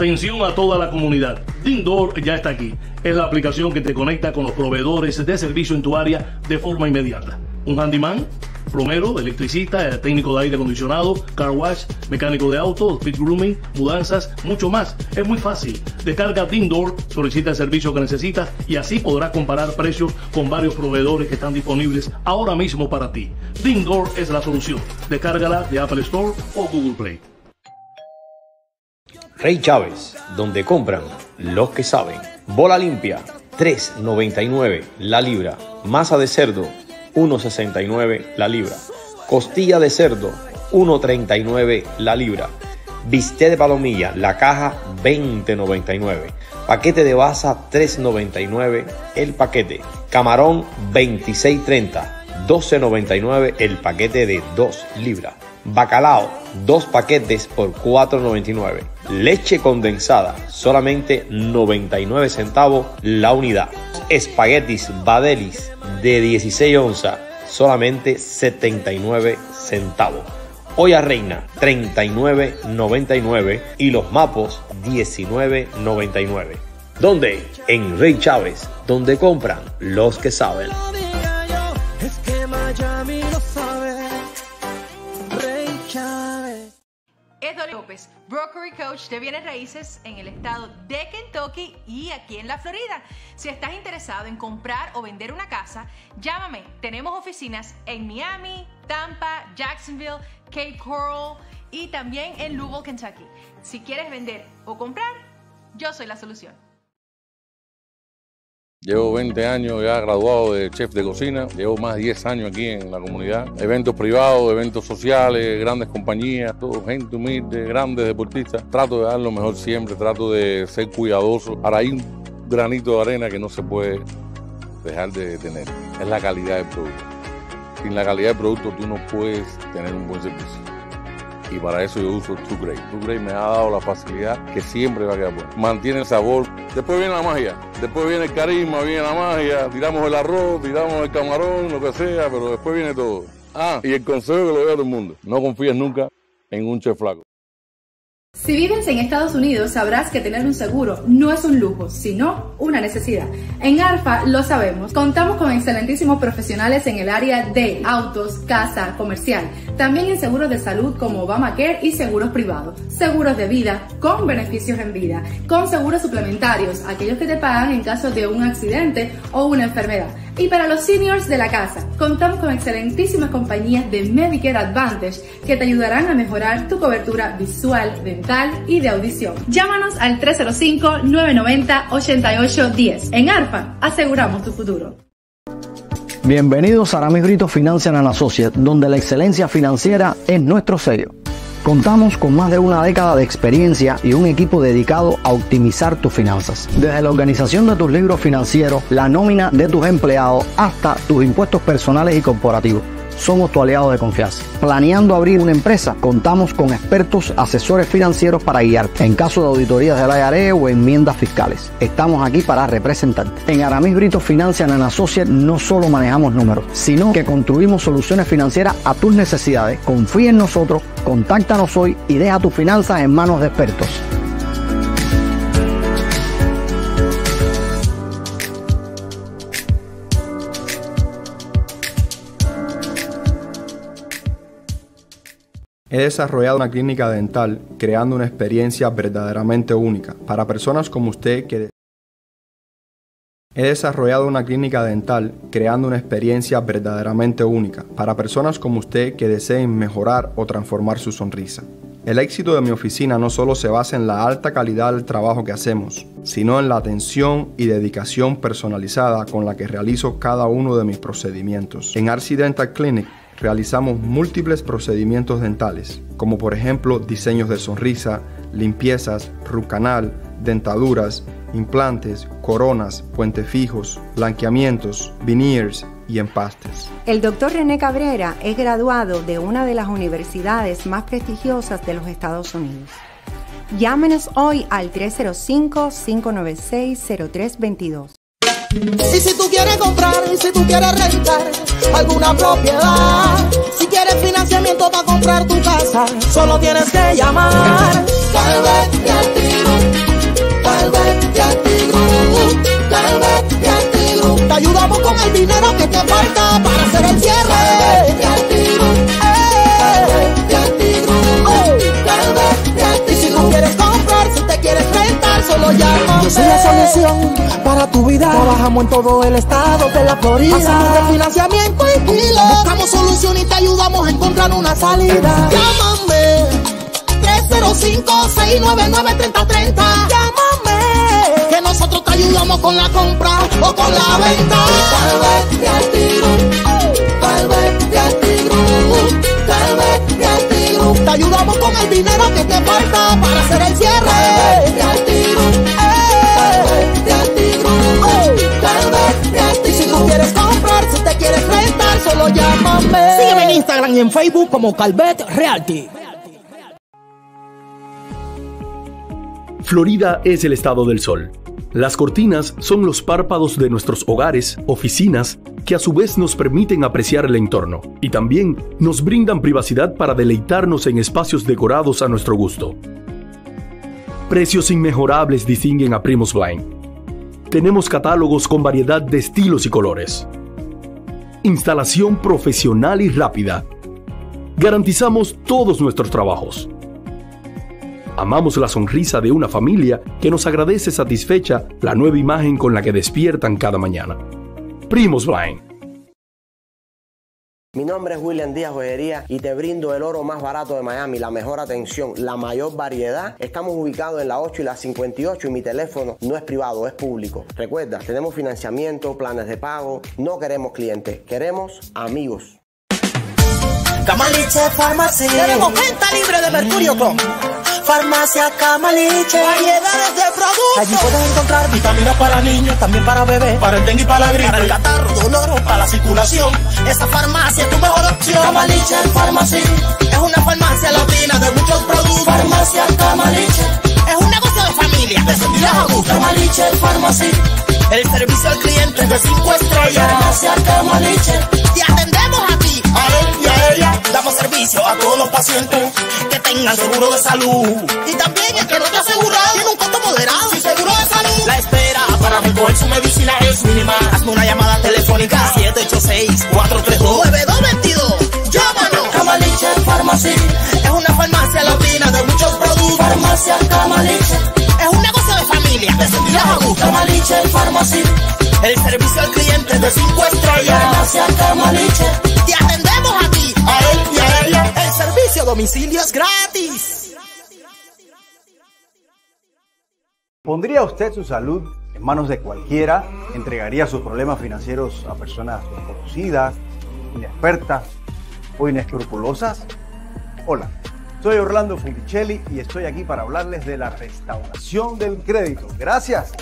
Atención a toda la comunidad. Dindor ya está aquí. Es la aplicación que te conecta con los proveedores de servicio en tu área de forma inmediata. Un handyman, plomero, electricista, técnico de aire acondicionado, car wash, mecánico de auto, speed grooming, mudanzas, mucho más. Es muy fácil. Descarga Dindor, solicita el servicio que necesitas y así podrás comparar precios con varios proveedores que están disponibles ahora mismo para ti. Dindor es la solución. Descárgala de Apple Store o Google Play. Rey Chávez, donde compran los que saben. Bola limpia, 3.99 la libra. Masa de cerdo, 1.69 la libra. Costilla de cerdo, 1.39 la libra. Bisté de palomilla, la caja 20.99. Paquete de basa 3.99 el paquete. Camarón 26.30, 12.99 el paquete de 2 libras. Bacalao, dos paquetes por 4.99. Leche condensada, solamente 99 centavos la unidad. Espaguetis Badelis de 16 onzas, solamente 79 centavos. Olla Reina 39.99 y los mapos 19.99. ¿Dónde? En Rey Chávez, donde compran los que saben. López, coach de bienes raíces en el estado de Kentucky y aquí en la Florida. Si estás interesado en comprar o vender una casa, llámame. Tenemos oficinas en Miami, Tampa, Jacksonville, Cape Coral y también en Louisville, Kentucky. Si quieres vender o comprar, yo soy la solución. Llevo 20 años ya graduado de chef de cocina, llevo más de 10 años aquí en la comunidad. Eventos privados, eventos sociales, grandes compañías, todo gente humilde, grandes deportistas. Trato de dar lo mejor siempre, trato de ser cuidadoso. Ahora hay un granito de arena que no se puede dejar de tener, es la calidad del producto. Sin la calidad del producto tú no puedes tener un buen servicio y para eso yo uso True Grey. True Grey me ha dado la facilidad que siempre va a quedar bueno. Mantiene el sabor. Después viene la magia, después viene el carisma, viene la magia, tiramos el arroz, tiramos el camarón, lo que sea, pero después viene todo. Ah, y el consejo que le doy a todo el mundo, no confíes nunca en un chef flaco. Si vives en Estados Unidos, sabrás que tener un seguro no es un lujo, sino una necesidad. En ARFA lo sabemos. Contamos con excelentísimos profesionales en el área de autos, casa, comercial. También en seguros de salud como Obamacare y seguros privados. Seguros de vida con beneficios en vida. Con seguros suplementarios, aquellos que te pagan en caso de un accidente o una enfermedad. Y para los seniors de la casa, contamos con excelentísimas compañías de Medicare Advantage que te ayudarán a mejorar tu cobertura visual, de y de audición. Llámanos al 305-990-8810. En ARPA, aseguramos tu futuro. Bienvenidos a Aramis Brito Financian and Associates, donde la excelencia financiera es nuestro sello. Contamos con más de una década de experiencia y un equipo dedicado a optimizar tus finanzas. Desde la organización de tus libros financieros, la nómina de tus empleados, hasta tus impuestos personales y corporativos somos tu aliado de confianza. Planeando abrir una empresa, contamos con expertos asesores financieros para guiarte en caso de auditorías la IRE o enmiendas fiscales. Estamos aquí para representarte. En Aramis Brito Financial and Associates no solo manejamos números, sino que construimos soluciones financieras a tus necesidades. Confía en nosotros, contáctanos hoy y deja tus finanzas en manos de expertos. He desarrollado una clínica dental creando una experiencia verdaderamente única para personas como usted que... He desarrollado una clínica dental creando una experiencia verdaderamente única para personas como usted que deseen mejorar o transformar su sonrisa. El éxito de mi oficina no solo se basa en la alta calidad del trabajo que hacemos, sino en la atención y dedicación personalizada con la que realizo cada uno de mis procedimientos. En Dental Clinic realizamos múltiples procedimientos dentales, como por ejemplo diseños de sonrisa, limpiezas, rucanal, dentaduras, implantes, coronas, puentes fijos, blanqueamientos, veneers y empastes. El doctor René Cabrera es graduado de una de las universidades más prestigiosas de los Estados Unidos. Llámenos hoy al 305-596-0322. Y si tú quieres comprar, y si tú quieres rentar alguna propiedad, si quieres financiamiento para comprar tu casa, solo tienes que llamar. activo, al vez Te ayudamos con el dinero que te falta para hacer el cierre. Yo soy la solución para tu vida. Trabajamos en todo el estado de la Florida. Hacemos financiamiento y pila. Buscamos solución y te ayudamos a encontrar una salida. Llámame. 305-699-3030. Llámame. Que nosotros te ayudamos con la compra o con la venta. Tal vez al Te ayudamos con el dinero que te falta para hacer el cierre. Sígueme en Instagram y en Facebook como Calvet Realty. Florida es el estado del sol. Las cortinas son los párpados de nuestros hogares, oficinas, que a su vez nos permiten apreciar el entorno y también nos brindan privacidad para deleitarnos en espacios decorados a nuestro gusto. Precios inmejorables distinguen a Primus Blind. Tenemos catálogos con variedad de estilos y colores instalación profesional y rápida. Garantizamos todos nuestros trabajos. Amamos la sonrisa de una familia que nos agradece satisfecha la nueva imagen con la que despiertan cada mañana. Primos Blind mi nombre es William Díaz Joyería y te brindo el oro más barato de Miami, la mejor atención, la mayor variedad. Estamos ubicados en la 8 y la 58 y mi teléfono no es privado, es público. Recuerda, tenemos financiamiento, planes de pago, no queremos clientes, queremos amigos. Camaliche Farmacia. Tenemos venta libre de Mercurio con Farmacia Camaliche. Variedades de productos. Allí puedes encontrar vitaminas para niños, también para bebés, para el dengue y para la gripe. Para el catarro, dolor, para la circulación. Esa farmacia es tu mejor opción. Camaliche Farmacia. Es una farmacia latina de muchos productos. Farmacia Camaliche. Es un negocio de familia. De a gusto. Camaliche Farmacia. El servicio al cliente de 5 estrellas. Farmacia Camaliche. A él y a ella damos servicio a todos los pacientes que tengan seguro de salud. Y también el que no te asegurado tiene un costo moderado y seguro de salud. La espera para recoger su medicina es mínima. Hazme una llamada telefónica 786-432-9222. Llámanos. Camaliche Farmacia es una farmacia latina de muchos productos. Farmacia Camaliche es una familia servicio al a gusto. El servicio al cliente de 5 estrellas. Camaliche. Te atendemos a ti, a él y a ella. El servicio a domicilio es gratis. ¿Pondría usted su salud en manos de cualquiera? ¿Entregaría sus problemas financieros a personas desconocidas, inexpertas o inescrupulosas? Hola. Soy Orlando Funicelli y estoy aquí para hablarles de la restauración del crédito. Gracias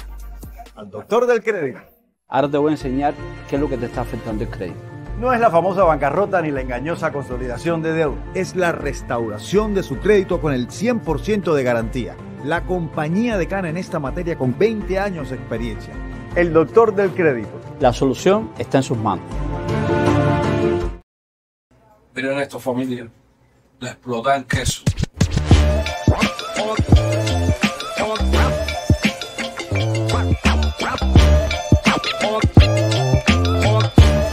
al doctor del crédito. Ahora te voy a enseñar qué es lo que te está afectando el crédito. No es la famosa bancarrota ni la engañosa consolidación de deuda. Es la restauración de su crédito con el 100% de garantía. La compañía decana en esta materia con 20 años de experiencia. El doctor del crédito. La solución está en sus manos. Pero en esto, familia de explotar en queso. Antes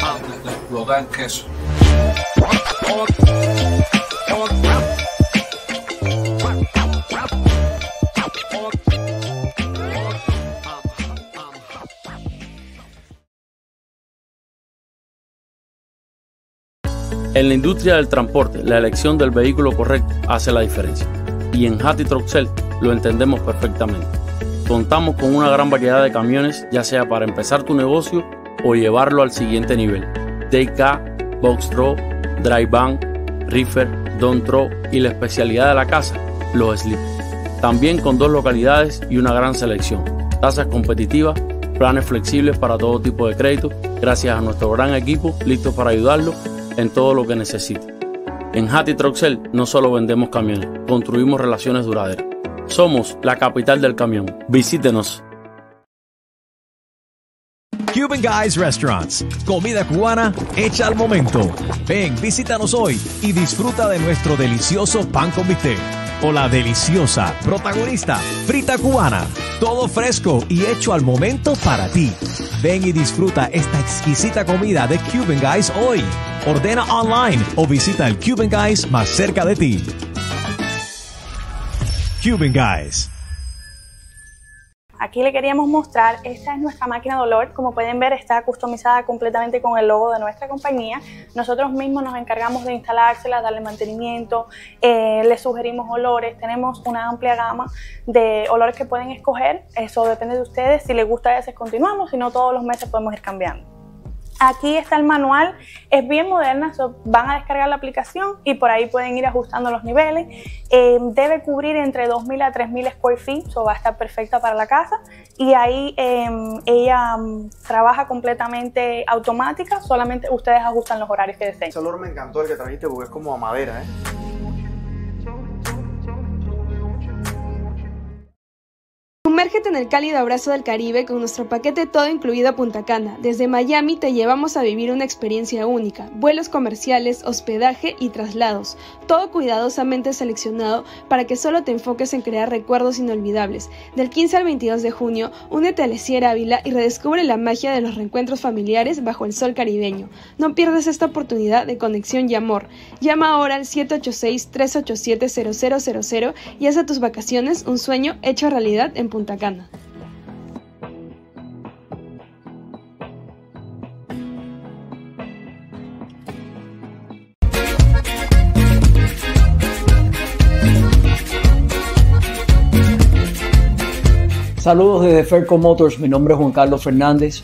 ah, de explotar en queso. En la industria del transporte, la elección del vehículo correcto hace la diferencia. Y en Hattie Sales lo entendemos perfectamente. Contamos con una gran variedad de camiones, ya sea para empezar tu negocio o llevarlo al siguiente nivel. DK, Box Draw, drive Bank, Reefer, Don Draw y la especialidad de la casa, los Slip. También con dos localidades y una gran selección. Tasas competitivas, planes flexibles para todo tipo de crédito, gracias a nuestro gran equipo, listo para ayudarlo en todo lo que necesite. En Hattie Troxel no solo vendemos camiones, construimos relaciones duraderas. Somos la capital del camión. Visítenos Cuban Guys Restaurants. Comida cubana hecha al momento. Ven, visítanos hoy y disfruta de nuestro delicioso pan con bistec o la deliciosa protagonista frita cubana. Todo fresco y hecho al momento para ti. Ven y disfruta esta exquisita comida de Cuban Guys hoy. Ordena online o visita el Cuban Guys más cerca de ti. Cuban Guys. Aquí le queríamos mostrar, esta es nuestra máquina de olor, como pueden ver está customizada completamente con el logo de nuestra compañía. Nosotros mismos nos encargamos de instalársela, darle mantenimiento, les eh, le sugerimos olores, tenemos una amplia gama de olores que pueden escoger, eso depende de ustedes, si les gusta a veces continuamos, si no todos los meses podemos ir cambiando. Aquí está el manual, es bien moderna, van a descargar la aplicación y por ahí pueden ir ajustando los niveles. Em, debe cubrir entre 2.000 a 3.000 square feet, o va a estar perfecta para la casa. Y ahí em, ella mm, trabaja completamente automática, solamente ustedes ajustan los horarios que deseen. Ese olor me encantó el que trajiste porque es como a madera, ¿eh? Sumérgete en el cálido abrazo del Caribe con nuestro paquete todo incluido a Punta Cana. Desde Miami te llevamos a vivir una experiencia única, vuelos comerciales, hospedaje y traslados, todo cuidadosamente seleccionado para que solo te enfoques en crear recuerdos inolvidables. Del 15 al 22 de junio, únete a Sierra Ávila y redescubre la magia de los reencuentros familiares bajo el sol caribeño. No pierdas esta oportunidad de conexión y amor. Llama ahora al 786-387-0000 y haz a tus vacaciones un sueño hecho realidad en Punta Saludos desde Ferco Motors, mi nombre es Juan Carlos Fernández.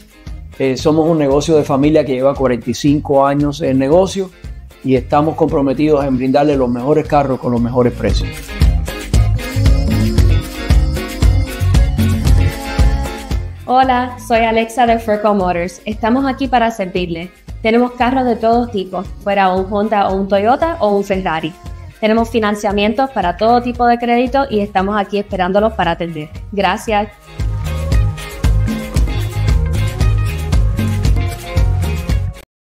Eh, somos un negocio de familia que lleva 45 años en negocio y estamos comprometidos en brindarle los mejores carros con los mejores precios. Hola, soy Alexa de Furco Motors. Estamos aquí para servirle. Tenemos carros de todos tipos, fuera un Honda o un Toyota o un Ferrari. Tenemos financiamientos para todo tipo de crédito y estamos aquí esperándolos para atender. Gracias.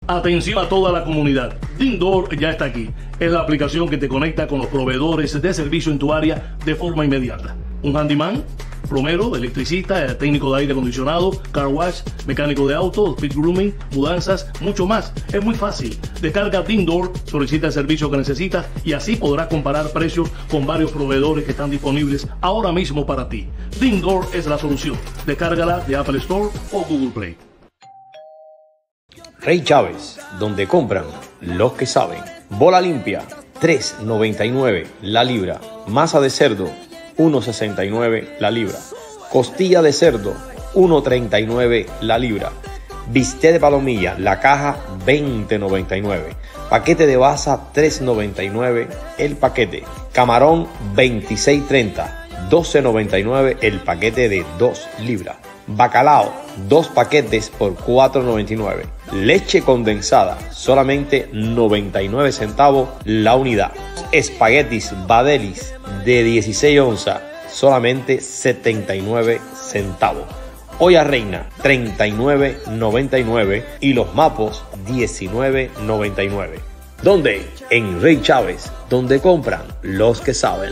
Atención a toda la comunidad. Dindor ya está aquí. Es la aplicación que te conecta con los proveedores de servicio en tu área de forma inmediata. ¿Un handyman? plomero, electricista, eh, técnico de aire acondicionado, car wash, mecánico de autos, speed grooming, mudanzas, mucho más. Es muy fácil. Descarga Dindor, solicita el servicio que necesitas y así podrás comparar precios con varios proveedores que están disponibles ahora mismo para ti. Dindor es la solución. Descárgala de Apple Store o Google Play. Rey Chávez, donde compran los que saben. Bola limpia, 3.99 la libra. Masa de cerdo 1.69 la libra. Costilla de cerdo, 1.39 la libra. Bistec de palomilla, la caja, 20.99. Paquete de basa, 3.99 el paquete. Camarón, 26.30. 12.99 el paquete de 2 libras. Bacalao, dos paquetes por 4.99. Leche condensada, solamente 99 centavos la unidad. Espaguetis Badelis de 16 onzas, solamente 79 centavos. Olla Reina 39.99 y los mapos 19.99. ¿Dónde? En Rey Chávez, donde compran los que saben.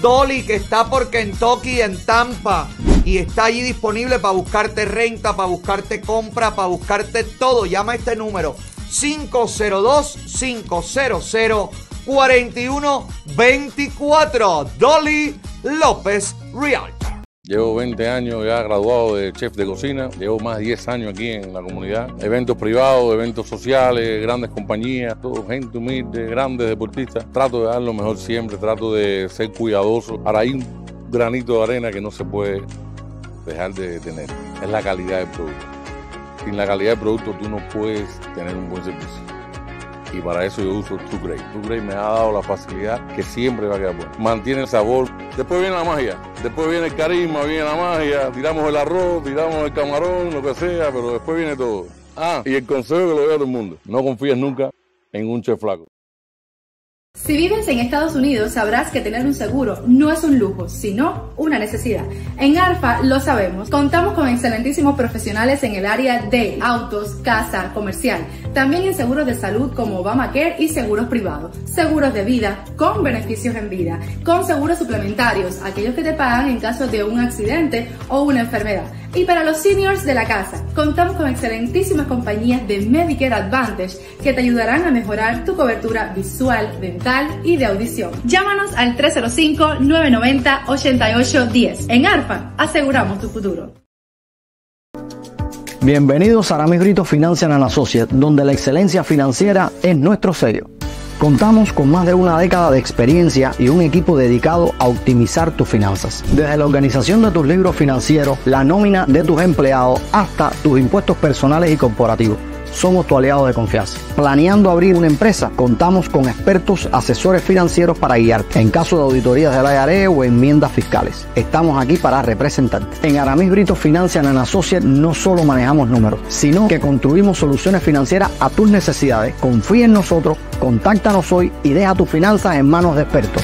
Dolly, que está por Kentucky en Tampa y está allí disponible para buscarte renta, para buscarte compra, para buscarte todo. Llama a este número 502-500-4124. Dolly López Real. Llevo 20 años ya graduado de chef de cocina, llevo más de 10 años aquí en la comunidad. Eventos privados, eventos sociales, grandes compañías, todo gente humilde, grandes deportistas. Trato de dar lo mejor siempre, trato de ser cuidadoso. Ahora hay un granito de arena que no se puede dejar de tener, es la calidad del producto. Sin la calidad del producto tú no puedes tener un buen servicio y para eso yo uso True Grey. me ha dado la facilidad que siempre va a quedar bueno. Mantiene el sabor. Después viene la magia, después viene el carisma, viene la magia, tiramos el arroz, tiramos el camarón, lo que sea, pero después viene todo. Ah, y el consejo que le doy a todo el mundo, no confíes nunca en un chef flaco. Si vives en Estados Unidos, sabrás que tener un seguro no es un lujo, sino una necesidad. En ARFA lo sabemos. Contamos con excelentísimos profesionales en el área de autos, casa, comercial. También en seguros de salud como Obamacare y seguros privados. Seguros de vida con beneficios en vida. Con seguros suplementarios, aquellos que te pagan en caso de un accidente o una enfermedad. Y para los seniors de la casa, contamos con excelentísimas compañías de Medicare Advantage que te ayudarán a mejorar tu cobertura visual, de y de audición. Llámanos al 305-990-8810. En ARFA, aseguramos tu futuro. Bienvenidos a Aramis Brito Financial Associates, donde la excelencia financiera es nuestro sello. Contamos con más de una década de experiencia y un equipo dedicado a optimizar tus finanzas. Desde la organización de tus libros financieros, la nómina de tus empleados, hasta tus impuestos personales y corporativos somos tu aliado de confianza. Planeando abrir una empresa, contamos con expertos asesores financieros para guiarte en caso de auditorías de la IRE o enmiendas fiscales. Estamos aquí para representarte. En Aramis Brito Financia and no solo manejamos números, sino que construimos soluciones financieras a tus necesidades. Confía en nosotros, contáctanos hoy y deja tus finanzas en manos de expertos.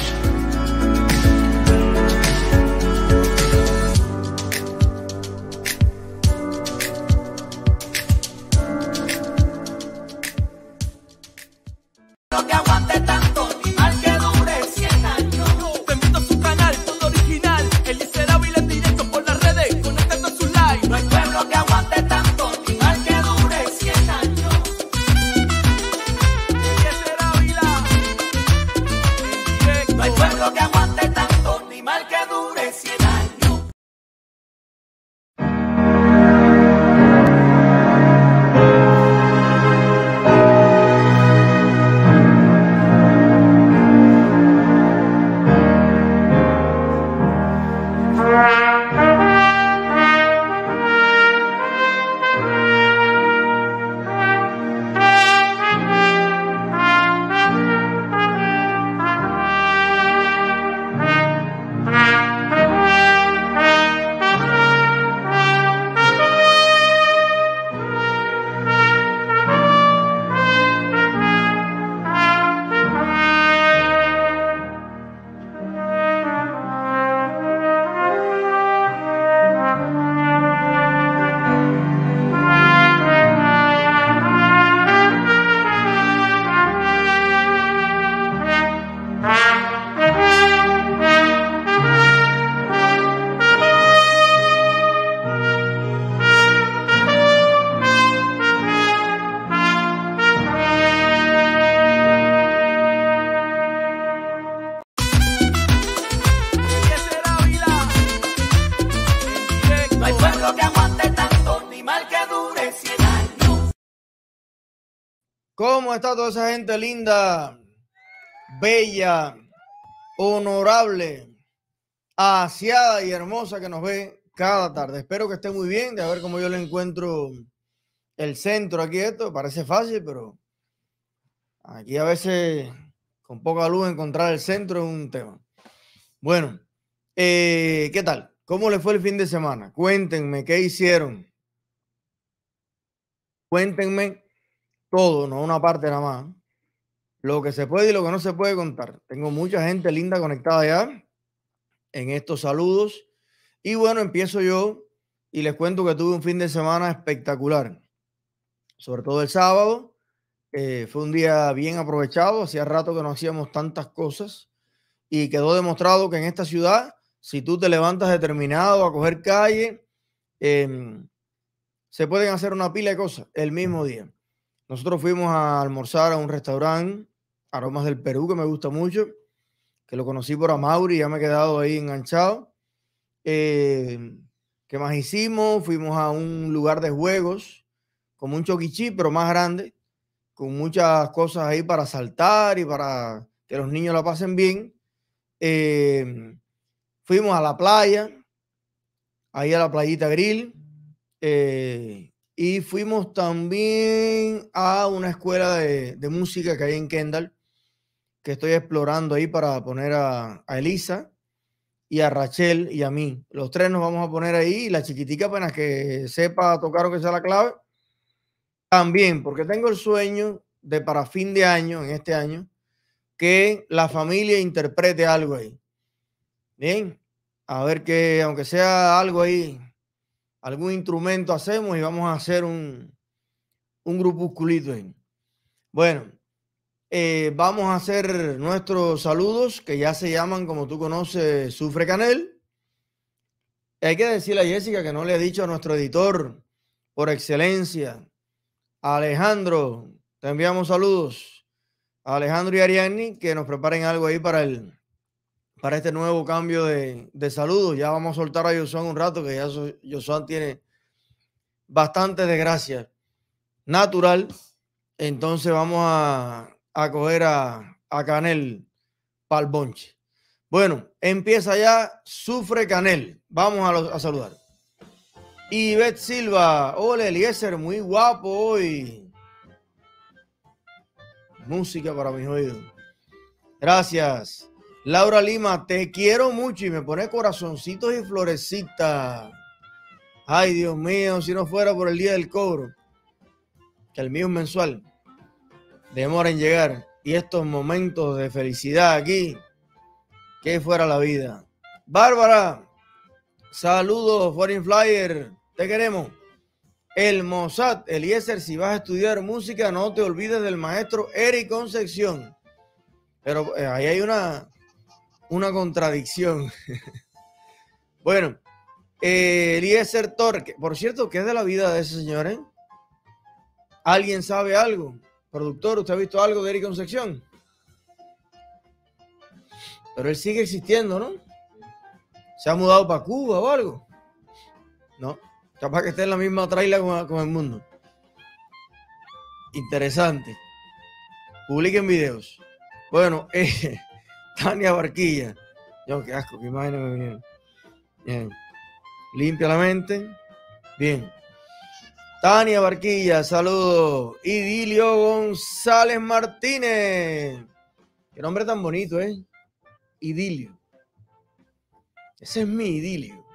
hable aseada y hermosa que nos ve cada tarde. Espero que esté muy bien, de a ver cómo yo le encuentro el centro aquí esto. Parece fácil, pero aquí a veces con poca luz encontrar el centro es un tema. Bueno, eh, ¿qué tal? ¿Cómo le fue el fin de semana? Cuéntenme, ¿qué hicieron? Cuéntenme todo, no una parte nada más lo que se puede y lo que no se puede contar. Tengo mucha gente linda conectada ya en estos saludos. Y bueno, empiezo yo y les cuento que tuve un fin de semana espectacular, sobre todo el sábado. fue un día bien aprovechado, hacía rato que no hacíamos tantas cosas y quedó demostrado que en esta ciudad, si tú te levantas determinado a coger calle, em, se pueden hacer una pila de cosas el mismo día. Nosotros fuimos a almorzar a un restaurante Aromas del Perú, que me gusta mucho, que lo conocí por Amauri, ya me he quedado ahí enganchado. Eh, ¿Qué más hicimos? Fuimos a un lugar de juegos, como un choquichí, pero más grande, con muchas cosas ahí para saltar y para que los niños la pasen bien. Eh, fuimos a la playa, ahí a la playita Grill, eh, y fuimos también a una escuela de, de música que hay en Kendall, que estoy explorando ahí para poner a, Elisa y a Rachel y a mí. Los tres nos vamos a poner ahí y la chiquitica apenas que sepa tocar o que sea la clave. También, porque tengo el sueño de para fin de año, en este año, que la familia interprete algo ahí. Bien, a ver que aunque sea algo ahí, algún instrumento hacemos y vamos a hacer un, un grupusculito ahí. Bueno, eh, vamos a hacer nuestros saludos, que ya se llaman, como tú conoces, Sufre Canel. Hay que decirle a Jessica que no le ha dicho a nuestro editor por excelencia, Alejandro, te enviamos saludos. A Alejandro y Ariani, que nos preparen algo ahí para, el, para este nuevo cambio de, de saludos. Ya vamos a soltar a Yosuan un rato, que ya Yosuan tiene bastante desgracia natural. Entonces vamos a a coger a, Canel para Bueno, empieza ya, sufre Canel. Vamos a, a saludar. Y Silva, hola Eliezer, muy guapo hoy. Música para mis oídos. Gracias. Laura Lima, te quiero mucho y me pone corazoncitos y florecitas. Ay, Dios mío, si no fuera por el día del cobro, que el mío es mensual demora en llegar y estos momentos de felicidad aquí, que fuera la vida. Bárbara, saludos, Foreign Flyer, te queremos. El Mossad, Eliezer, si vas a estudiar música, no te olvides del maestro Eric Concepción. Pero eh, ahí hay una, una contradicción. bueno, eh, Eliezer Torque, por cierto, ¿qué es de la vida de ese señor? Eh? ¿Alguien sabe algo? Productor, ¿usted ha visto algo de Eric Concepción? Pero él sigue existiendo, ¿no? ¿Se ha mudado para Cuba o algo? No. Capaz que esté en la misma traila con, con el mundo. Interesante. Publiquen videos. Bueno, eh, Tania Barquilla. Yo, qué asco, qué imagen me Bien. Limpia la mente. Bien. Tania Barquilla, saludos. Idilio González Martínez. Qué nombre tan bonito, ¿eh? Idilio. Ese es mi idilio.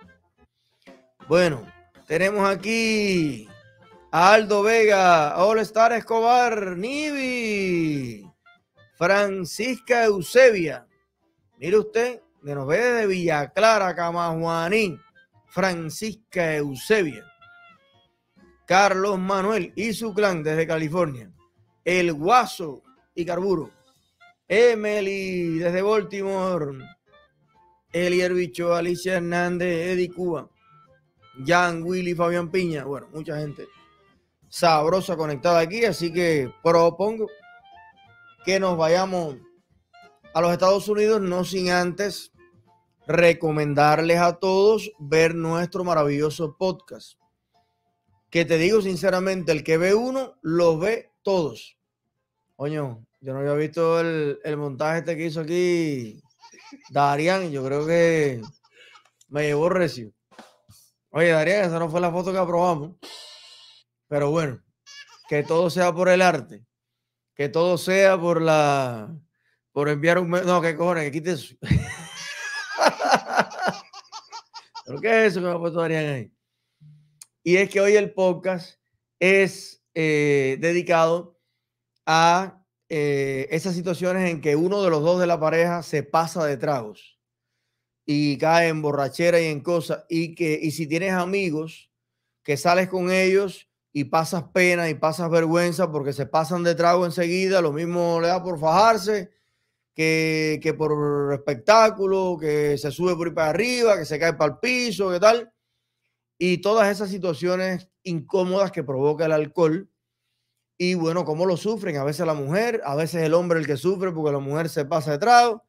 Bueno, tenemos aquí a Aldo Vega, All Star Escobar, Nivi, Francisca Eusebia. Mire usted, de nos ve desde Villa Clara, Camajuanín. Francisca Eusebia. Carlos Manuel y su clan desde California, El Guaso y Carburo, Emily desde Baltimore, Elier Bicho, Alicia Hernández, Eddie Cuba, Jan Willy, Fabián Piña, bueno, mucha gente sabrosa conectada aquí, así que propongo que nos vayamos a los Estados Unidos, no sin antes recomendarles a todos ver nuestro maravilloso podcast que te digo sinceramente, el que ve uno, lo ve todos. Coño, yo no había visto el, montaje este que hizo aquí Darían, yo creo que me llevó recio. Oye, Darían, esa no fue la foto que aprobamos. Pero bueno, que todo sea por el arte, que todo sea por la por enviar un no, que cojones, que quite eso. ¿Pero qué es eso que me ha puesto Darían ahí? y es que hoy el podcast es eh, dedicado a eh, esas situaciones en que uno de los dos de la pareja se pasa de tragos y cae en borrachera y en cosas y que y si tienes amigos que sales con ellos y pasas pena y pasas vergüenza porque se pasan de trago enseguida, lo mismo le da por fajarse que, que por espectáculo, que se sube por ahí para arriba, que se cae para el piso, que tal y todas esas situaciones incómodas que provoca el alcohol. Y bueno, cómo lo sufren, a veces la mujer, a veces el hombre el que sufre porque la mujer se pasa de trago.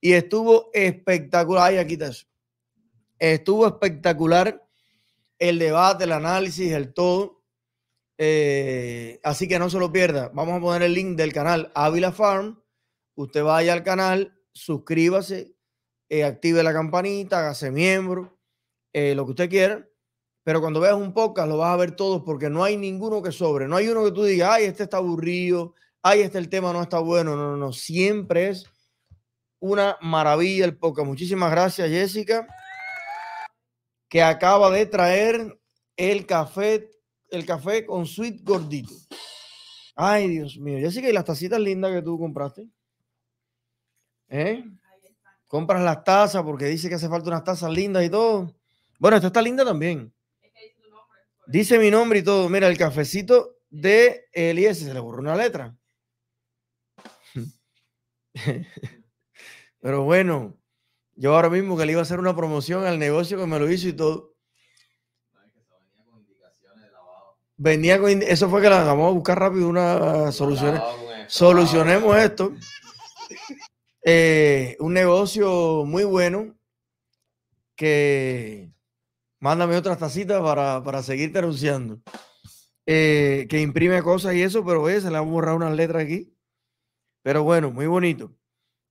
Y estuvo espectacular, y aquí está Estuvo espectacular el debate, el análisis, el todo. Eh, así que no se lo pierda. Vamos a poner el link del canal Ávila Farm. Usted vaya al canal, suscríbase, eh, active la campanita, hágase miembro, eh, lo que usted quiera pero cuando veas un podcast lo vas a ver todos porque no hay ninguno que sobre. No hay uno que tú digas, ay, este está aburrido, ay, este el tema no está bueno. No, no, no. Siempre es una maravilla el podcast. Muchísimas gracias, Jessica, que acaba de traer el café, el café con sweet gordito. Ay, Dios mío. Jessica, ¿y las tacitas lindas que tú compraste? ¿Eh? Compras las tazas porque dice que hace falta unas tazas lindas y todo. Bueno, esta está linda también. Dice mi nombre y todo. Mira, el cafecito de Elías se le borró una letra. Pero bueno, yo ahora mismo que le iba a hacer una promoción al negocio que me lo hizo y todo. Venía con eso fue que la vamos a buscar rápido una solución. Solucionemos esto. Eh, un negocio muy bueno que Mándame otras tacitas para, para seguirte anunciando. Eh, que imprime cosas y eso, pero oye, se le han borrado unas letras aquí. Pero bueno, muy bonito.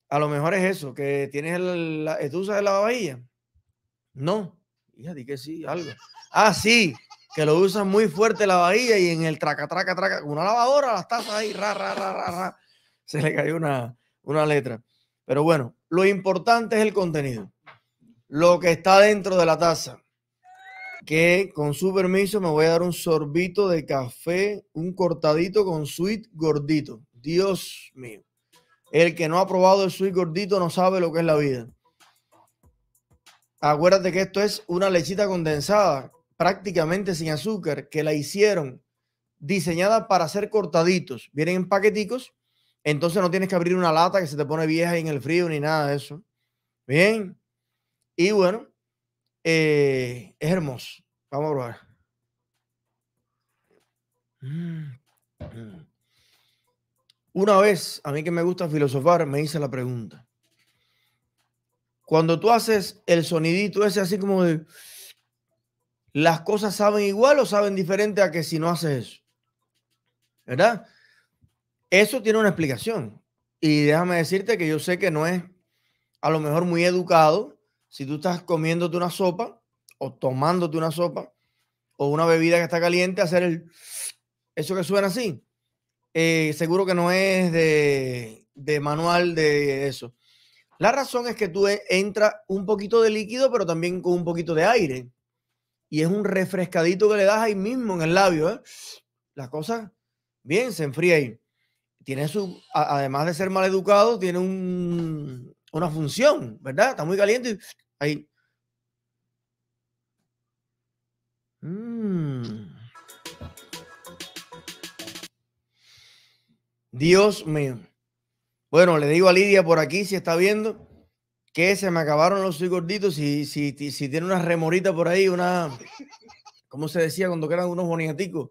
A lo mejor es eso, que tienes el, la eh, ¿tú de la bahía. No, ya que sí, algo. Ah, sí, que lo usan muy fuerte la bahía y en el traca, traca, traca, una lavadora, las tazas ahí, ra, ra, ra, ra, ra. Se le cayó una, una letra. Pero bueno, lo importante es el contenido, lo que está dentro de la taza que con su permiso me voy a dar un sorbito de café, un cortadito con sweet gordito. Dios mío. El que no ha probado el sweet gordito no sabe lo que es la vida. Acuérdate que esto es una lechita condensada, prácticamente sin azúcar, que la hicieron diseñada para ser cortaditos. Vienen en paqueticos, entonces no tienes que abrir una lata que se te pone vieja en el frío ni nada de eso. Bien. Y bueno, eh, es hermoso. Vamos a probar. Mm, mm. Una vez, a mí que me gusta filosofar, me hice la pregunta. Cuando tú haces el sonidito ese así como de... ¿Las cosas saben igual o saben diferente a que si no haces eso? ¿Verdad? Eso tiene una explicación. Y déjame decirte que yo sé que no es a lo mejor muy educado si tú estás comiéndote una sopa o tomándote una sopa o una bebida que está caliente, hacer el... Eso que suena así, eh, seguro que no es de, manual de eso. La razón es que tú e, entras un poquito de líquido, pero también con un poquito de aire. Y es un refrescadito que le das ahí mismo en el labio. ¿eh? las La cosa, bien, se enfría ahí. Tiene su, además de ser mal educado, tiene una función, ¿verdad? Está muy caliente y Mm. Dios mío. Bueno, le digo a Lidia por aquí, si está viendo, que se me acabaron los soy gorditos. Si, si, si tiene una remorita por ahí, una. ¿Cómo se decía cuando eran unos boniaticos?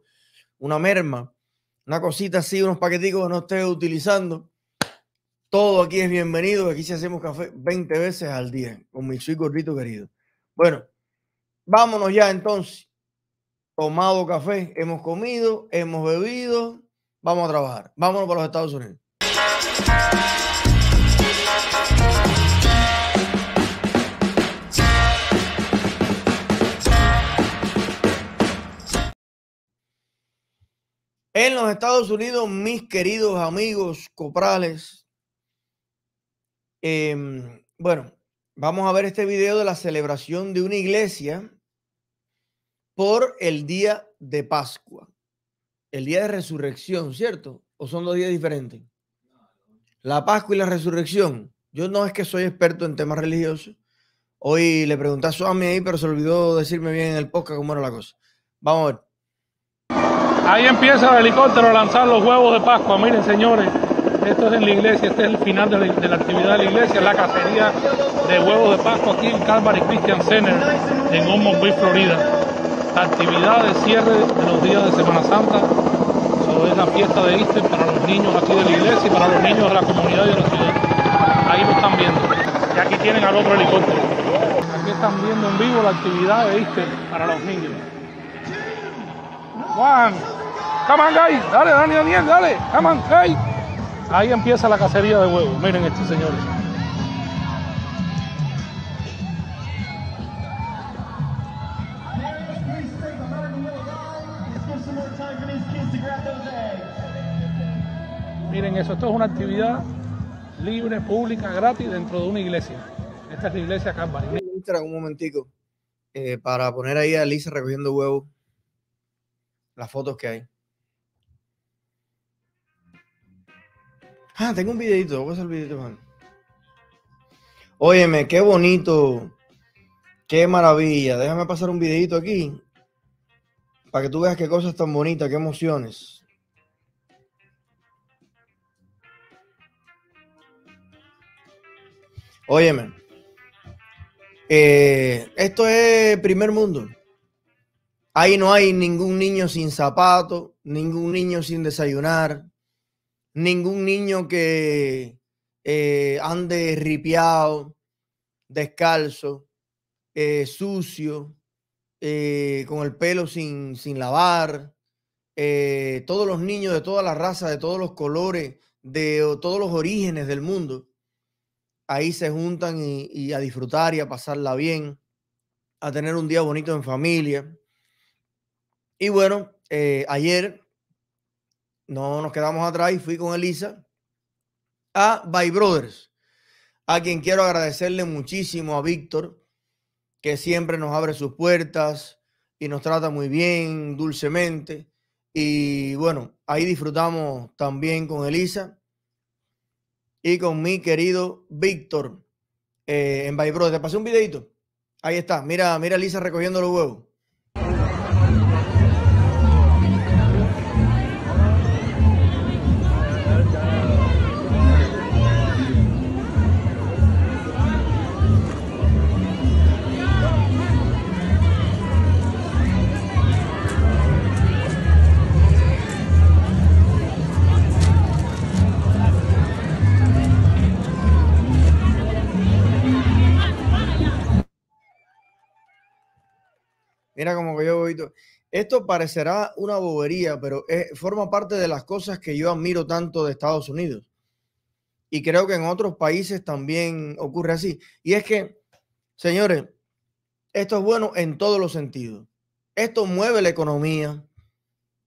Una merma, una cosita así, unos paqueticos que no esté utilizando todo aquí es bienvenido. Aquí se hacemos café 20 veces al día con mi chico Rito querido. Bueno, vámonos ya entonces. Tomado café, hemos comido, hemos bebido. Vamos a trabajar. Vámonos para los Estados Unidos. En los Estados Unidos, mis queridos amigos coprales, Em, bueno, vamos a ver este video de la celebración de una iglesia por el día de Pascua, el día de resurrección, ¿cierto? ¿O son dos días diferentes? La Pascua y la resurrección. Yo no es que soy experto en temas religiosos. Hoy le pregunté a mí ahí, pero se olvidó decirme bien en el podcast cómo era la cosa. Vamos a ver. Ahí empieza el helicóptero a lanzar los huevos de Pascua. Miren, señores, esto es en la iglesia, este es el final de la, actividad de la iglesia, la cacería de huevos de Pascua aquí en Calvary Christian Center, en Old Bay, Florida. Actividad de cierre de los días de Semana Santa. Eso es la fiesta de Easter para los niños aquí de la iglesia y para los niños de la comunidad y de la ciudad. Ahí lo están viendo. Y aquí tienen al otro helicóptero. Aquí están viendo en vivo la actividad de Easter para los niños. Juan, come on guys, dale, Dani Daniel, dale, come on guys. Ahí empieza la cacería de huevos. Miren estos señores. Miren eso, esto es una actividad libre, pública, gratis dentro de una iglesia. Esta es la iglesia Calvary. Un momentico, eh, para poner ahí a Lisa recogiendo huevos, las fotos que hay. Ah, tengo un videito, voy a hacer el videito, man. Óyeme, qué bonito. Qué maravilla. Déjame pasar un videito aquí. Para que tú veas qué cosas tan bonitas, qué emociones. Óyeme. Eh, esto es primer mundo. Ahí no hay ningún niño sin zapato, ningún niño sin desayunar, ningún niño que eh, ande ripiado, descalzo, eh, sucio, eh, con el pelo sin, lavar. todos los niños de todas las razas, de todos los colores, de todos los orígenes del mundo, ahí se juntan y a disfrutar y a pasarla bien, a tener un día bonito en familia. Y bueno, ayer no nos quedamos atrás y fui con Elisa a By Brothers, a quien quiero agradecerle muchísimo a Víctor, que siempre nos abre sus puertas y nos trata muy bien, dulcemente. Y bueno, ahí disfrutamos también con Elisa y con mi querido Víctor eh, en By Brothers. Te pasé un videito. Ahí está. Mira, mira Elisa recogiendo los huevos. Mira como que yo voy. Esto parecerá una bobería, pero forma parte de las cosas que yo admiro tanto de Estados Unidos. Y creo que en otros países también ocurre así. Y es que, señores, esto es bueno en todos los sentidos. Esto mueve la economía.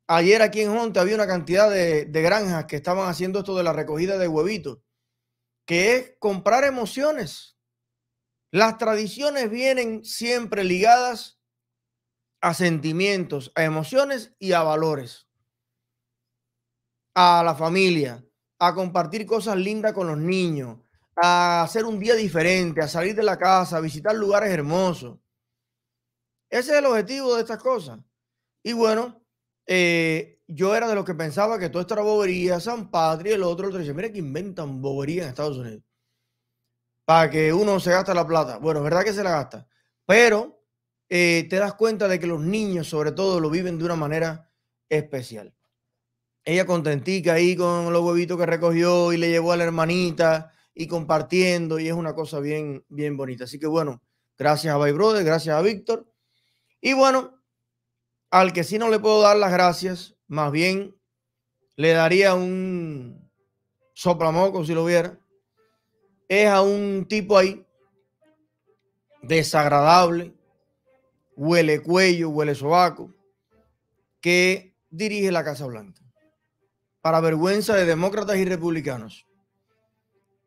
Ayer aquí en Honte había una cantidad de, de granjas que estaban haciendo esto de la recogida de huevitos, que es comprar emociones. Las tradiciones vienen siempre ligadas a sentimientos, a emociones y a valores. A la familia, a compartir cosas lindas con los niños, a hacer un día diferente, a salir de la casa, a visitar lugares hermosos. Ese es el objetivo de estas cosas. Y bueno, eh, yo era de los que pensaba que toda esta bobería, San Patria, el otro, el otro, dice, mira que inventan bobería en Estados Unidos. Para que uno se gasta la plata. Bueno, es verdad que se la gasta. Pero eh, te das cuenta de que los niños, sobre todo, lo viven de una manera especial. Ella contentica ahí con los huevitos que recogió y le llevó a la hermanita y compartiendo, y es una cosa bien, bien bonita. Así que bueno, gracias a By Brother, gracias a Víctor. Y bueno, al que sí no le puedo dar las gracias, más bien le daría un soplamoco si lo viera, es a un tipo ahí desagradable, huele cuello, huele sobaco, que dirige la Casa Blanca, para vergüenza de demócratas y republicanos.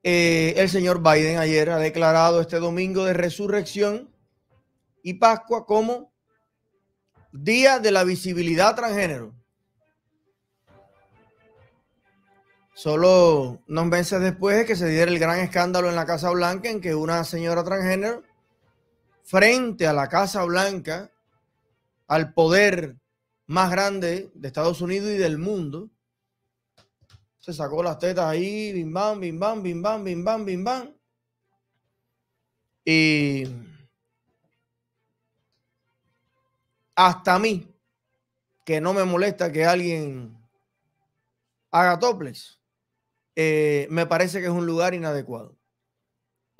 Eh, el señor Biden ayer ha declarado este domingo de resurrección y Pascua como Día de la Visibilidad Transgénero. Solo unos meses después de que se diera el gran escándalo en la Casa Blanca en que una señora transgénero frente a la Casa Blanca, al poder más grande de Estados Unidos y del mundo. Se sacó las tetas ahí, bim bam, bim bam, bim bam, bim bam, bim bam. Y hasta a mí, que no me molesta que alguien haga toples, eh, me parece que es un lugar inadecuado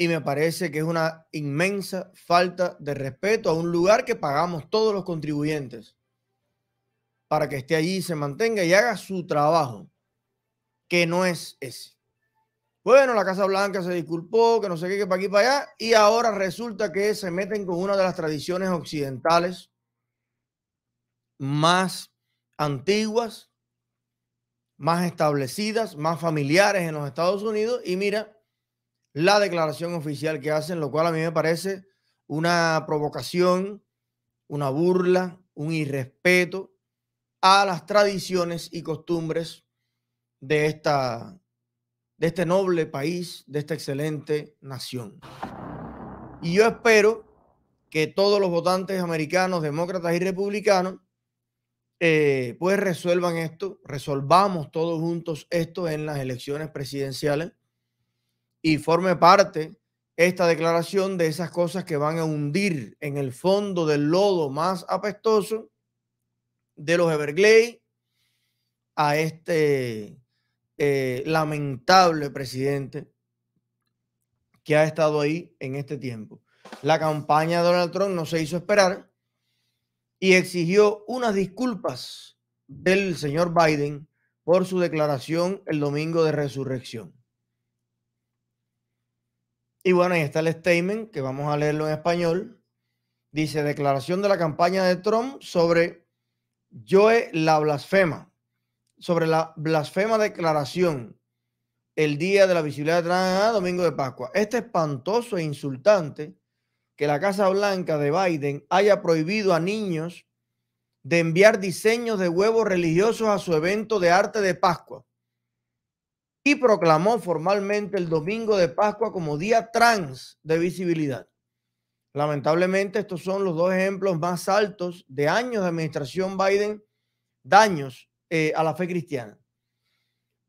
y me parece que es una inmensa falta de respeto a un lugar que pagamos todos los contribuyentes para que esté allí se mantenga y haga su trabajo, que no es ese. Bueno, la Casa Blanca se disculpó, que no sé qué, que para aquí, para allá, y ahora resulta que se meten con una de las tradiciones occidentales más antiguas, más establecidas, más familiares en los Estados Unidos, y mira, la declaración oficial que hacen, lo cual a mí me parece una provocación, una burla, un irrespeto a las tradiciones y costumbres de, esta, de este noble país, de esta excelente nación. Y yo espero que todos los votantes americanos, demócratas y republicanos, eh, pues resuelvan esto, resolvamos todos juntos esto en las elecciones presidenciales y forme parte esta declaración de esas cosas que van a hundir en el fondo del lodo más apestoso de los Everglades a este eh, lamentable presidente que ha estado ahí en este tiempo. La campaña de Donald Trump no se hizo esperar y exigió unas disculpas del señor Biden por su declaración el domingo de resurrección. Y bueno, ahí está el statement que vamos a leerlo en español. Dice declaración de la campaña de Trump sobre Joe la blasfema, sobre la blasfema declaración el día de la visibilidad de Trump, ah, domingo de Pascua. Este espantoso e insultante que la Casa Blanca de Biden haya prohibido a niños de enviar diseños de huevos religiosos a su evento de arte de Pascua y proclamó formalmente el domingo de Pascua como día trans de visibilidad. Lamentablemente, estos son los dos ejemplos más altos de años de administración Biden, daños eh, a la fe cristiana.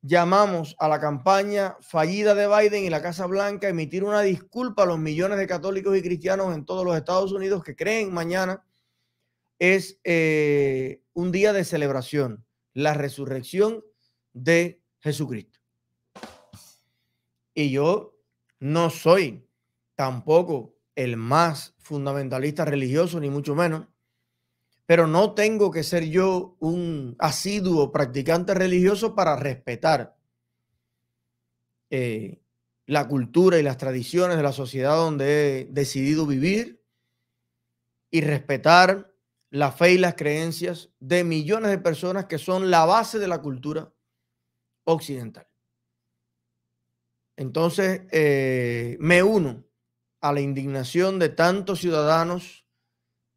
Llamamos a la campaña fallida de Biden y la Casa Blanca a emitir una disculpa a los millones de católicos y cristianos en todos los Estados Unidos que creen mañana es eh, un día de celebración, la resurrección de Jesucristo. Y yo no soy tampoco el más fundamentalista religioso, ni mucho menos, pero no tengo que ser yo un asiduo practicante religioso para respetar eh, la cultura y las tradiciones de la sociedad donde he decidido vivir y respetar la fe y las creencias de millones de personas que son la base de la cultura occidental. Entonces, eh, me uno a la indignación de tantos ciudadanos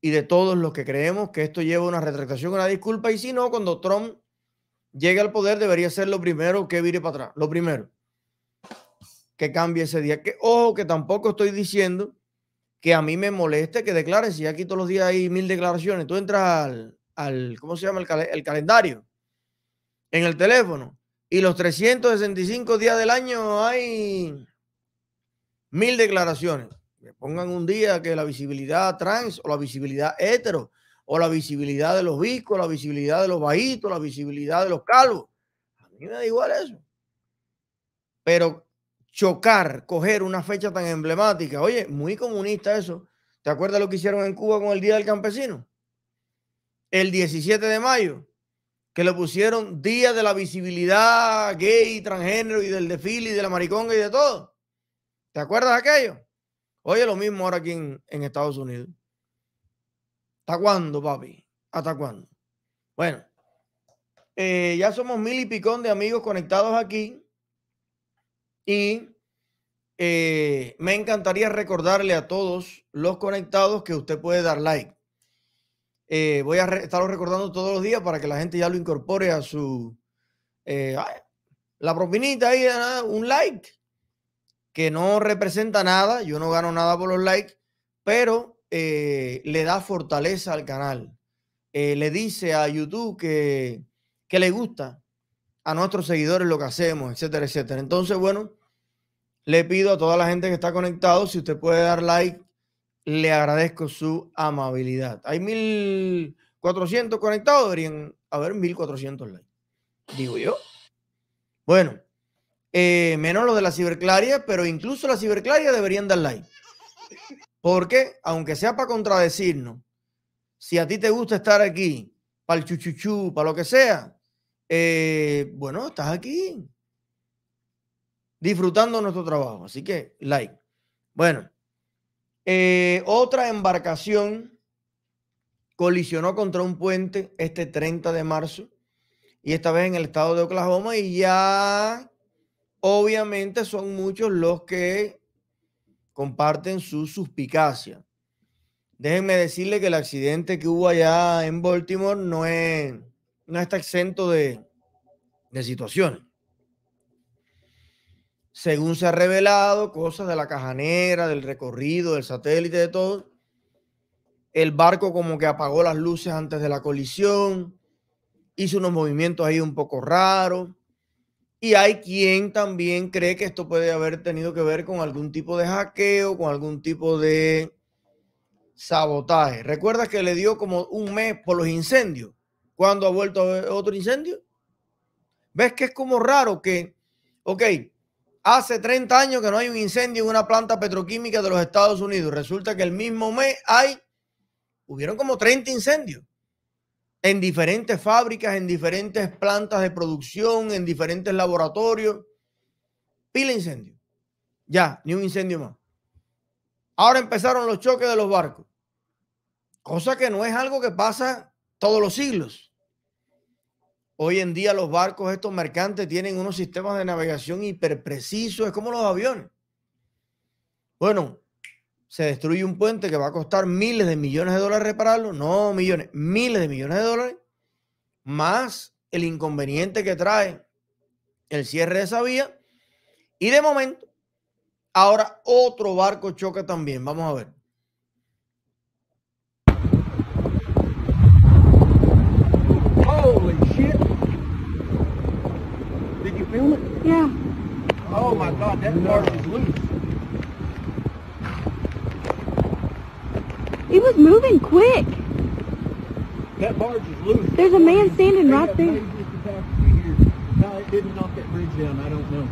y de todos los que creemos que esto lleva una retractación, una disculpa. Y si no, cuando Trump llegue al poder, debería ser lo primero que vire para atrás. Lo primero que cambie ese día. Que, ojo, que tampoco estoy diciendo que a mí me moleste que declaren. Si aquí todos los días hay mil declaraciones, tú entras al, ¿cómo se llama? el calendario en el teléfono y los 365 días del año hay mil declaraciones. le pongan un día que la visibilidad trans o la visibilidad hetero o la visibilidad de los viscos, la visibilidad de los bajitos, la visibilidad de los calvos. A mí me da igual eso. Pero chocar, coger una fecha tan emblemática, oye, muy comunista eso. ¿Te acuerdas lo que hicieron en Cuba con el Día del Campesino? El 17 de mayo que le pusieron día de la visibilidad gay, transgénero y del desfile y de la mariconga y de todo. ¿Te acuerdas de aquello? Oye, lo mismo ahora aquí en, Estados Unidos. ¿Hasta cuándo, papi? ¿Hasta cuándo? Bueno, eh, ya somos mil y picón de amigos conectados aquí y eh, me encantaría recordarle a todos los conectados que usted puede dar like. Eh, voy a estarlo recordando todos los días para que la gente ya lo incorpore a su... Eh, la propinita ahí, ah, un like, que no representa nada, yo no gano nada por los likes, pero eh, le da fortaleza al canal. le dice a YouTube que, que le gusta a nuestros seguidores lo que hacemos, etcétera, etcétera. Entonces, bueno, le pido a toda la gente que está conectado, si usted puede dar like le agradezco su amabilidad. Hay 1400 conectados, deberían haber 1400 likes, digo yo. Bueno, eh, menos lo de la ciberclaria, pero incluso la ciberclaria deberían dar like. Porque, aunque sea para contradecirnos, si a ti te gusta estar aquí, para el chuchuchú, para lo que sea, eh, bueno, estás aquí disfrutando nuestro trabajo. Así que, like. Bueno, eh, otra embarcación colisionó contra un puente este 30 de marzo y esta vez en el estado de Oklahoma y ya obviamente son muchos los que comparten su suspicacia. Déjenme decirle que el accidente que hubo allá en Baltimore no, es, no está exento de, de situaciones según se ha revelado, cosas de la cajanera, del recorrido, del satélite, de todo. El barco como que apagó las luces antes de la colisión, hizo unos movimientos ahí un poco raros. Y hay quien también cree que esto puede haber tenido que ver con algún tipo de hackeo, con algún tipo de sabotaje. ¿Recuerdas que le dio como un mes por los incendios? ¿Cuándo ha vuelto otro incendio? ¿Ves que es como raro que, ok, Hace 30 años que no hay un incendio en una planta petroquímica de los Estados Unidos. Resulta que el mismo mes hay, hubieron como 30 incendios en diferentes fábricas, en diferentes plantas de producción, en diferentes laboratorios. Pila incendio. Ya, ni un incendio más. Ahora empezaron los choques de los barcos. Cosa que no es algo que pasa todos los siglos. Hoy en día los barcos, estos mercantes, tienen unos sistemas de navegación hiperprecisos, es como los aviones. Bueno, se destruye un puente que va a costar miles de millones de dólares repararlo, no millones, miles de millones de dólares, más el inconveniente que trae el cierre de esa vía. Y de momento, ahora otro barco choca también, vamos a ver. yeah. Oh my God, that no. part was loose. It was moving quick. That barge is loose. There's a man standing right there. No, it didn't knock that bridge down. I don't know.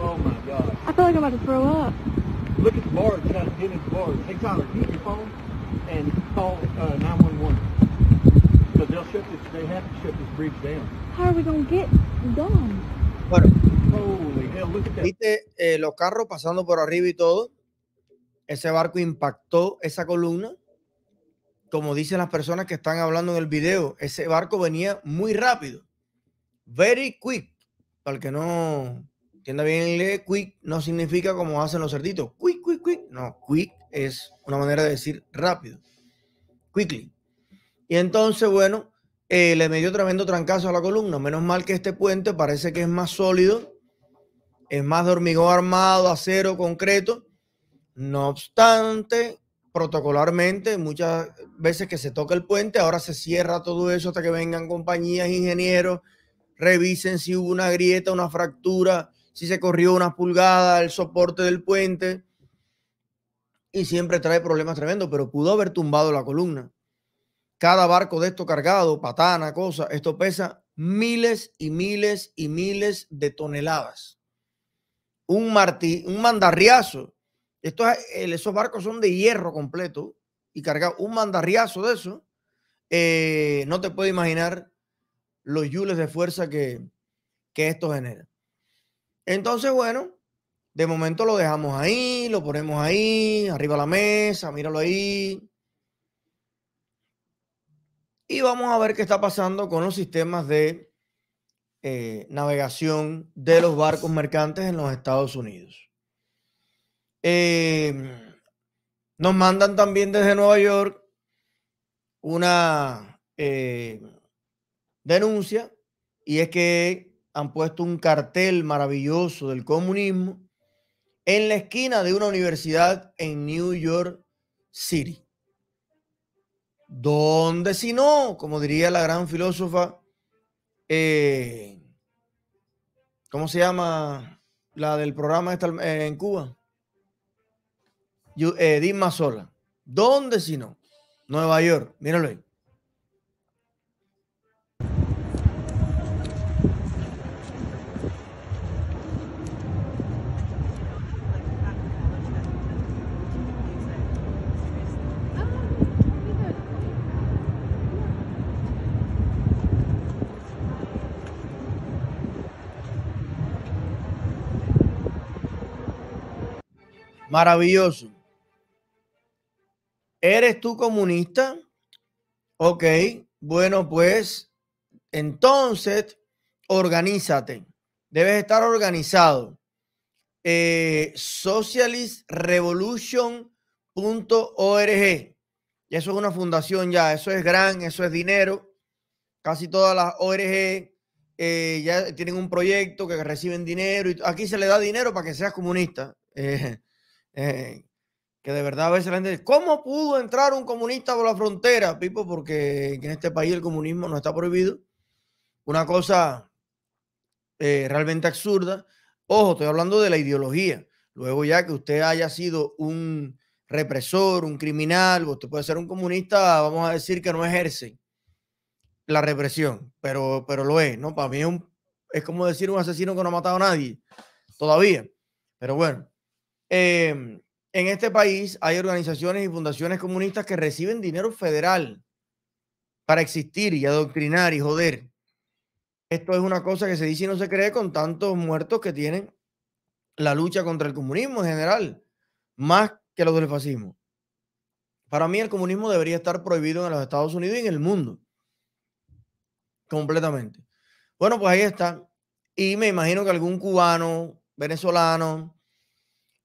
Oh my God. I feel like I'm about to throw up. Look at the barge. Got a the barge. Hey Tyler, keep your phone and call uh, 911. Bueno, viste los carros pasando por arriba y todo. Ese barco impactó esa columna. Como dicen las personas que están hablando en el video, ese barco venía muy rápido. Very quick. Para el que no entienda bien inglés, quick no significa como hacen los cerditos. Quick, quick, quick. No, quick es una manera de decir rápido. Quickly. Y entonces, bueno, eh, le me dio tremendo trancazo a la columna. Menos mal que este puente parece que es más sólido, es más de hormigón armado, acero, concreto. No obstante, protocolarmente, muchas veces que se toca el puente, ahora se cierra todo eso hasta que vengan compañías, ingenieros, revisen si hubo una grieta, una fractura, si se corrió una pulgada, el soporte del puente. Y siempre trae problemas tremendos, pero pudo haber tumbado la columna cada barco de esto cargado, patana, cosa, esto pesa miles y miles y miles de toneladas. Un, martí, un mandarriazo. Estos, esos barcos son de hierro completo y cargado. Un mandarriazo de eso. Eh, no te puedes imaginar los yules de fuerza que, que esto genera. Entonces, bueno, de momento lo dejamos ahí, lo ponemos ahí, arriba de la mesa, míralo ahí, y vamos a ver qué está pasando con los sistemas de eh, navegación de los barcos mercantes en los Estados Unidos. Em, nos mandan también desde Nueva York una eh, denuncia y es que han puesto un cartel maravilloso del comunismo en la esquina de una universidad en New York City. ¿Dónde si no? Como diría la gran filósofa, eh, ¿cómo se llama? La del programa en Cuba. Yo, Sola. Eh, ¿Dónde si no? Nueva York, míralo ahí. Maravilloso. ¿Eres tú comunista? Ok, bueno, pues entonces organízate. Debes estar organizado. Eh, socialistrevolution.org. Y eso es una fundación ya, eso es gran, eso es dinero. Casi todas las ORG eh, ya tienen un proyecto que reciben dinero y aquí se le da dinero para que seas comunista. Eh, eh, que de verdad a veces la gente dice, ¿cómo pudo entrar un comunista por la frontera, Pipo? Porque en este país el comunismo no está prohibido. Una cosa eh, realmente absurda. Ojo, estoy hablando de la ideología. Luego ya que usted haya sido un represor, un criminal, usted puede ser un comunista, vamos a decir que no ejerce la represión, pero, pero lo es, ¿no? Para mí es como decir un asesino que no ha matado a nadie todavía. Pero bueno, Em, en este país hay organizaciones y fundaciones comunistas que reciben dinero federal para existir y adoctrinar y joder. Esto es una cosa que se dice y no se cree con tantos muertos que tienen la lucha contra el comunismo en general, más que los del fascismo. Para mí el comunismo debería estar prohibido en los Estados Unidos y en el mundo. Completamente. Bueno, pues ahí está. Y me imagino que algún cubano, venezolano,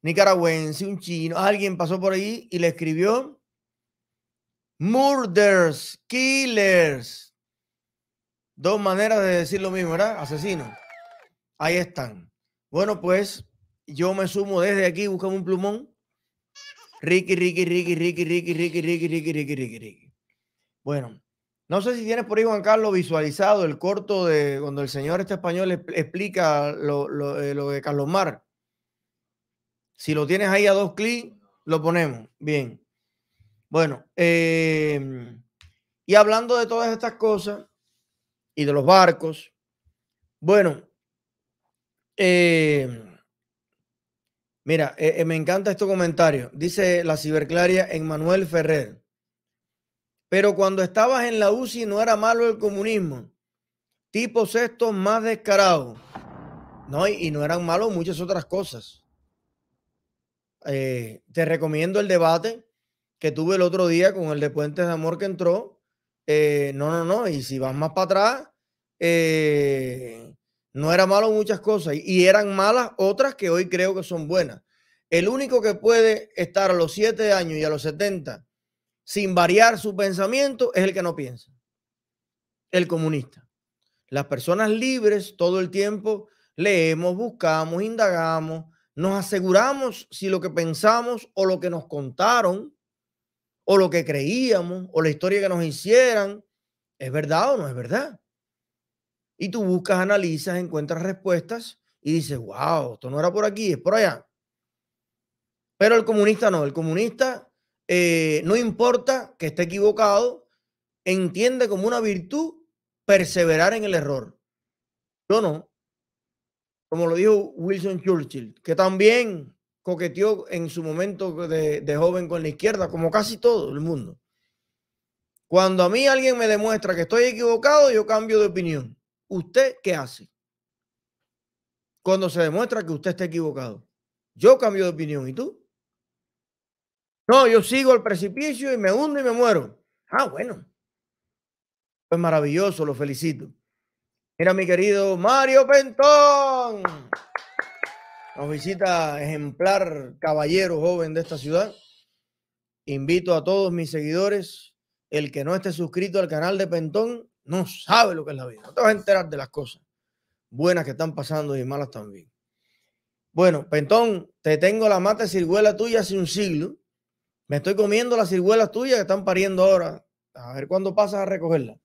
nicaragüense, un chino, alguien pasó por ahí y le escribió murders, killers. Dos maneras de decir lo mismo, ¿verdad? Asesinos. Ahí están. Bueno, pues yo me sumo desde aquí, buscamos un plumón. Ricky, Ricky, Ricky, Ricky, Ricky, Ricky, Ricky, Ricky, Ricky, Ricky, Ricky. Bueno, no sé si tienes por ahí, Juan Carlos, visualizado el corto de cuando el señor este español explica lo, lo de Carlos Mar. Si lo tienes ahí a dos clics, lo ponemos. Bien. Bueno, em, y hablando de todas estas cosas y de los barcos, bueno, em, mira, eh, eh, me encanta este comentario. Dice la ciberclaria en Manuel Ferrer. Pero cuando estabas en la UCI no era malo el comunismo. Tipos estos más descarados. No, y no eran malos muchas otras cosas. Eh, te recomiendo el debate que tuve el otro día con el de Puentes de Amor que entró. Eh, no, no, no. Y si vas más para atrás, eh, no era malo muchas cosas. Y eran malas otras que hoy creo que son buenas. El único que puede estar a los 7 años y a los 70 sin variar su pensamiento es el que no piensa. El comunista. Las personas libres todo el tiempo leemos, buscamos, indagamos, nos aseguramos si lo que pensamos o lo que nos contaron o lo que creíamos o la historia que nos hicieran es verdad o no es verdad. Y tú buscas, analizas, encuentras respuestas y dices, wow, esto no era por aquí, es por allá. Pero el comunista no, el comunista eh, no importa que esté equivocado, entiende como una virtud perseverar en el error. Yo no, como lo dijo Wilson Churchill, que también coqueteó en su momento de, joven con la izquierda, como casi todo el mundo. Cuando a mí alguien me demuestra que estoy equivocado, yo cambio de opinión. ¿Usted qué hace? Cuando se demuestra que usted está equivocado, yo cambio de opinión. ¿Y tú? No, yo sigo el precipicio y me hundo y me muero. Ah, bueno. Pues maravilloso, lo felicito. Mira, mi querido Mario Pentón. Nos visita ejemplar caballero joven de esta ciudad. Invito a todos mis seguidores. El que no esté suscrito al canal de Pentón no sabe lo que es la vida. No te vas a enterar de las cosas buenas que están pasando y malas también. Bueno, Pentón, te tengo la mata de ciruela tuya hace un siglo. Me estoy comiendo las ciruelas tuyas que están pariendo ahora. A ver cuándo pasas a recogerla.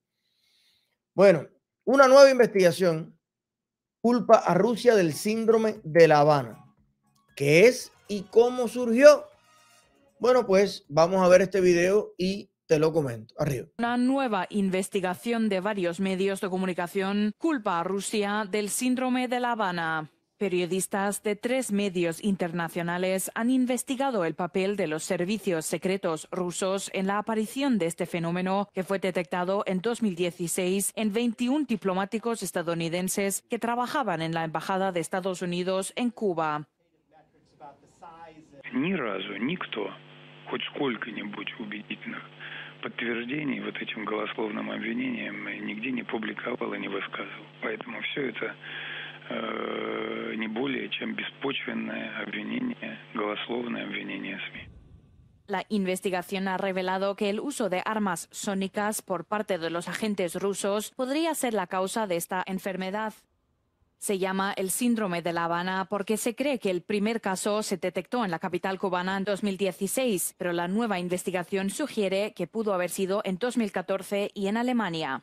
Bueno, una nueva investigación culpa a Rusia del síndrome de La Habana. ¿Qué es y cómo surgió? Bueno, pues vamos a ver este video y te lo comento. Arriba. Una nueva investigación de varios medios de comunicación culpa a Rusia del síndrome de La Habana. Periodistas de tres medios internacionales han investigado el papel de los servicios secretos rusos en la aparición de este fenómeno que fue detectado en 2016 en 21 diplomáticos estadounidenses que trabajaban en la Embajada de Estados Unidos en Cuba. Ni подтверждений вот этим голословным обвинениям нигде не публиковал не Поэтому все это Э, la investigación ha revelado que el uso de armas sónicas por parte de los agentes rusos podría ser la causa de esta enfermedad. Se llama el síndrome de La Habana porque se cree que el primer caso se detectó en la capital cubana en 2016, pero la nueva investigación sugiere que pudo haber sido en 2014 y en Alemania.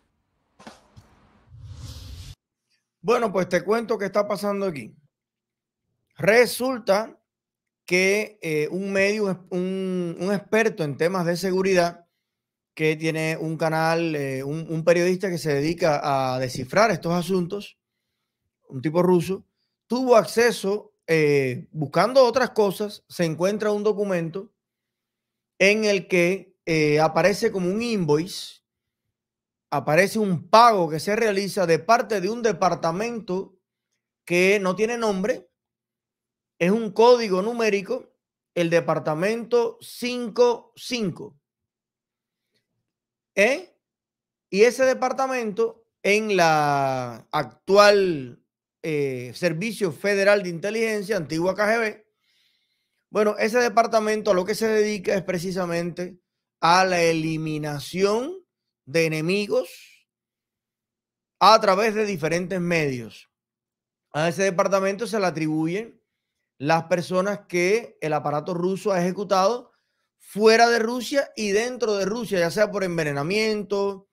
Bueno, pues te cuento qué está pasando aquí. Resulta que eh, un medio, un, experto en temas de seguridad, que tiene un canal, eh, un, periodista que se dedica a descifrar estos asuntos, un tipo ruso, tuvo acceso eh, buscando otras cosas, se encuentra un documento en el que aparece como un invoice aparece un pago que se realiza de parte de un departamento que no tiene nombre, es un código numérico, el departamento 55. ¿Eh? Y ese departamento en la actual eh, Servicio Federal de Inteligencia, antigua KGB, bueno, ese departamento a lo que se dedica es precisamente a la eliminación de enemigos a través de diferentes medios. A ese departamento se le atribuyen las personas que el aparato ruso ha ejecutado fuera de Rusia y dentro de Rusia, ya sea por envenenamiento,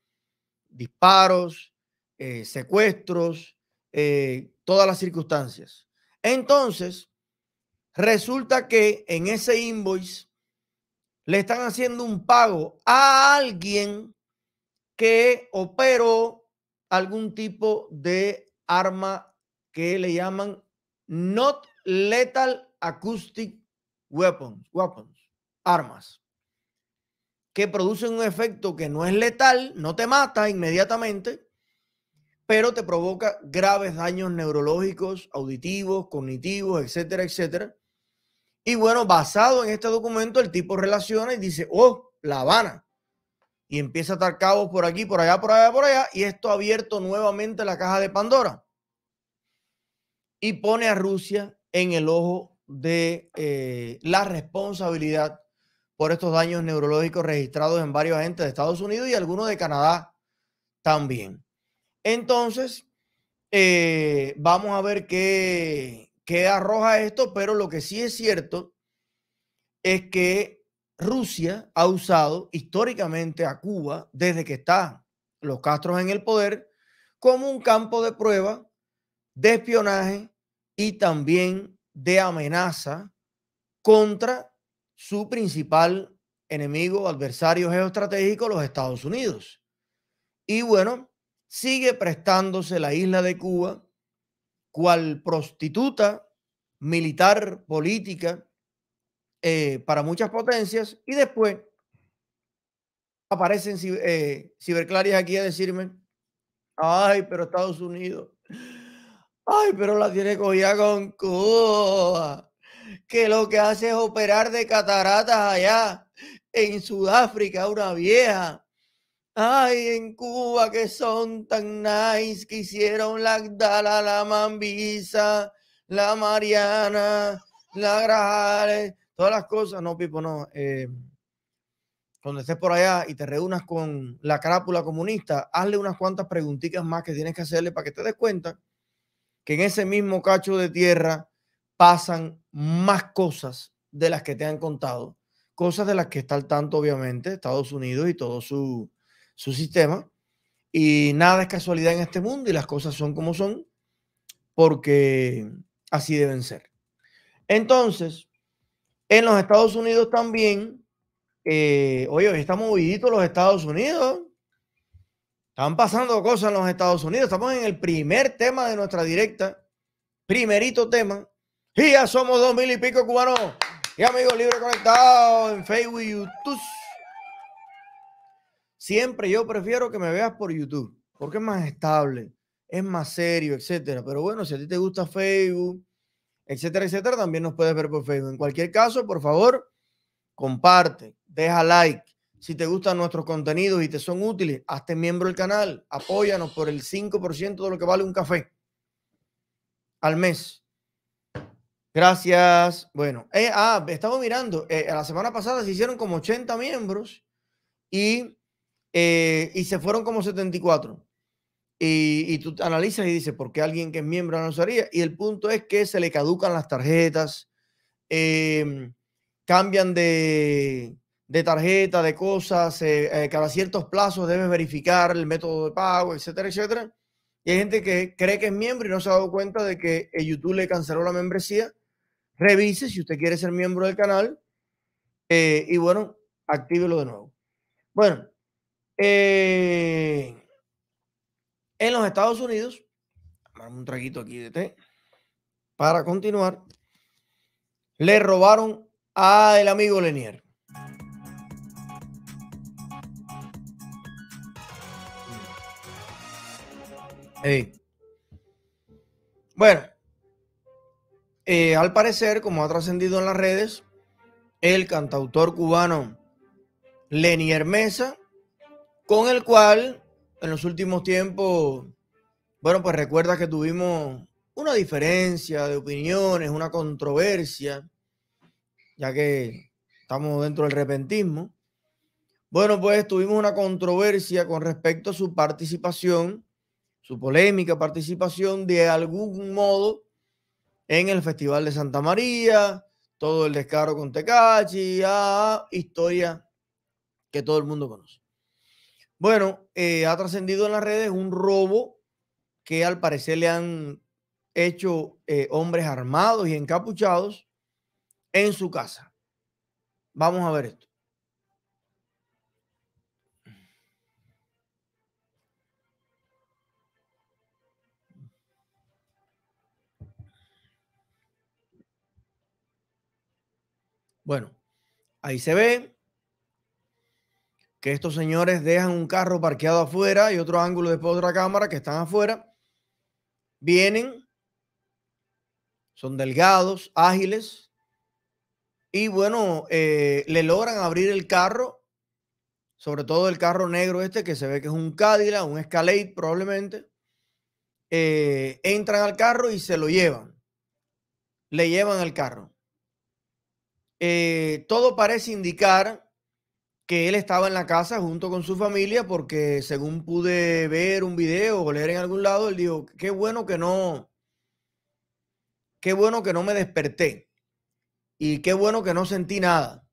disparos, eh, secuestros, eh, todas las circunstancias. Entonces, resulta que en ese invoice le están haciendo un pago a alguien que operó algún tipo de arma que le llaman not lethal acoustic weapons, weapons, armas, que producen un efecto que no es letal, no te mata inmediatamente, pero te provoca graves daños neurológicos, auditivos, cognitivos, etcétera, etcétera. Y bueno, basado en este documento, el tipo relaciona y dice, oh, La Habana y empieza a atar cabos por aquí, por allá, por allá, por allá, y esto ha abierto nuevamente la caja de Pandora y pone a Rusia en el ojo de eh, la responsabilidad por estos daños neurológicos registrados en varios agentes de Estados Unidos y algunos de Canadá también. Entonces, eh, vamos a ver qué, qué arroja esto, pero lo que sí es cierto es que Rusia ha usado históricamente a Cuba desde que están los Castros en el poder como un campo de prueba, de espionaje y también de amenaza contra su principal enemigo, adversario geoestratégico, los Estados Unidos. Y bueno, sigue prestándose la isla de Cuba cual prostituta militar, política, eh, para muchas potencias y después aparecen eh, ciberclarias aquí a decirme, ay, pero Estados Unidos, ay, pero la tiene cogida con Cuba, que lo que hace es operar de cataratas allá en Sudáfrica, una vieja. Ay, en Cuba que son tan nice que hicieron la Dala, la Mambisa, la Mariana, la Grajales todas las cosas, no, Pipo, no. Eh, cuando estés por allá y te reúnas con la crápula comunista, hazle unas cuantas preguntitas más que tienes que hacerle para que te des cuenta que en ese mismo cacho de tierra pasan más cosas de las que te han contado, cosas de las que está al tanto, obviamente, Estados Unidos y todo su, su sistema. Y nada es casualidad en este mundo y las cosas son como son, porque así deben ser. Entonces, en los Estados Unidos también, eh, oye, hoy está movidito los Estados Unidos. Están pasando cosas en los Estados Unidos. Estamos en el primer tema de nuestra directa. Primerito tema. Y ya somos dos mil y pico cubanos. Y amigos libres conectados en Facebook y YouTube. Siempre yo prefiero que me veas por YouTube. Porque es más estable, es más serio, etcétera. Pero bueno, si a ti te gusta Facebook, etcétera, etcétera, también nos puedes ver por Facebook. En cualquier caso, por favor, comparte, deja like. Si te gustan nuestros contenidos y te son útiles, hazte miembro del canal, apóyanos por el 5% de lo que vale un café al mes. Gracias. Bueno, eh, ah, estaba mirando, eh, la semana pasada se hicieron como 80 miembros eh, y se fueron como 74. Y, tú analizas y dices, ¿por qué alguien que es miembro no haría? Y el punto es que se le caducan las tarjetas, em, cambian de, tarjeta, de cosas, eh, eh, cada ciertos plazos debes verificar el método de pago, etcétera, etcétera. Y hay gente que cree que es miembro y no se ha dado cuenta de que eh, YouTube le canceló la membresía. Revise si usted quiere ser miembro del canal y bueno, actívelo de nuevo. Bueno, eh, en los Estados Unidos, un traguito aquí de té, para continuar, le robaron a el amigo Lenier. Bueno, eh, al parecer, como ha trascendido en las redes, el cantautor cubano Lenier Mesa, con el cual en los últimos tiempos, bueno, pues recuerda que tuvimos una diferencia de opiniones, una controversia, ya que estamos dentro del repentismo. Bueno, pues tuvimos una controversia con respecto a su participación, su polémica participación de algún modo en el Festival de Santa María, todo el descaro con Tecachi, a ah, ah, historia que todo el mundo conoce. Bueno, eh, ha trascendido en las redes un robo que al parecer le han hecho eh, hombres armados y encapuchados en su casa. Vamos a ver esto. Bueno, ahí se ve que estos señores dejan un carro parqueado afuera y otro ángulo después otra cámara que están afuera. Vienen, son delgados, ágiles, y bueno, eh, le logran abrir el carro, sobre todo el carro negro este que se ve que es un Cadillac, un Escalade probablemente. Eh, entran al carro y se lo llevan. Le llevan el carro. Eh, todo parece indicar que él estaba en la casa junto con su familia porque según pude ver un video o leer en algún lado, él dijo, qué bueno que no, qué bueno que no me desperté y qué bueno que no sentí nada.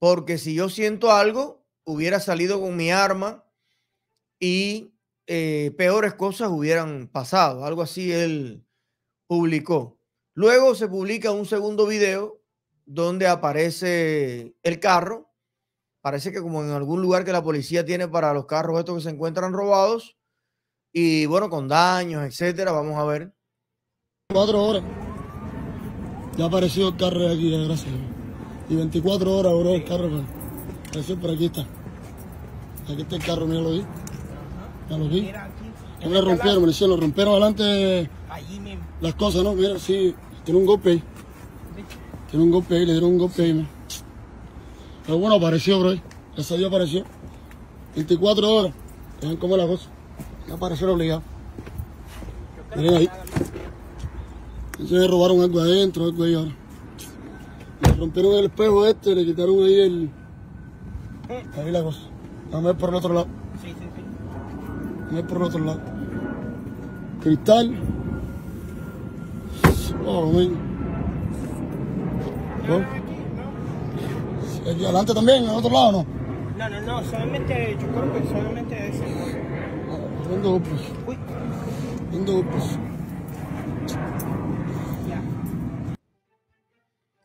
Porque si yo siento algo, hubiera salido con mi arma y eh, peores cosas hubieran pasado. Algo así él publicó. Luego se publica un segundo video donde aparece el carro parece que como en algún lugar que la policía tiene para los carros estos que se encuentran robados, y bueno, con daños, etcétera, vamos a ver. Cuatro horas. Ya apareció el carro aquí, gracias. Y 24 horas bro, el carro. Apareció por aquí está. Aquí está el carro, mira, lo vi. Ya lo vi. lo rompieron, me lo hicieron, lo rompieron adelante las cosas, ¿no? Mira, sí, tiene un golpe ahí. Tiene un golpe ahí, le dieron un golpe ahí, ¿no? Pero bueno, apareció, bro. Ese día apareció. 24 horas. Dejan comer la cosa. Ya aparecer obligado. Miren ahí. Entonces robaron algo adentro, algo ahí ahora. Le rompieron el espejo este, le quitaron ahí el. Ahí la cosa. Vamos a ver por el otro lado. Sí, sí, sí. Vamos a ver por el otro lado. Cristal. Oh, man. ¿No? de eh, adelante también, en otro lado, ¿no? No, no, no, solamente yo creo que solamente ese Un ah, doppio. Uy. Ya.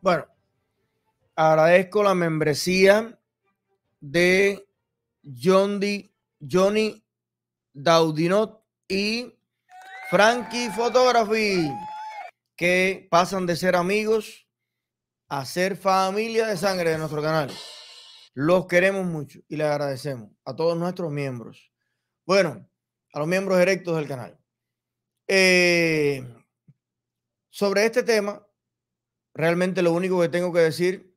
Bueno, agradezco la membresía de John Johnny Daudinot y Frankie Photography, que pasan de ser amigos a ser familia de sangre de nuestro canal. Los queremos mucho y le agradecemos a todos nuestros miembros. Bueno, a los miembros directos del canal. Eh, sobre este tema, realmente lo único que tengo que decir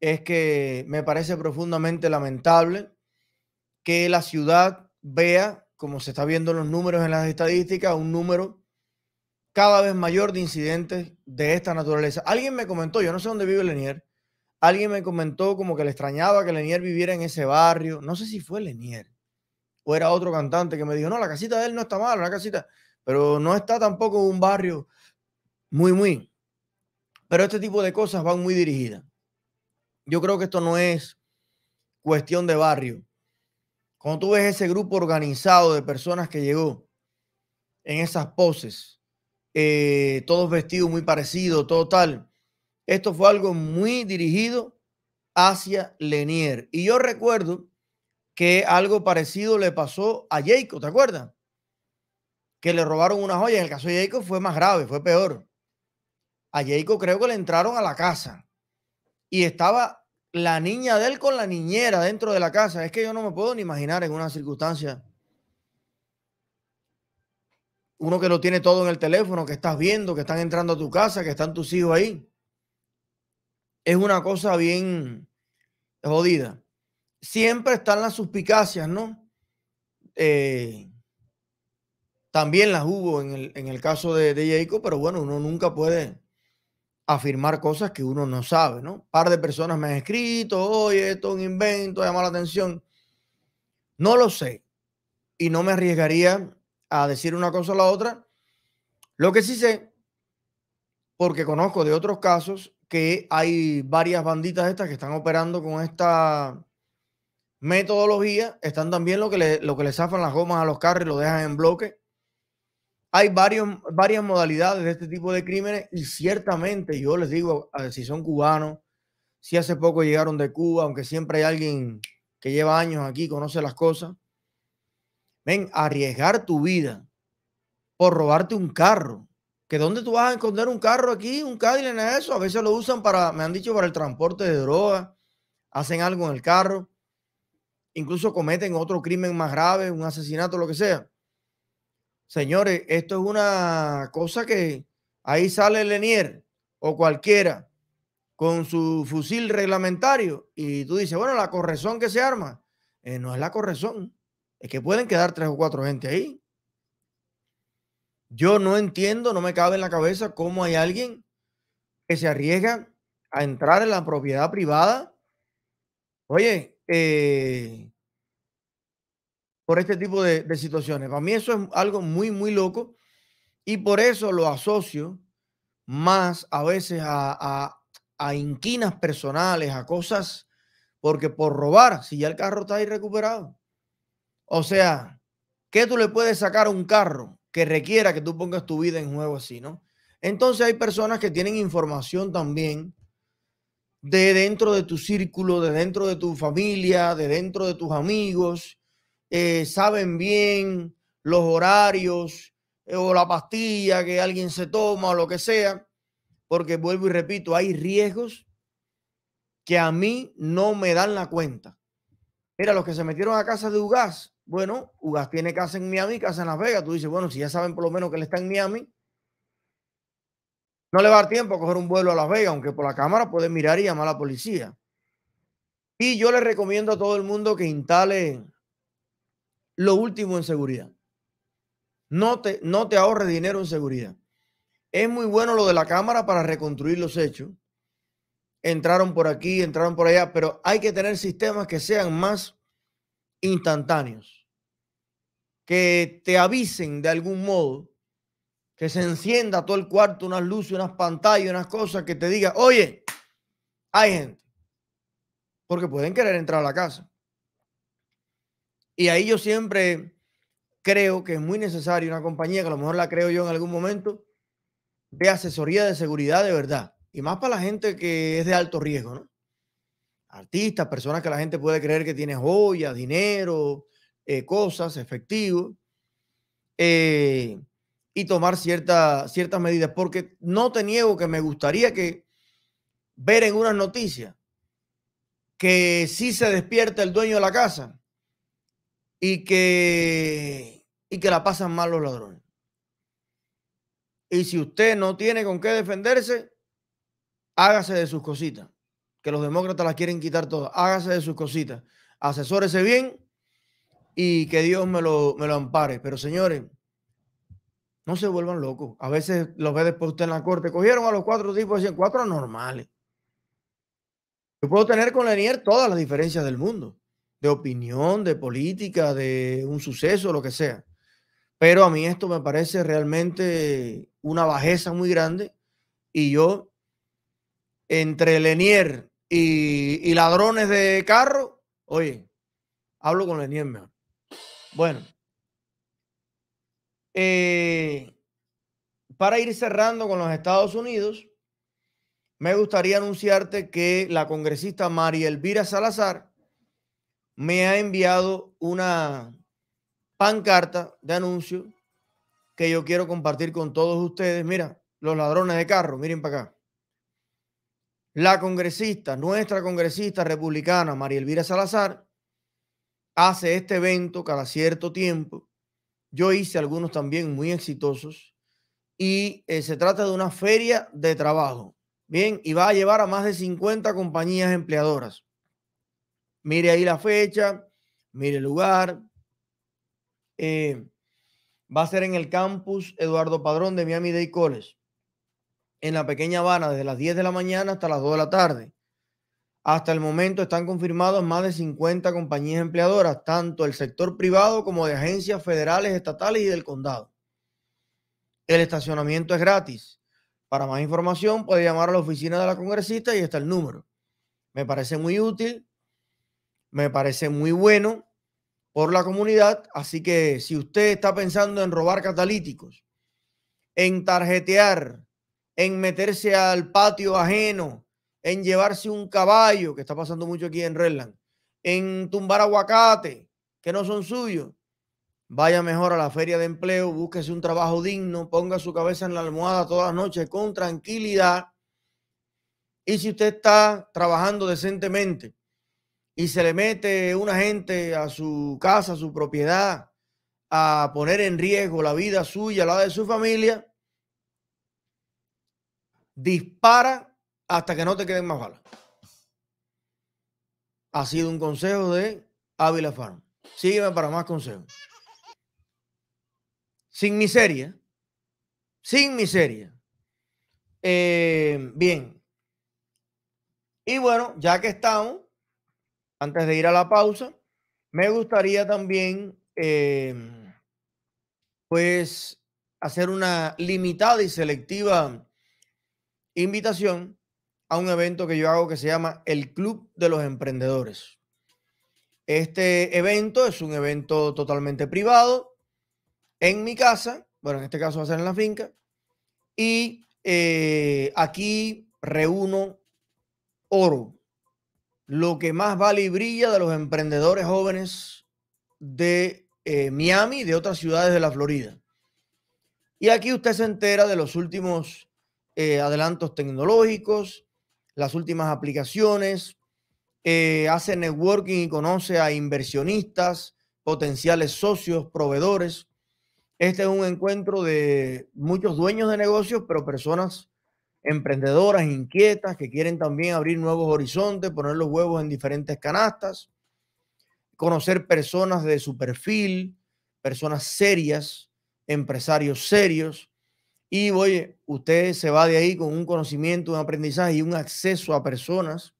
es que me parece profundamente lamentable que la ciudad vea, como se está viendo en los números en las estadísticas, un número cada vez mayor de incidentes de esta naturaleza. Alguien me comentó, yo no sé dónde vive Lenier, alguien me comentó como que le extrañaba que Lenier viviera en ese barrio. No sé si fue Lenier o era otro cantante que me dijo, no, la casita de él no está mal, la casita, pero no está tampoco en un barrio muy, muy. Pero este tipo de cosas van muy dirigidas. Yo creo que esto no es cuestión de barrio. Cuando tú ves ese grupo organizado de personas que llegó en esas poses, eh, todos vestidos muy parecidos, todo tal. Esto fue algo muy dirigido hacia Lenier. Y yo recuerdo que algo parecido le pasó a Jacob, ¿te acuerdas? Que le robaron una joya. En el caso de Jacob fue más grave, fue peor. A Jacob creo que le entraron a la casa y estaba la niña de él con la niñera dentro de la casa. Es que yo no me puedo ni imaginar en una circunstancia uno que lo tiene todo en el teléfono, que estás viendo, que están entrando a tu casa, que están tus hijos ahí. Es una cosa bien jodida. Siempre están las suspicacias, ¿no? Eh, también las hubo en el, caso de, de pero bueno, uno nunca puede afirmar cosas que uno no sabe, ¿no? Un par de personas me han escrito, oye, esto es un invento, llama la atención. No lo sé y no me arriesgaría a decir una cosa o la otra. Lo que sí sé, porque conozco de otros casos, que hay varias banditas estas que están operando con esta metodología, están también lo que le, lo que zafan las gomas a los carros y lo dejan en bloque. Hay varios, varias modalidades de este tipo de crímenes y ciertamente yo les digo, si son cubanos, si hace poco llegaron de Cuba, aunque siempre hay alguien que lleva años aquí, conoce las cosas, Ven, arriesgar tu vida por robarte un carro. ¿Que dónde tú vas a esconder un carro aquí? Un Cadillac, eso. A veces lo usan para, me han dicho, para el transporte de droga. Hacen algo en el carro. Incluso cometen otro crimen más grave, un asesinato, lo que sea. Señores, esto es una cosa que ahí sale Lenier o cualquiera con su fusil reglamentario y tú dices, bueno, la corrección que se arma, eh, no es la corrección. Es que pueden quedar tres o cuatro gente ahí. Yo no entiendo, no me cabe en la cabeza cómo hay alguien que se arriesga a entrar en la propiedad privada. Oye, eh, por este tipo de, situaciones. Para mí eso es algo muy, muy loco y por eso lo asocio más a veces a, a, a inquinas personales, a cosas, porque por robar, si ya el carro está ahí recuperado. O sea, ¿qué tú le puedes sacar a un carro que requiera que tú pongas tu vida en juego así, no? Entonces hay personas que tienen información también de dentro de tu círculo, de dentro de tu familia, de dentro de tus amigos, eh, saben bien los horarios eh, o la pastilla que alguien se toma o lo que sea, porque vuelvo y repito, hay riesgos que a mí no me dan la cuenta. Mira, los que se metieron a casa de Ugas, bueno, Ugas tiene casa en Miami casa en Las Vegas. Tú dices, bueno, si ya saben por lo menos que él está en Miami, no le va a dar tiempo a coger un vuelo a Las Vegas, aunque por la cámara puede mirar y llamar a la policía. Y yo le recomiendo a todo el mundo que instale lo último en seguridad. No te, no te ahorres dinero en seguridad. Es muy bueno lo de la cámara para reconstruir los hechos. Entraron por aquí, entraron por allá, pero hay que tener sistemas que sean más instantáneos, que te avisen de algún modo, que se encienda todo el cuarto, unas luces, unas pantallas, unas cosas, que te diga, oye, hay gente, porque pueden querer entrar a la casa. Y ahí yo siempre creo que es muy necesario una compañía, que a lo mejor la creo yo en algún momento, de asesoría de seguridad de verdad. Y más para la gente que es de alto riesgo, ¿no? artistas, personas que la gente puede creer que tiene joyas, dinero, eh, cosas, efectivo, eh, y tomar ciertas medidas. Porque no te niego que me gustaría que ver en unas noticias que sí se despierta el dueño de la casa y que, y que la pasan mal los ladrones. Y si usted no tiene con qué defenderse, hágase de sus cositas que los demócratas las quieren quitar todas. Hágase de sus cositas, asesórese bien y que Dios me lo, ampare. Pero señores, no se vuelvan locos. A veces los ve después usted en la corte. Cogieron a los cuatro tipos, y decían cuatro normales. Yo puedo tener con Lenier todas las diferencias del mundo, de opinión, de política, de un suceso, lo que sea. Pero a mí esto me parece realmente una bajeza muy grande y yo entre Lenier y, ladrones de carro, oye, hablo con la mejor. Bueno, eh, para ir cerrando con los Estados Unidos, me gustaría anunciarte que la congresista María Elvira Salazar me ha enviado una pancarta de anuncio que yo quiero compartir con todos ustedes. Mira, los ladrones de carro, miren para acá la congresista, nuestra congresista republicana María Elvira Salazar, hace este evento cada cierto tiempo. Yo hice algunos también muy exitosos y eh, se trata de una feria de trabajo. Bien, y va a llevar a más de 50 compañías empleadoras. Mire ahí la fecha, mire el lugar. Eh, va a ser en el campus Eduardo Padrón de Miami Day College en la pequeña Habana desde las 10 de la mañana hasta las 2 de la tarde. Hasta el momento están confirmados más de 50 compañías empleadoras, tanto del sector privado como de agencias federales, estatales y del condado. El estacionamiento es gratis. Para más información puede llamar a la oficina de la congresista y está el número. Me parece muy útil, me parece muy bueno por la comunidad, así que si usted está pensando en robar catalíticos, en tarjetear, en meterse al patio ajeno, en llevarse un caballo, que está pasando mucho aquí en Redland, en tumbar aguacate, que no son suyos. Vaya mejor a la feria de empleo, búsquese un trabajo digno, ponga su cabeza en la almohada todas las noches con tranquilidad. Y si usted está trabajando decentemente y se le mete una gente a su casa, a su propiedad, a poner en riesgo la vida suya, la de su familia, dispara hasta que no te queden más balas. Ha sido un consejo de Ávila Farm. Sígueme para más consejos. Sin miseria. Sin miseria. Eh, bien. Y bueno, ya que estamos, antes de ir a la pausa, me gustaría también, eh, pues, hacer una limitada y selectiva invitación a un evento que yo hago que se llama el Club de los Emprendedores. Este evento es un evento totalmente privado en mi casa, bueno, en este caso va a ser en la finca, y eh, aquí reúno oro, lo que más vale y brilla de los emprendedores jóvenes de eh, Miami y de otras ciudades de la Florida. Y aquí usted se entera de los últimos eh, adelantos tecnológicos, las últimas aplicaciones, eh, hace networking y conoce a inversionistas, potenciales socios, proveedores. Este es un encuentro de muchos dueños de negocios, pero personas emprendedoras, inquietas, que quieren también abrir nuevos horizontes, poner los huevos en diferentes canastas, conocer personas de su perfil, personas serias, empresarios serios, y oye, usted se va de ahí con un conocimiento, un aprendizaje y un acceso a personas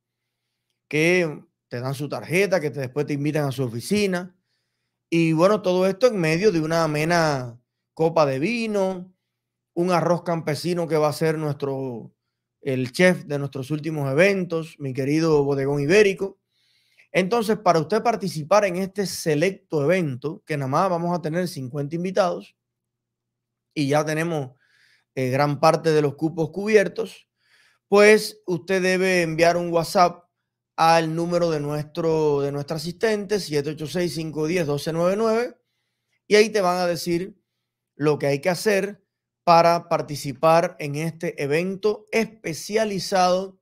que te dan su tarjeta, que te, después te invitan a su oficina. Y bueno, todo esto en medio de una amena copa de vino, un arroz campesino que va a ser nuestro, el chef de nuestros últimos eventos, mi querido bodegón ibérico. Entonces, para usted participar en este selecto evento, que nada más vamos a tener 50 invitados, y ya tenemos eh, gran parte de los cupos cubiertos, pues usted debe enviar un WhatsApp al número de nuestro, de nuestra asistente, 786-510-1299, y ahí te van a decir lo que hay que hacer para participar en este evento especializado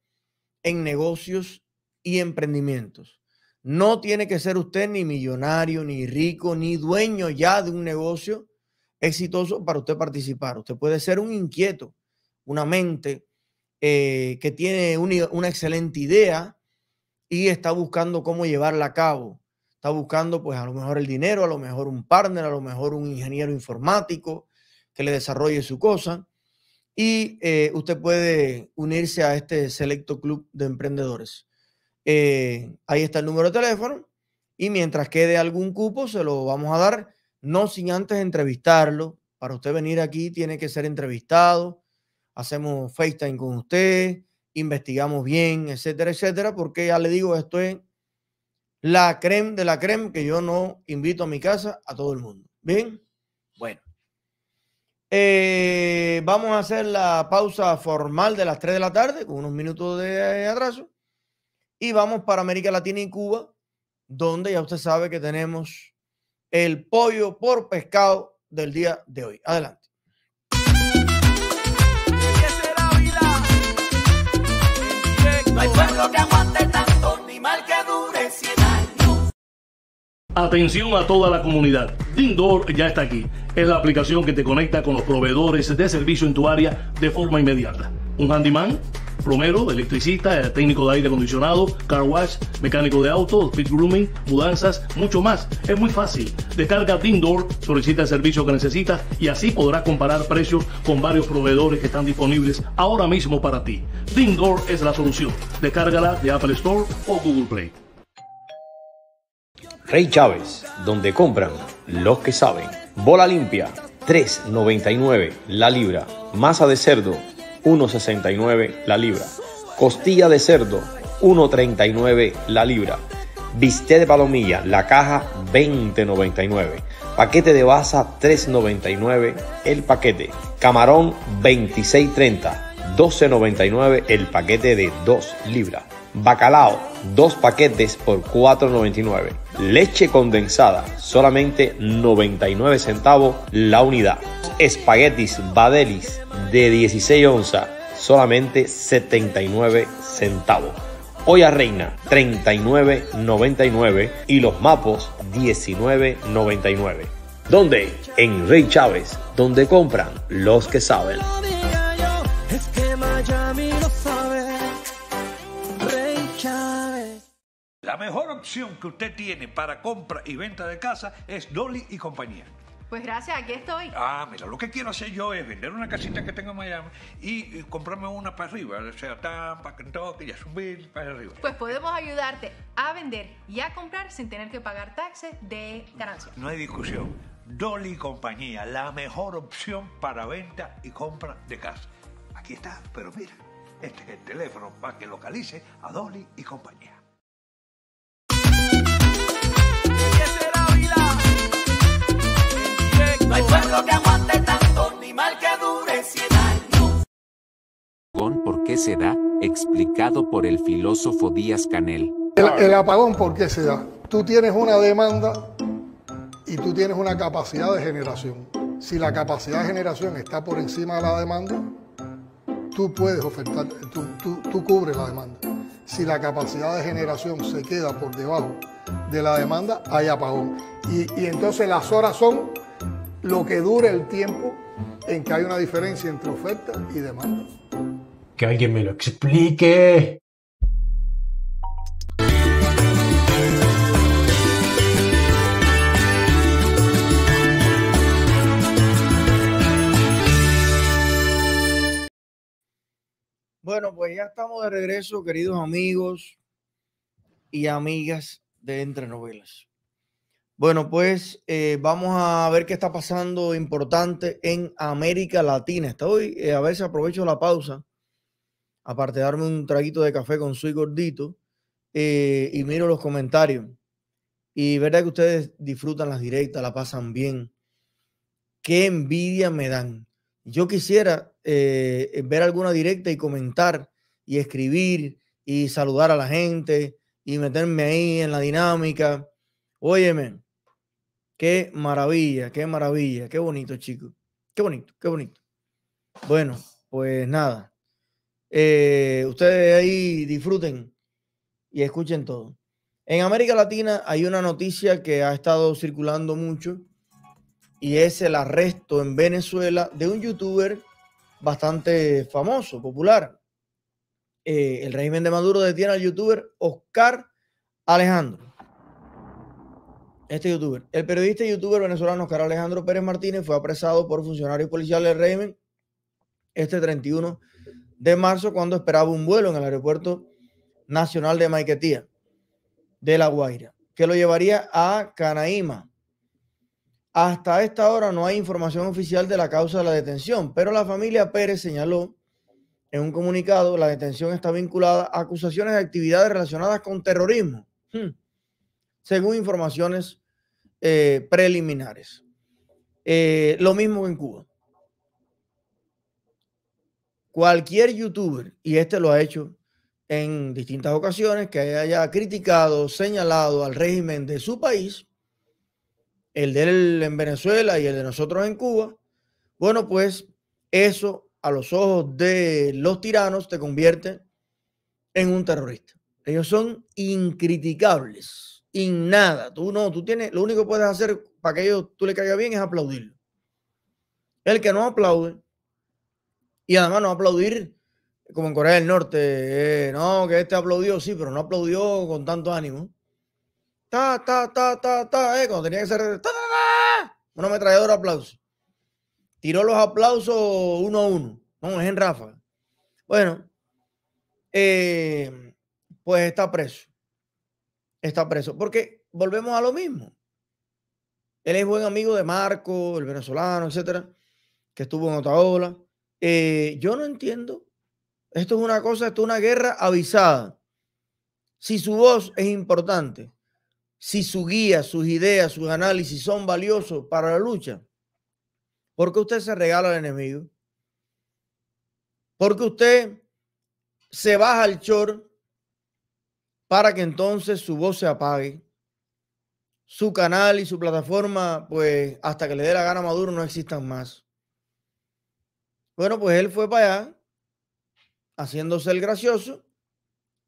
en negocios y emprendimientos. No tiene que ser usted ni millonario, ni rico, ni dueño ya de un negocio exitoso para usted participar. Usted puede ser un inquieto, una mente eh, que tiene una excelente idea y está buscando cómo llevarla a cabo. Está buscando, pues, a lo mejor el dinero, a lo mejor un partner, a lo mejor un ingeniero informático que le desarrolle su cosa. Y eh, usted puede unirse a este selecto club de emprendedores. Eh, ahí está el número de teléfono. Y mientras quede algún cupo, se lo vamos a dar no sin antes entrevistarlo. Para usted venir aquí tiene que ser entrevistado. Hacemos FaceTime con usted, investigamos bien, etcétera, etcétera, porque ya le digo, esto es la creme de la creme que yo no invito a mi casa a todo el mundo. Bien, bueno. Eh, vamos a hacer la pausa formal de las 3 de la tarde, con unos minutos de eh, atraso. Y vamos para América Latina y Cuba, donde ya usted sabe que tenemos el pollo por pescado del día de hoy. Adelante. Atención a toda la comunidad. Dindor ya está aquí. Es la aplicación que te conecta con los proveedores de servicio en tu área de forma inmediata. ¿Un handyman? plomero, electricista, técnico de aire acondicionado, car wash, mecánico de autos, speed grooming, mudanzas, mucho más. Es muy fácil. Descarga Door, solicita el servicio que necesitas y así podrás comparar precios con varios proveedores que están disponibles ahora mismo para ti. Door es la solución. Descárgala de Apple Store o Google Play. Rey Chávez, donde compran los que saben. Bola limpia, 3.99 la libra. Masa de cerdo 1.69 la libra. Costilla de cerdo, 1.39 la libra. Bistec de palomilla, la caja 20.99. Paquete de baza 3.99 el paquete. Camarón 26.30, 12.99 el paquete de 2 libras. Bacalao, dos paquetes por 4.99. Leche condensada, solamente 99 centavos la unidad. Espaguetis Badelis de 16 onzas, solamente 79 centavos. Olla Reina 39.99 y los mapos 19.99. ¿Dónde? En Rey Chávez, donde compran los que saben. La mejor opción que usted tiene para compra y venta de casa es Dolly y compañía. Pues gracias, aquí estoy. Ah, mira, lo que quiero hacer yo es vender una casita que tengo en Miami y, eh, comprarme una para arriba, o sea, Tampa, Kentucky, subir para arriba. Pues podemos ayudarte a vender y a comprar sin tener que pagar taxes de ganancia. No hay discusión. Dolly compañía, la mejor opción para venta y compra de casa. Aquí está, pero mira, este es el teléfono para que localice a Dolly y compañía. No hay que aguante tanto, ni mal que dure ¿Por qué se da? Explicado por el filósofo Díaz Canel. El, apagón, ¿por qué se da? Tú tienes una demanda y tú tienes una capacidad de generación. Si la capacidad de generación está por encima de la demanda, tú puedes ofertar, tú, tú, tú cubres la demanda si la capacidad de generación se queda por debajo de la demanda, hay apagón. Y, entonces las horas son lo que dura el tiempo en que hay una diferencia entre oferta y demanda. Que alguien me lo explique. Bueno, pues ya estamos de regreso, queridos amigos y amigas de Entre Novelas. Bueno, pues eh, vamos a ver qué está pasando importante en América Latina. Estoy, eh, a veces aprovecho la pausa, aparte de darme un traguito de café con Soy Gordito, eh, y miro los comentarios. Y verdad que ustedes disfrutan las directas, la pasan bien. Qué envidia me dan. Yo quisiera eh, eh, ver alguna directa y comentar y escribir y saludar a la gente y meterme ahí en la dinámica. Óyeme, qué maravilla, qué maravilla, qué bonito, chicos. Qué bonito, qué bonito. Bueno, pues nada. Eh, ustedes ahí disfruten y escuchen todo. En América Latina hay una noticia que ha estado circulando mucho y es el arresto en Venezuela de un youtuber bastante famoso, popular. Eh, el régimen de Maduro detiene al youtuber Oscar Alejandro. Este youtuber. El periodista youtuber venezolano Oscar Alejandro Pérez Martínez fue apresado por funcionarios policiales del régimen este 31 de marzo cuando esperaba un vuelo en el aeropuerto nacional de Maiquetía de La Guaira, que lo llevaría a Canaima hasta esta hora no hay información oficial de la causa de la detención, pero la familia Pérez señaló en un comunicado la detención está vinculada a acusaciones de actividades relacionadas con terrorismo, hmm, según informaciones eh, preliminares. Eh, lo mismo en Cuba. Cualquier youtuber, y este lo ha hecho en distintas ocasiones, que haya criticado, señalado al régimen de su país, el de él en Venezuela y el de nosotros en Cuba, bueno, pues eso a los ojos de los tiranos te convierte en un terrorista. Ellos son incriticables, en nada. Tú no, tú tienes, lo único que puedes hacer para que ellos tú le caiga bien es aplaudirlo. El que no aplaude, y además no aplaudir como en Corea del Norte, eh, no, que este aplaudió, sí, pero no aplaudió con tanto ánimo ta, ta, ta, ta, ta, eh, tenía que ser ta, ta, ta, aplauso. Tiró los aplausos uno a uno, no, es en Rafa. Bueno, eh, pues está preso. Está preso. Porque volvemos a lo mismo. Él es buen amigo de Marco, el venezolano, etcétera, que estuvo en otra ola eh, yo no entiendo. Esto es una cosa, esto es una guerra avisada. Si su voz es importante, si su guía, sus ideas, sus análisis son valiosos para la lucha, porque usted se regala al enemigo? porque usted se baja al chor para que entonces su voz se apague? Su canal y su plataforma, pues hasta que le dé la gana a Maduro, no existan más. Bueno, pues él fue para allá, haciéndose el gracioso,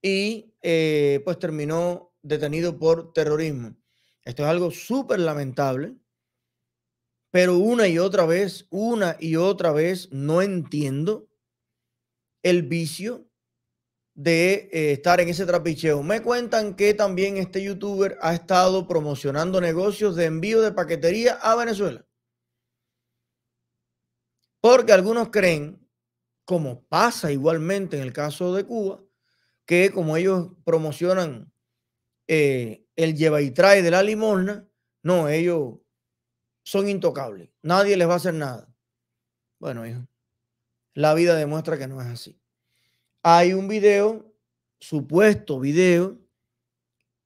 y eh, pues terminó detenido por terrorismo. Esto es algo súper lamentable, pero una y otra vez, una y otra vez, no entiendo el vicio de eh, estar en ese trapicheo. Me cuentan que también este youtuber ha estado promocionando negocios de envío de paquetería a Venezuela. Porque algunos creen, como pasa igualmente en el caso de Cuba, que como ellos promocionan eh, el lleva y trae de la limosna, no, ellos son intocables, nadie les va a hacer nada. Bueno, hijo, la vida demuestra que no es así. Hay un video, supuesto video,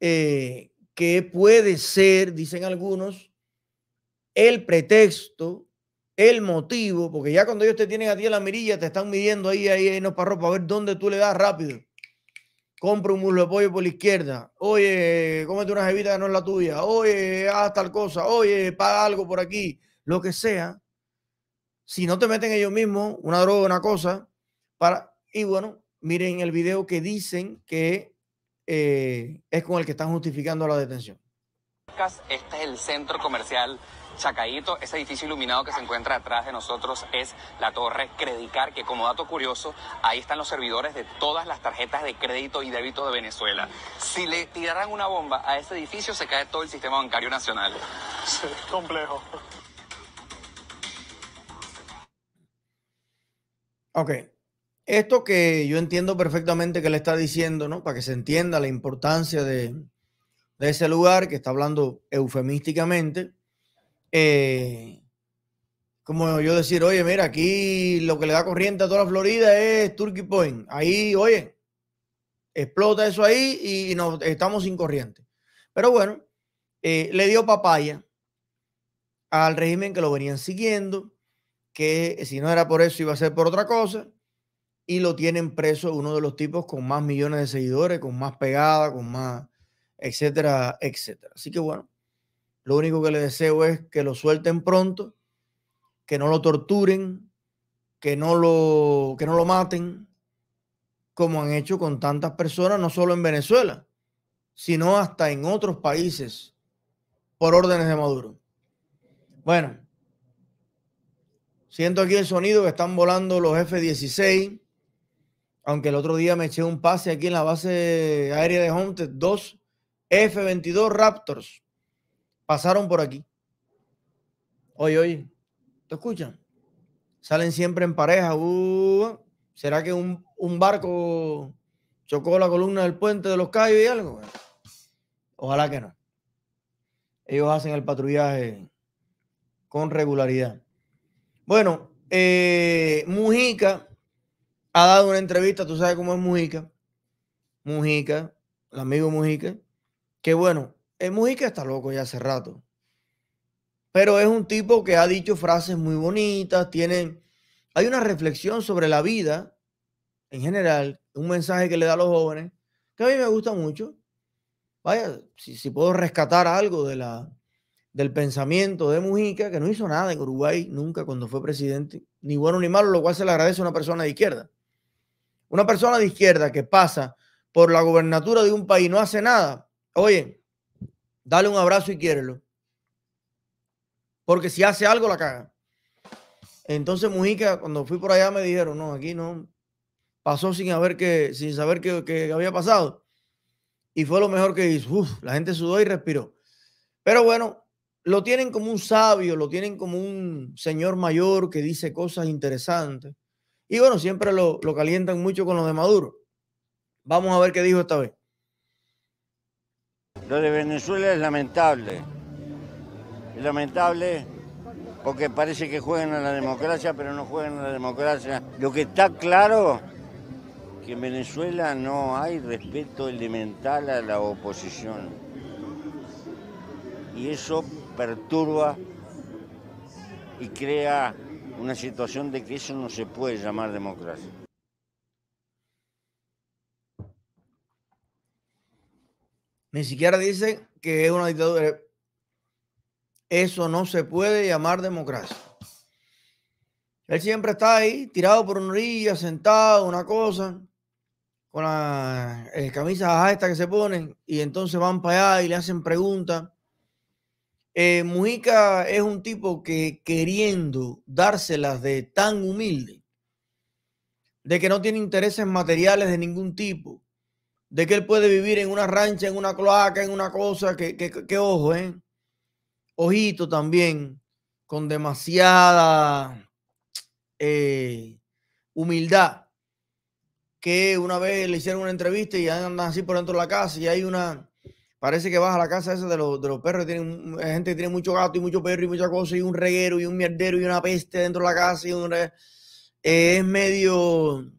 eh, que puede ser, dicen algunos, el pretexto, el motivo, porque ya cuando ellos te tienen a ti en la mirilla, te están midiendo ahí, ahí, no para ropa, a ver dónde tú le das rápido compra un muslo de pollo por la izquierda, oye, cómete una jevita que no es la tuya, oye, haz tal cosa, oye, paga algo por aquí, lo que sea. Si no te meten ellos mismos una droga, una cosa, para... Y bueno, miren el video que dicen que eh, es con el que están justificando la detención. Este es el centro comercial Chacaito, Ese edificio iluminado que se encuentra atrás de nosotros es la torre Credicar, que como dato curioso, ahí están los servidores de todas las tarjetas de crédito y débito de Venezuela. Si le tiraran una bomba a ese edificio, se cae todo el sistema bancario nacional. Sí, complejo. Ok. Esto que yo entiendo perfectamente que le está diciendo, ¿no? Para que se entienda la importancia de, de ese lugar que está hablando eufemísticamente, eh, como yo decir, oye, mira, aquí lo que le da corriente a toda la Florida es Turkey Point. Ahí, oye, explota eso ahí y, estamos sin corriente. Pero bueno, eh, le dio papaya al régimen que lo venían siguiendo, que si no era por eso iba a ser por otra cosa, y lo tienen preso uno de los tipos con más millones de seguidores, con más pegada, con más, etcétera, etcétera. Así que bueno, lo único que le deseo es que lo suelten pronto, que no lo torturen, que no lo, que no lo maten, como han hecho con tantas personas, no solo en Venezuela, sino hasta en otros países por órdenes de Maduro. Bueno, siento aquí el sonido que están volando los F-16, aunque el otro día me eché un pase aquí en la base aérea de Homestead, dos F-22 Raptors pasaron por aquí. Oye, oye, ¿te escuchan? Salen siempre en pareja. Uh, ¿Será que un, barco chocó la columna del puente de los Cayos y algo? Ojalá que no. Ellos hacen el patrullaje con regularidad. Bueno, eh, Mujica ha dado una entrevista, tú sabes cómo es Mujica. Mujica, el amigo Mujica, que bueno, Mujica está loco ya hace rato. Pero es un tipo que ha dicho frases muy bonitas, tiene, hay una reflexión sobre la vida en general, un mensaje que le da a los jóvenes, que a mí me gusta mucho. Vaya, si, puedo rescatar algo de la, del pensamiento de Mujica, que no hizo nada en Uruguay nunca cuando fue presidente, ni bueno ni malo, lo cual se le agradece a una persona de izquierda. Una persona de izquierda que pasa por la gobernatura de un país no hace nada. Oye, Dale un abrazo y quiérelo. Porque si hace algo, la caga. Entonces, Mujica, cuando fui por allá, me dijeron, no, aquí no. Pasó sin, haber que, sin saber qué que había pasado. Y fue lo mejor que hizo. Uf, la gente sudó y respiró. Pero bueno, lo tienen como un sabio, lo tienen como un señor mayor que dice cosas interesantes. Y bueno, siempre lo, calientan mucho con los de Maduro. Vamos a ver qué dijo esta vez. Lo de Venezuela es lamentable. Es lamentable porque parece que juegan a la democracia, pero no juegan a la democracia. Lo que está claro es que en Venezuela no hay respeto elemental a la oposición. Y eso perturba y crea una situación de que eso no se puede llamar democracia. Ni siquiera dice que es una dictadura. Eso no se puede llamar democracia. Él siempre está ahí, tirado por una orilla, sentado, una cosa, con la eh, a esta que se ponen, y entonces van para allá y le hacen preguntas. Eh, Mujica es un tipo que queriendo dárselas de tan humilde, de que no tiene intereses materiales de ningún tipo, de que él puede vivir en una rancha, en una cloaca, en una cosa, que, ojo, ¿eh? Ojito también, con demasiada eh, humildad, que una vez le hicieron una entrevista y andan así por dentro de la casa y hay una, parece que baja la casa esa de los, de los perros, tienen, gente que tiene mucho gato y mucho perro y muchas cosa y un reguero y un mierdero y una peste dentro de la casa y un... Eh, es medio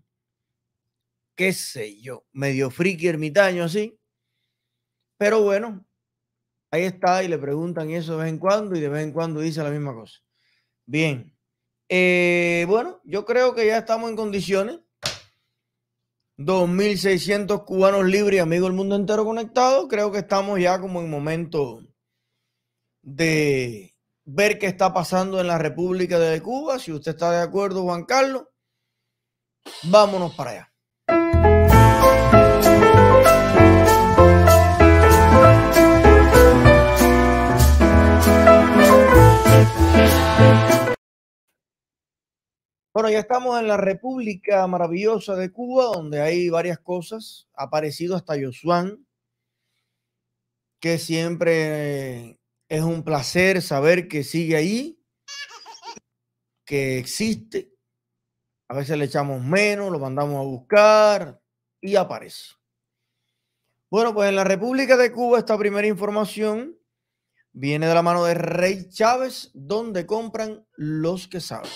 qué sé yo, medio friki ermitaño así. Pero bueno, ahí está y le preguntan eso de vez en cuando y de vez en cuando dice la misma cosa. Bien, eh, bueno, yo creo que ya estamos en condiciones. 2.600 cubanos libres, y amigos del mundo entero conectados. Creo que estamos ya como en momento de ver qué está pasando en la República de Cuba. Si usted está de acuerdo, Juan Carlos, vámonos para allá. Bueno, ya estamos en la República Maravillosa de Cuba, donde hay varias cosas. Ha aparecido hasta Yosuán. que siempre eh, es un placer saber que sigue ahí, que existe. A veces le echamos menos, lo mandamos a buscar y aparece. Bueno, pues en la República de Cuba esta primera información viene de la mano de Rey Chávez, donde compran los que saben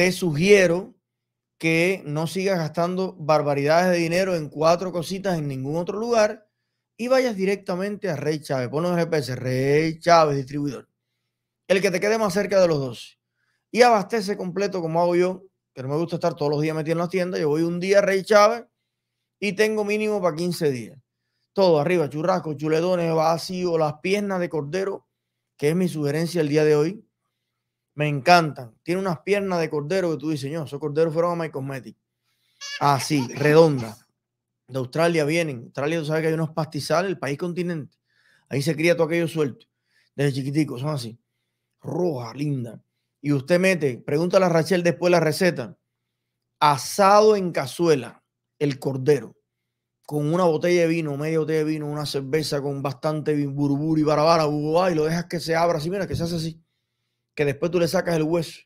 te sugiero que no sigas gastando barbaridades de dinero en cuatro cositas en ningún otro lugar y vayas directamente a Rey Chávez. Pon el GPS, Rey Chávez, distribuidor. El que te quede más cerca de los dos. Y abastece completo como hago yo, que no me gusta estar todos los días metiendo en las tiendas. Yo voy un día a Rey Chávez y tengo mínimo para 15 días. Todo arriba, churrasco, chuledones, vacío, las piernas de cordero, que es mi sugerencia el día de hoy me encantan. Tiene unas piernas de cordero que tú dices, no, esos corderos fueron a My Cosmetics. Así, ah, redonda. De Australia vienen. Australia, tú sabes que hay unos pastizales, el país continente. Ahí se cría todo aquello suelto. Desde chiquitico, son así. Roja, linda. Y usted mete, pregunta a Rachel después la receta. Asado en cazuela, el cordero. Con una botella de vino, media botella de vino, una cerveza con bastante burbur y barabara, y lo dejas que se abra así, mira, que se hace así que después tú le sacas el hueso.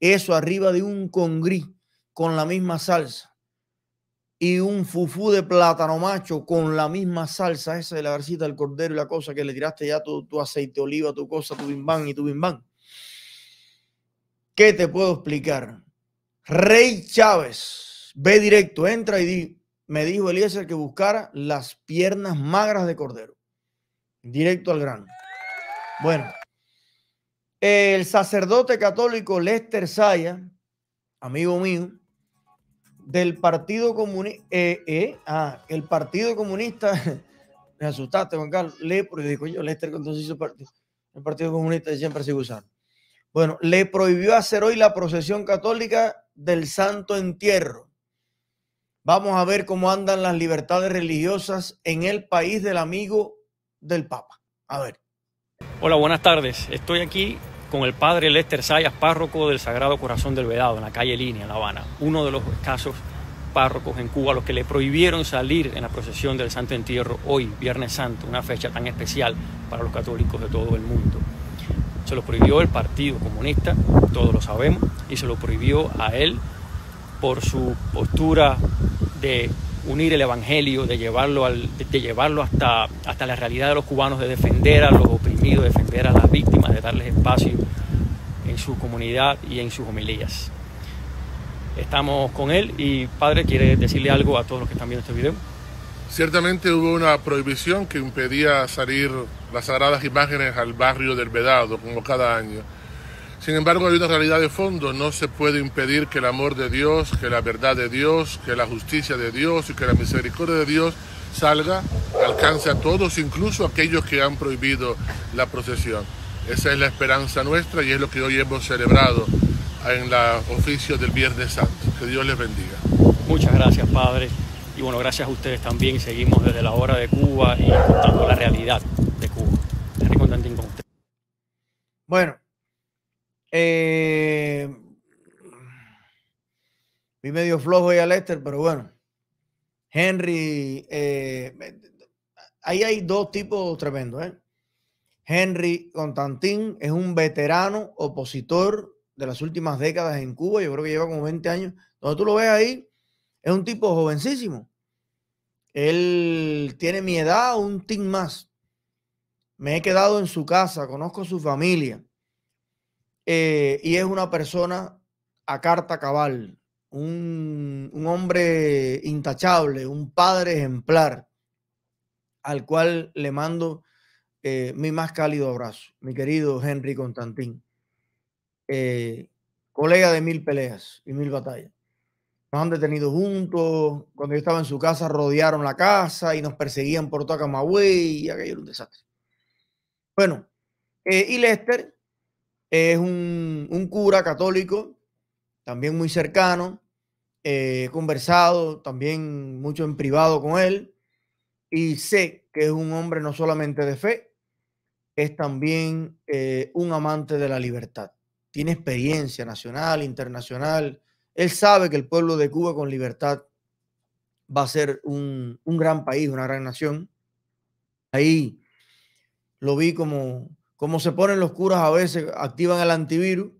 Eso arriba de un congrí con la misma salsa y un fufú de plátano macho con la misma salsa, esa de la garcita del cordero y la cosa que le tiraste ya tu, tu aceite de oliva, tu cosa, tu bimbán y tu bimbán. ¿Qué te puedo explicar? Rey Chávez, ve directo, entra y di, me dijo Eliezer que buscara las piernas magras de cordero. Directo al grano. Bueno, el sacerdote católico Lester Saya, amigo mío, del Partido Comunista, eh, eh, ah, el Partido Comunista, me asustaste, Juan Carlos, yo, Lester hizo el Partido Comunista siempre sigue Bueno, le prohibió hacer hoy la procesión católica del Santo Entierro. Vamos a ver cómo andan las libertades religiosas en el país del amigo del Papa. A ver. Hola, buenas tardes. Estoy aquí con el padre Lester Sayas, párroco del Sagrado Corazón del Vedado, en la calle Línea, en La Habana, uno de los escasos párrocos en Cuba, los que le prohibieron salir en la procesión del Santo Entierro hoy, Viernes Santo, una fecha tan especial para los católicos de todo el mundo. Se lo prohibió el Partido Comunista, todos lo sabemos, y se lo prohibió a él por su postura de unir el Evangelio, de llevarlo, de llevarlo hasta, hasta la realidad de los cubanos, de defender a los oprimidos, defender a las víctimas, de darles espacio en su comunidad y en sus homilías. Estamos con él y padre, ¿quiere decirle algo a todos los que están viendo este video? Ciertamente hubo una prohibición que impedía salir las sagradas imágenes al barrio del Vedado, como cada año. Sin embargo, hay una realidad de fondo, no se puede impedir que el amor de Dios, que la verdad de Dios, que la justicia de Dios y que la misericordia de Dios salga, alcance a todos, incluso a aquellos que han prohibido la procesión. Esa es la esperanza nuestra y es lo que hoy hemos celebrado en la oficio del Viernes Santo. Que Dios les bendiga. Muchas gracias, Padre. Y bueno, gracias a ustedes también. Seguimos desde la hora de Cuba y contando la realidad de Cuba. Estoy con Bueno. Eh, vi medio flojo a Lester, pero bueno. Henry, eh, ahí hay dos tipos tremendos. ¿eh? Henry Constantín es un veterano opositor de las últimas décadas en Cuba, yo creo que lleva como 20 años. Donde tú lo ves ahí, es un tipo jovencísimo. Él tiene mi edad, un tin más. Me he quedado en su casa, conozco su familia. Eh, y es una persona a carta cabal, un, hombre intachable, un padre ejemplar, al cual le mando eh, mi más cálido abrazo, mi querido Henry Constantín, eh, colega de mil peleas y mil batallas. Nos han detenido juntos, cuando yo estaba en su casa rodearon la casa y nos perseguían por toda Camagüey y aquello era un desastre. Bueno, y Lester, es un, cura católico, también muy cercano. Eh, he conversado también mucho en privado con él y sé que es un hombre no solamente de fe, es también eh, un amante de la libertad. Tiene experiencia nacional, internacional. Él sabe que el pueblo de Cuba con libertad va a ser un, un gran país, una gran nación. Ahí lo vi como como se ponen los curas a veces, activan el antivirus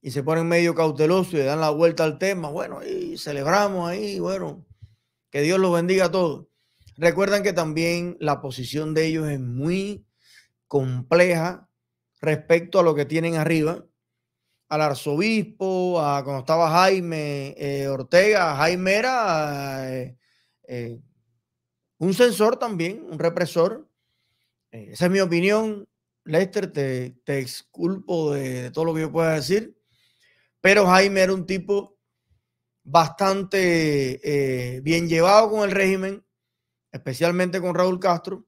y se ponen medio cautelosos y le dan la vuelta al tema. Bueno, y celebramos ahí, bueno, que Dios los bendiga a todos. Recuerdan que también la posición de ellos es muy compleja respecto a lo que tienen arriba, al arzobispo, a cuando estaba Jaime eh, Ortega, Jaime era eh, eh, un censor también, un represor. esa es mi opinión. Lester, te, te exculpo de, todo lo que yo pueda decir, pero Jaime era un tipo bastante eh, bien llevado con el régimen, especialmente con Raúl Castro,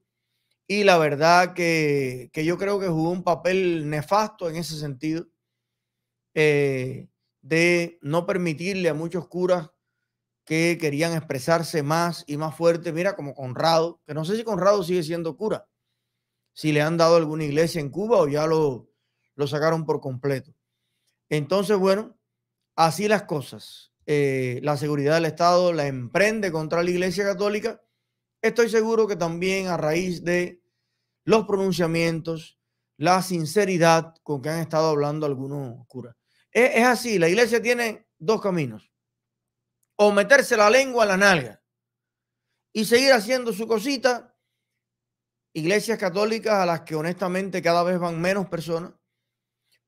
y la verdad que, yo creo que jugó un papel nefasto en ese sentido, eh, de no permitirle a muchos curas que querían expresarse más y más fuerte, mira, como Conrado, que no sé si Conrado sigue siendo cura, si le han dado alguna iglesia en Cuba o ya lo, lo sacaron por completo. Entonces, bueno, así las cosas. Eh, la seguridad del Estado la emprende contra la Iglesia Católica. Estoy seguro que también a raíz de los pronunciamientos, la sinceridad con que han estado hablando algunos curas. Es, es así, la iglesia tiene dos caminos. O meterse la lengua a la nalga y seguir haciendo su cosita iglesias católicas a las que honestamente cada vez van menos personas,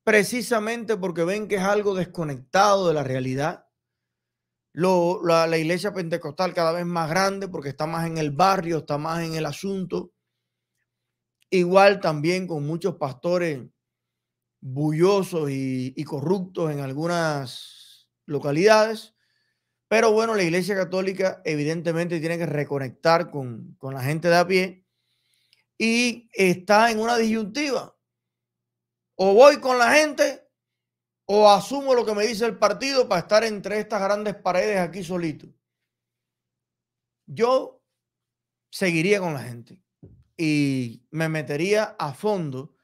precisamente porque ven que es algo desconectado de la realidad. la, iglesia pentecostal cada vez más grande porque está más en el barrio, está más en el asunto. Igual también con muchos pastores bullosos y, corruptos en algunas localidades. Pero bueno, la Iglesia Católica evidentemente tiene que reconectar con, con la gente de a pie y está en una disyuntiva. O voy con la gente o asumo lo que me dice el partido para estar entre estas grandes paredes aquí solito. Yo seguiría con la gente y me metería a fondo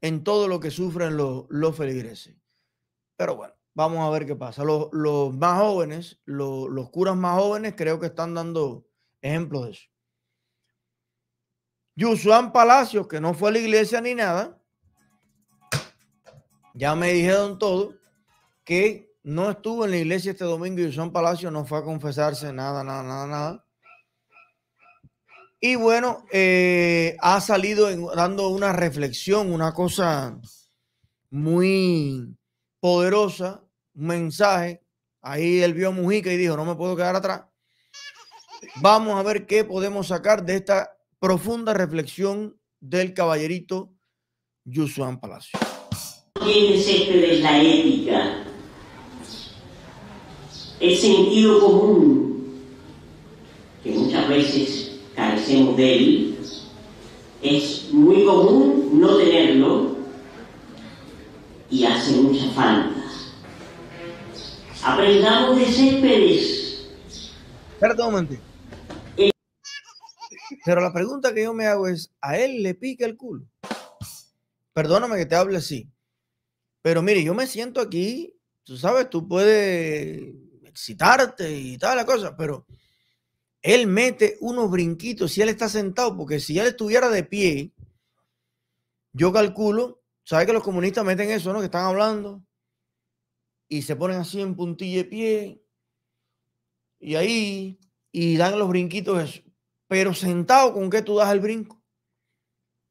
en todo lo que sufren los, feligreses. Pero bueno, vamos a ver qué pasa. Los, más jóvenes, los, los curas más jóvenes creo que están dando ejemplos de eso. Yusuan Palacios, que no fue a la iglesia ni nada, ya me dijeron todo que no estuvo en la iglesia este domingo y Yusuan Palacios no fue a confesarse, nada, nada, nada, nada. Y bueno, eh, ha salido dando una reflexión, una cosa muy poderosa, un mensaje. Ahí él vio Mujica y dijo, no me puedo quedar atrás. Vamos a ver qué podemos sacar de esta profunda reflexión del caballerito Yusuan Palacio. No tiene la ética? El sentido común, que muchas veces carecemos de él, es muy común no tenerlo y hace mucha falta. Aprendamos de Céspedes. Perdón un pero la pregunta que yo me hago es, ¿a él le pica el culo? Perdóname que te hable así. Pero mire, yo me siento aquí, tú sabes, tú puedes excitarte y toda la cosa, pero él mete unos brinquitos si él está sentado, porque si él estuviera de pie, yo calculo, ¿sabes que los comunistas meten eso, no? Que están hablando y se ponen así en puntilla de pie y ahí y dan los brinquitos eso pero sentado con qué tú das el brinco.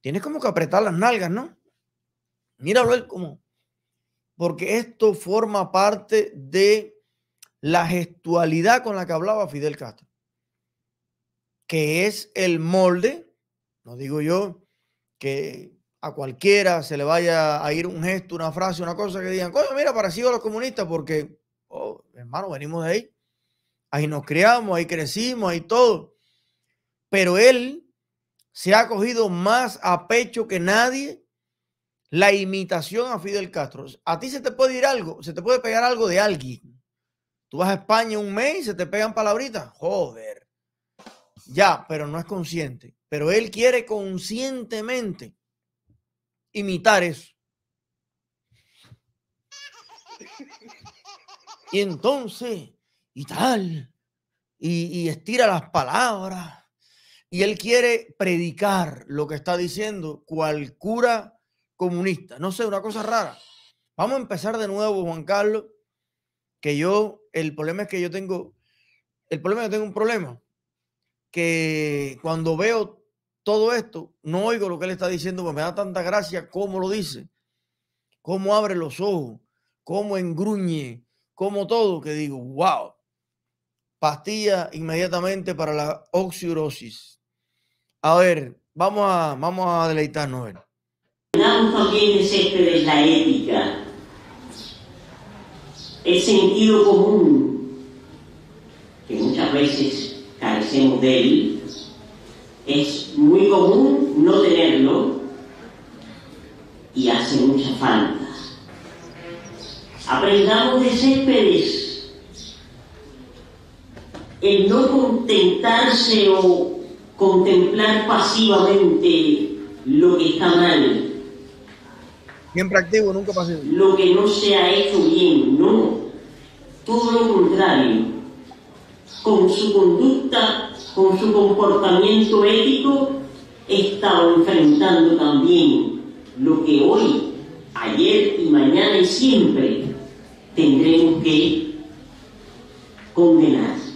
Tienes como que apretar las nalgas, ¿no? Míralo él como, porque esto forma parte de la gestualidad con la que hablaba Fidel Castro, que es el molde, no digo yo que a cualquiera se le vaya a ir un gesto, una frase, una cosa que digan, coño, mira, parecido a los comunistas, porque, oh, hermano, venimos de ahí, ahí nos criamos, ahí crecimos, ahí todo pero él se ha cogido más a pecho que nadie la imitación a Fidel Castro. A ti se te puede ir algo, se te puede pegar algo de alguien. Tú vas a España un mes y se te pegan palabritas. Joder. Ya, pero no es consciente. Pero él quiere conscientemente imitar eso. Y entonces, y tal, y, y estira las palabras y él quiere predicar lo que está diciendo cual cura comunista. No sé, una cosa rara. Vamos a empezar de nuevo, Juan Carlos, que yo, el problema es que yo tengo, el problema es que tengo un problema, que cuando veo todo esto, no oigo lo que él está diciendo, pues me da tanta gracia cómo lo dice, cómo abre los ojos, cómo engruñe, cómo todo, que digo, wow, pastilla inmediatamente para la oxirosis. A ver, vamos a, vamos a deleitarnos. Aprendamos también este de Céspedes la ética, el sentido común, que muchas veces carecemos de él, es muy común no tenerlo y hace mucha falta. Aprendamos de Céspedes el no contentarse o contemplar pasivamente lo que está mal. nunca Lo que no se ha hecho bien, no. Todo lo contrario. Con su conducta, con su comportamiento ético, está enfrentando también lo que hoy, ayer y mañana y siempre tendremos que condenar.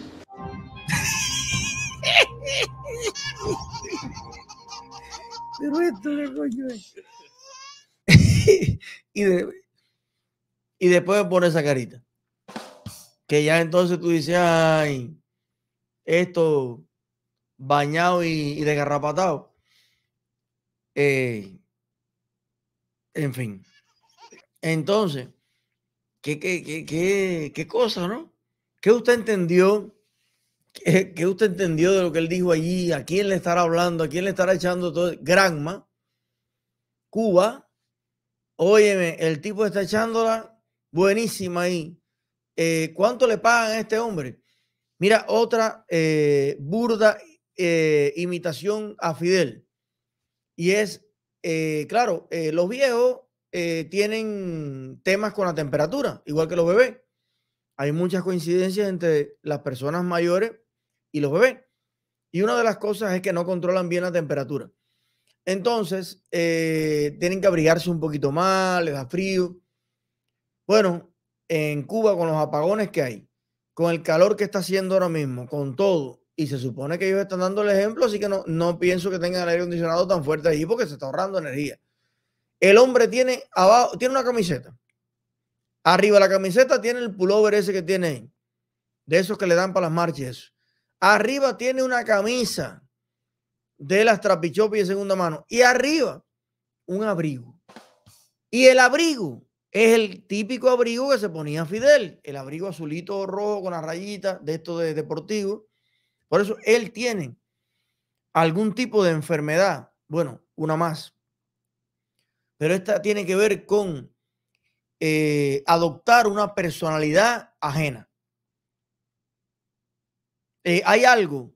y y, de, y después pone esa carita. Que ya entonces tú dices, ay, esto bañado y, desgarrapatado. Eh, en fin. Entonces, ¿qué, qué, qué cosa, no? ¿Qué usted entendió ¿Qué, usted entendió de lo que él dijo allí? ¿A quién le estará hablando? ¿A quién le estará echando todo? Granma, Cuba. Óyeme, el tipo está echándola buenísima ahí. Eh, ¿Cuánto le pagan a este hombre? Mira, otra eh, burda eh, imitación a Fidel. Y es, claro, los viejos tienen temas con la temperatura, igual que los bebés hay muchas coincidencias entre las personas mayores y los bebés. Y una de las cosas es que no controlan bien la temperatura. Entonces, eh, tienen que abrigarse un poquito más, les da frío. Bueno, en Cuba con los apagones que hay, con el calor que está haciendo ahora mismo, con todo, y se supone que ellos están dando el ejemplo, así que no, no pienso que tengan el aire acondicionado tan fuerte allí porque se está ahorrando energía. El hombre tiene abajo, tiene una camiseta Arriba la camiseta tiene el pullover ese que tiene, de esos que le dan para las marchas. Arriba tiene una camisa de las trapichopi de segunda mano. Y arriba, un abrigo. Y el abrigo es el típico abrigo que se ponía Fidel, el abrigo azulito o rojo con las rayitas de esto de deportivo. Por eso él tiene algún tipo de enfermedad, bueno, una más. Pero esta tiene que ver con eh, adoptar una personalidad ajena. Eh, hay algo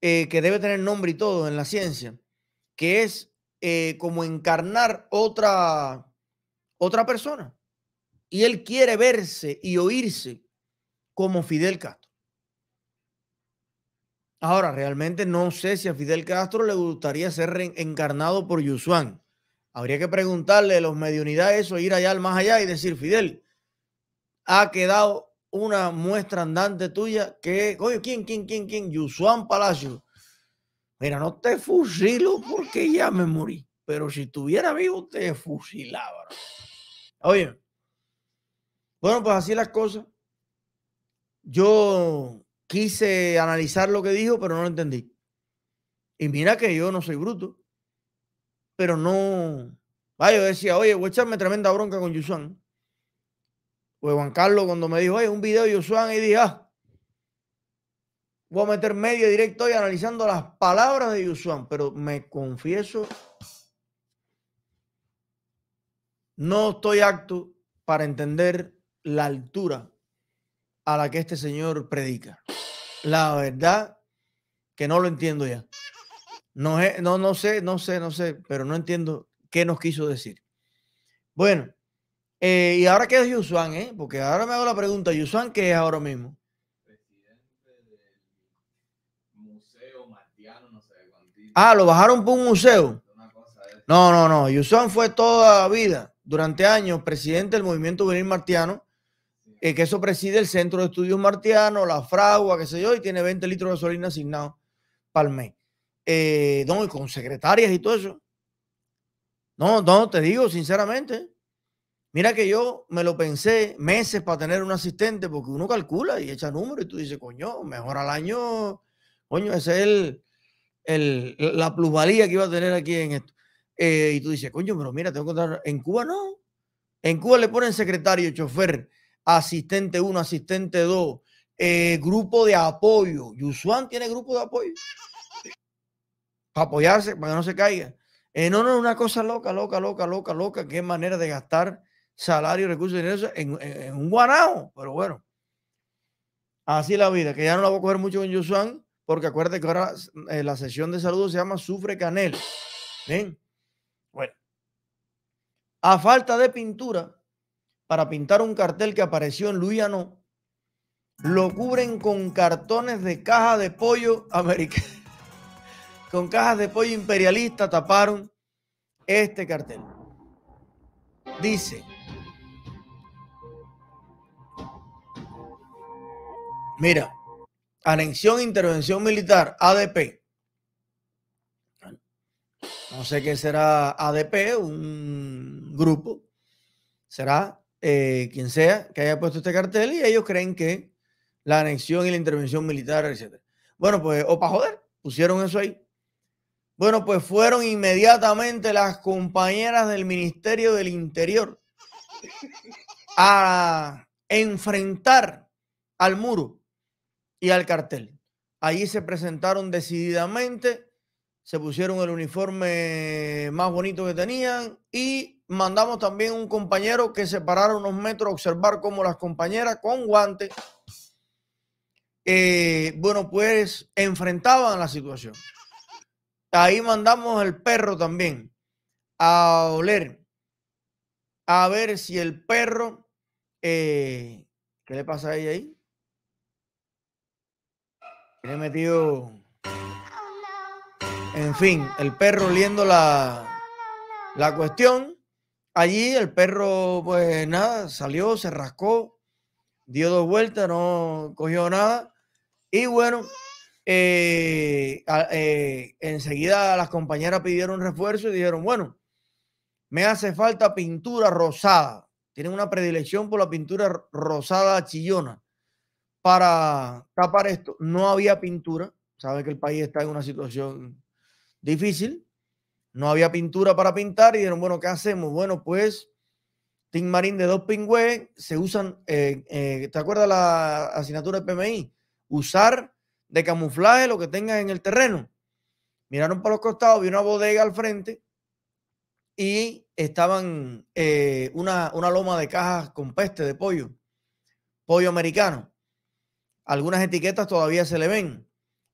eh, que debe tener nombre y todo en la ciencia, que es como encarnar otra, otra persona. Y él quiere verse y oírse como Fidel Castro. Ahora, realmente no sé si a Fidel Castro le gustaría ser encarnado por Yusuan. Habría que preguntarle a los mediunidad eso, ir allá al más allá y decir, Fidel, ha quedado una muestra andante tuya que, oye, ¿quién, quién, quién, quién? Yusuan Palacio. Mira, no te fusilo porque ya me morí, pero si estuviera vivo te fusilaba. Oye, bueno, pues así las cosas. Yo quise analizar lo que dijo, pero no lo entendí. Y mira que yo no soy bruto pero no. Vaya, yo decía, oye, voy a echarme tremenda bronca con Yusuan. Pues Juan Carlos, cuando me dijo, oye, un video de Yusuan, y dije, ah, voy a meter medio directo y analizando las palabras de Yusuan, pero me confieso, no estoy apto para entender la altura a la que este señor predica. La verdad que no lo entiendo ya. No, no, no sé, no sé, no sé, pero no entiendo qué nos quiso decir. Bueno, eh, y ahora qué es Yusuan, ¿eh? Porque ahora me hago la pregunta, ¿Yusuan qué es ahora mismo? Presidente del Museo Martiano, no sé Ah, lo bajaron por un museo. No, no, no. Yusuan fue toda la vida, durante años, presidente del movimiento Juvenil Martiano, eh, que eso preside el Centro de Estudios Martiano, la Fragua, qué sé yo, y tiene 20 litros de gasolina asignado para el mes. Eh, con secretarias y todo eso. No, no, te digo sinceramente. Mira que yo me lo pensé meses para tener un asistente, porque uno calcula y echa números y tú dices, coño, mejor al año, coño, ese es el, la plusvalía que iba a tener aquí en esto. Eh, y tú dices, coño, pero mira, tengo que encontrar. En Cuba no. En Cuba le ponen secretario, chofer, asistente 1, asistente 2, eh, grupo de apoyo. Yusuan tiene grupo de apoyo apoyarse, para que no se caiga. Eh, no, no, una cosa loca, loca, loca, loca, loca. Qué manera de gastar salario, recursos y dinero en, un guanao. Pero bueno, así la vida, que ya no la voy a coger mucho con Yusuan, porque acuérdate que ahora eh, la sesión de saludos se llama Sufre Canel. ¿Ven? Bueno, a falta de pintura para pintar un cartel que apareció en Luyano, lo cubren con cartones de caja de pollo americano con cajas de pollo imperialista taparon este cartel. Dice, mira, anexión, e intervención militar, ADP. No sé qué será ADP, un grupo, será eh, quien sea que haya puesto este cartel y ellos creen que la anexión y la intervención militar, etc. Bueno, pues, o para joder, pusieron eso ahí. Bueno, pues fueron inmediatamente las compañeras del Ministerio del Interior a enfrentar al muro y al cartel. Allí se presentaron decididamente, se pusieron el uniforme más bonito que tenían y mandamos también un compañero que se pararon unos metros a observar cómo las compañeras con guantes, eh, bueno, pues enfrentaban la situación. Ahí mandamos el perro también a oler, a ver si el perro, eh, ¿qué le pasa a ella ahí? Le he metido, en fin, el perro oliendo la, la cuestión. Allí el perro, pues nada, salió, se rascó, dio dos vueltas, no cogió nada. Y bueno, eh, eh, enseguida las compañeras pidieron refuerzo y dijeron, bueno, me hace falta pintura rosada. Tienen una predilección por la pintura rosada chillona. Para tapar esto, no había pintura. Sabe que el país está en una situación difícil. No había pintura para pintar y dijeron, bueno, ¿qué hacemos? Bueno, pues Tim Marín de dos pingües se usan, eh, ¿te acuerdas la asignatura de PMI? Usar de camuflaje lo que tengan en el terreno. Miraron por los costados, vi una bodega al frente y estaban eh, una, loma de cajas con peste de pollo, pollo americano. Algunas etiquetas todavía se le ven.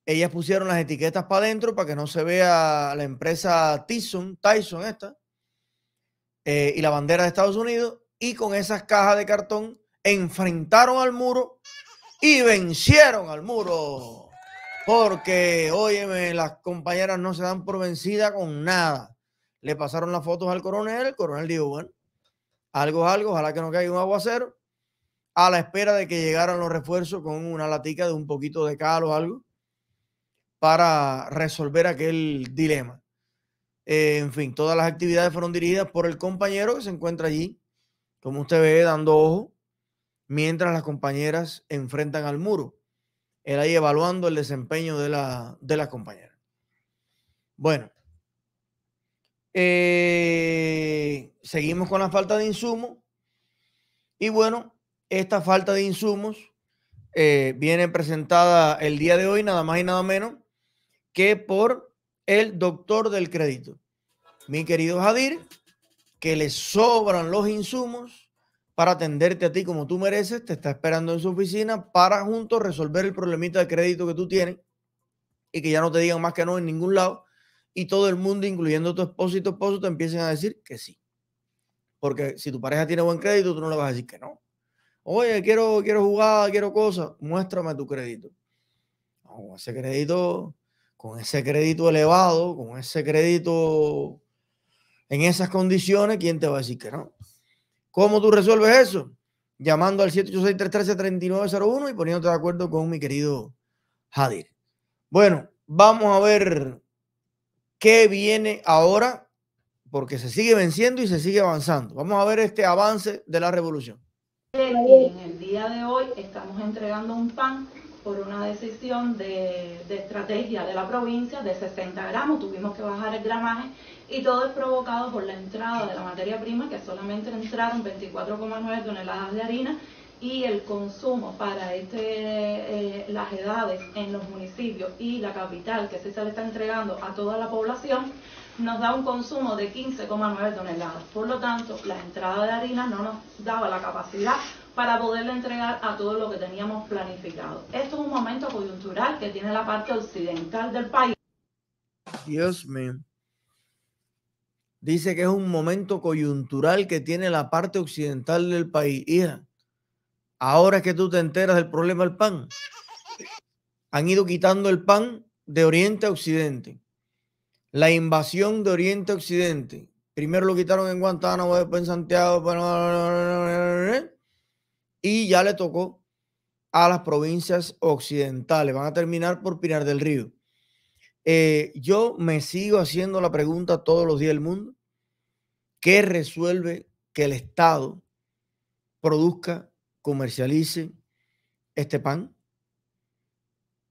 Ellas pusieron las etiquetas para adentro para que no se vea la empresa Tyson, Tyson esta, eh, y la bandera de Estados Unidos. Y con esas cajas de cartón enfrentaron al muro y vencieron al muro. Porque, óyeme, las compañeras no se dan por vencida con nada. Le pasaron las fotos al coronel, el coronel dijo, bueno, algo algo, ojalá que no caiga un aguacero, a la espera de que llegaran los refuerzos con una latica de un poquito de cal o algo, para resolver aquel dilema. Eh, en fin, todas las actividades fueron dirigidas por el compañero que se encuentra allí, como usted ve, dando ojo, mientras las compañeras enfrentan al muro era ahí evaluando el desempeño de la, de compañera. Bueno, eh, seguimos con la falta de insumos. Y bueno, esta falta de insumos eh, viene presentada el día de hoy, nada más y nada menos, que por el doctor del crédito. Mi querido Jadir, que le sobran los insumos para atenderte a ti como tú mereces, te está esperando en su oficina para juntos resolver el problemita de crédito que tú tienes y que ya no te digan más que no en ningún lado y todo el mundo, incluyendo tu esposo y tu esposo, te empiecen a decir que sí. Porque si tu pareja tiene buen crédito, tú no le vas a decir que no. Oye, quiero, quiero jugar, quiero cosas, muéstrame tu crédito. ese crédito, con ese crédito elevado, con ese crédito en esas condiciones, ¿quién te va a decir que no? ¿Cómo tú resuelves eso? Llamando al 786-313-3901 y poniéndote de acuerdo con mi querido Jadir. Bueno, vamos a ver qué viene ahora, porque se sigue venciendo y se sigue avanzando. Vamos a ver este avance de la revolución. en el día de hoy estamos entregando un pan por una decisión de, estrategia de la provincia de 60 gramos, tuvimos que bajar el gramaje y todo es provocado por la entrada de la materia prima, que solamente entraron 24,9 toneladas de harina y el consumo para este, eh, las edades en los municipios y la capital, que sí se le está entregando a toda la población, nos da un consumo de 15,9 toneladas. Por lo tanto, la entrada de harina no nos daba la capacidad para poderle entregar a todo lo que teníamos planificado. Esto es un momento coyuntural que tiene la parte occidental del país. Dios mío. Dice que es un momento coyuntural que tiene la parte occidental del país. Hija, ahora es que tú te enteras del problema del pan. Han ido quitando el pan de Oriente a Occidente. La invasión de Oriente a Occidente. Primero lo quitaron en Guantánamo, después en Santiago. pero y ya le tocó a las provincias occidentales. Van a terminar por Pinar del Río. Eh, yo me sigo haciendo la pregunta todos los días del mundo. ¿Qué resuelve que el Estado produzca, comercialice este pan?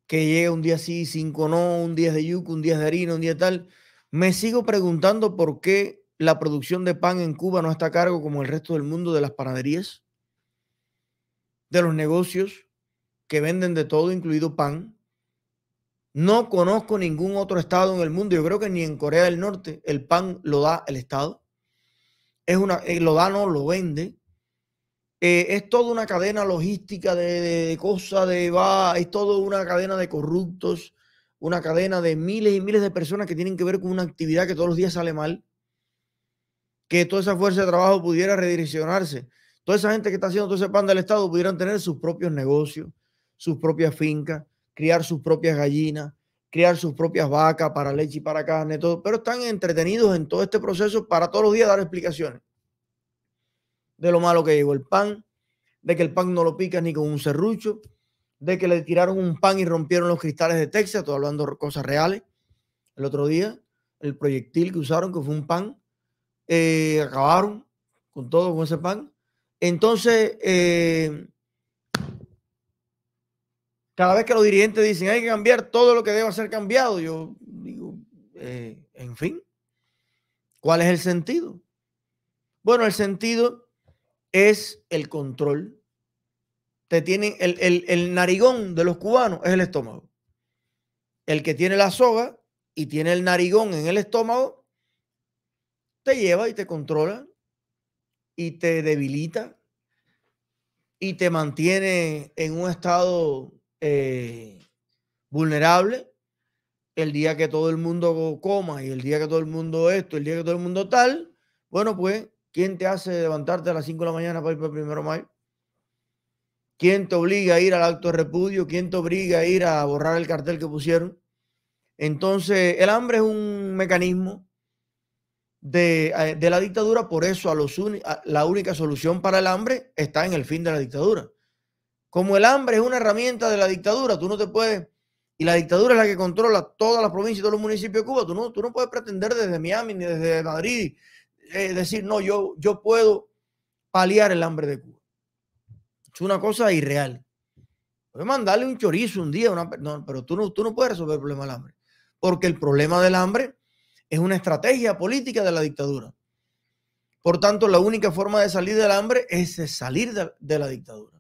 Que llegue un día sí, cinco no, un día de yuca, un día de harina, un día tal. Me sigo preguntando por qué la producción de pan en Cuba no está a cargo como el resto del mundo de las panaderías de los negocios que venden de todo, incluido pan. No conozco ningún otro estado en el mundo. Yo creo que ni en Corea del Norte el pan lo da el Estado. Es una, eh, lo da, no, lo vende. Eh, es toda una cadena logística de, cosas, de va, es toda una cadena de corruptos, una cadena de miles y miles de personas que tienen que ver con una actividad que todos los días sale mal. Que toda esa fuerza de trabajo pudiera redireccionarse Toda esa gente que está haciendo todo ese pan del Estado pudieran tener sus propios negocios, sus propias fincas, criar sus propias gallinas, criar sus propias vacas para leche y para carne, todo. Pero están entretenidos en todo este proceso para todos los días dar explicaciones de lo malo que llegó el pan, de que el pan no lo pica ni con un serrucho, de que le tiraron un pan y rompieron los cristales de Texas, todo hablando de cosas reales. El otro día, el proyectil que usaron, que fue un pan, eh, acabaron con todo con ese pan. Entonces, eh, cada vez que los dirigentes dicen hay que cambiar todo lo que debe ser cambiado, yo digo, eh, en fin, ¿cuál es el sentido? Bueno, el sentido es el control. Te tiene el narigón de los cubanos es el estómago. El que tiene la soga y tiene el narigón en el estómago, te lleva y te controla y te debilita y te mantiene en un estado eh, vulnerable. El día que todo el mundo coma y el día que todo el mundo esto, el día que todo el mundo tal, bueno, pues, ¿quién te hace levantarte a las 5 de la mañana para ir para el primero de mayo? ¿Quién te obliga a ir al acto de repudio? ¿Quién te obliga a ir a borrar el cartel que pusieron? Entonces, el hambre es un mecanismo de, eh, de la dictadura, por eso a los la única solución para el hambre está en el fin de la dictadura. Como el hambre es una herramienta de la dictadura, tú no te puedes, y la dictadura es la que controla todas las provincias y todos los municipios de Cuba, tú no, tú no puedes pretender desde Miami ni desde Madrid eh, decir, no, yo, yo puedo paliar el hambre de Cuba. Es una cosa irreal. Puedes mandarle un chorizo un día, una, pero tú no, tú no puedes resolver el problema del hambre. Porque el problema del hambre es una estrategia política de la dictadura. Por tanto, la única forma de salir del hambre es salir de, la dictadura.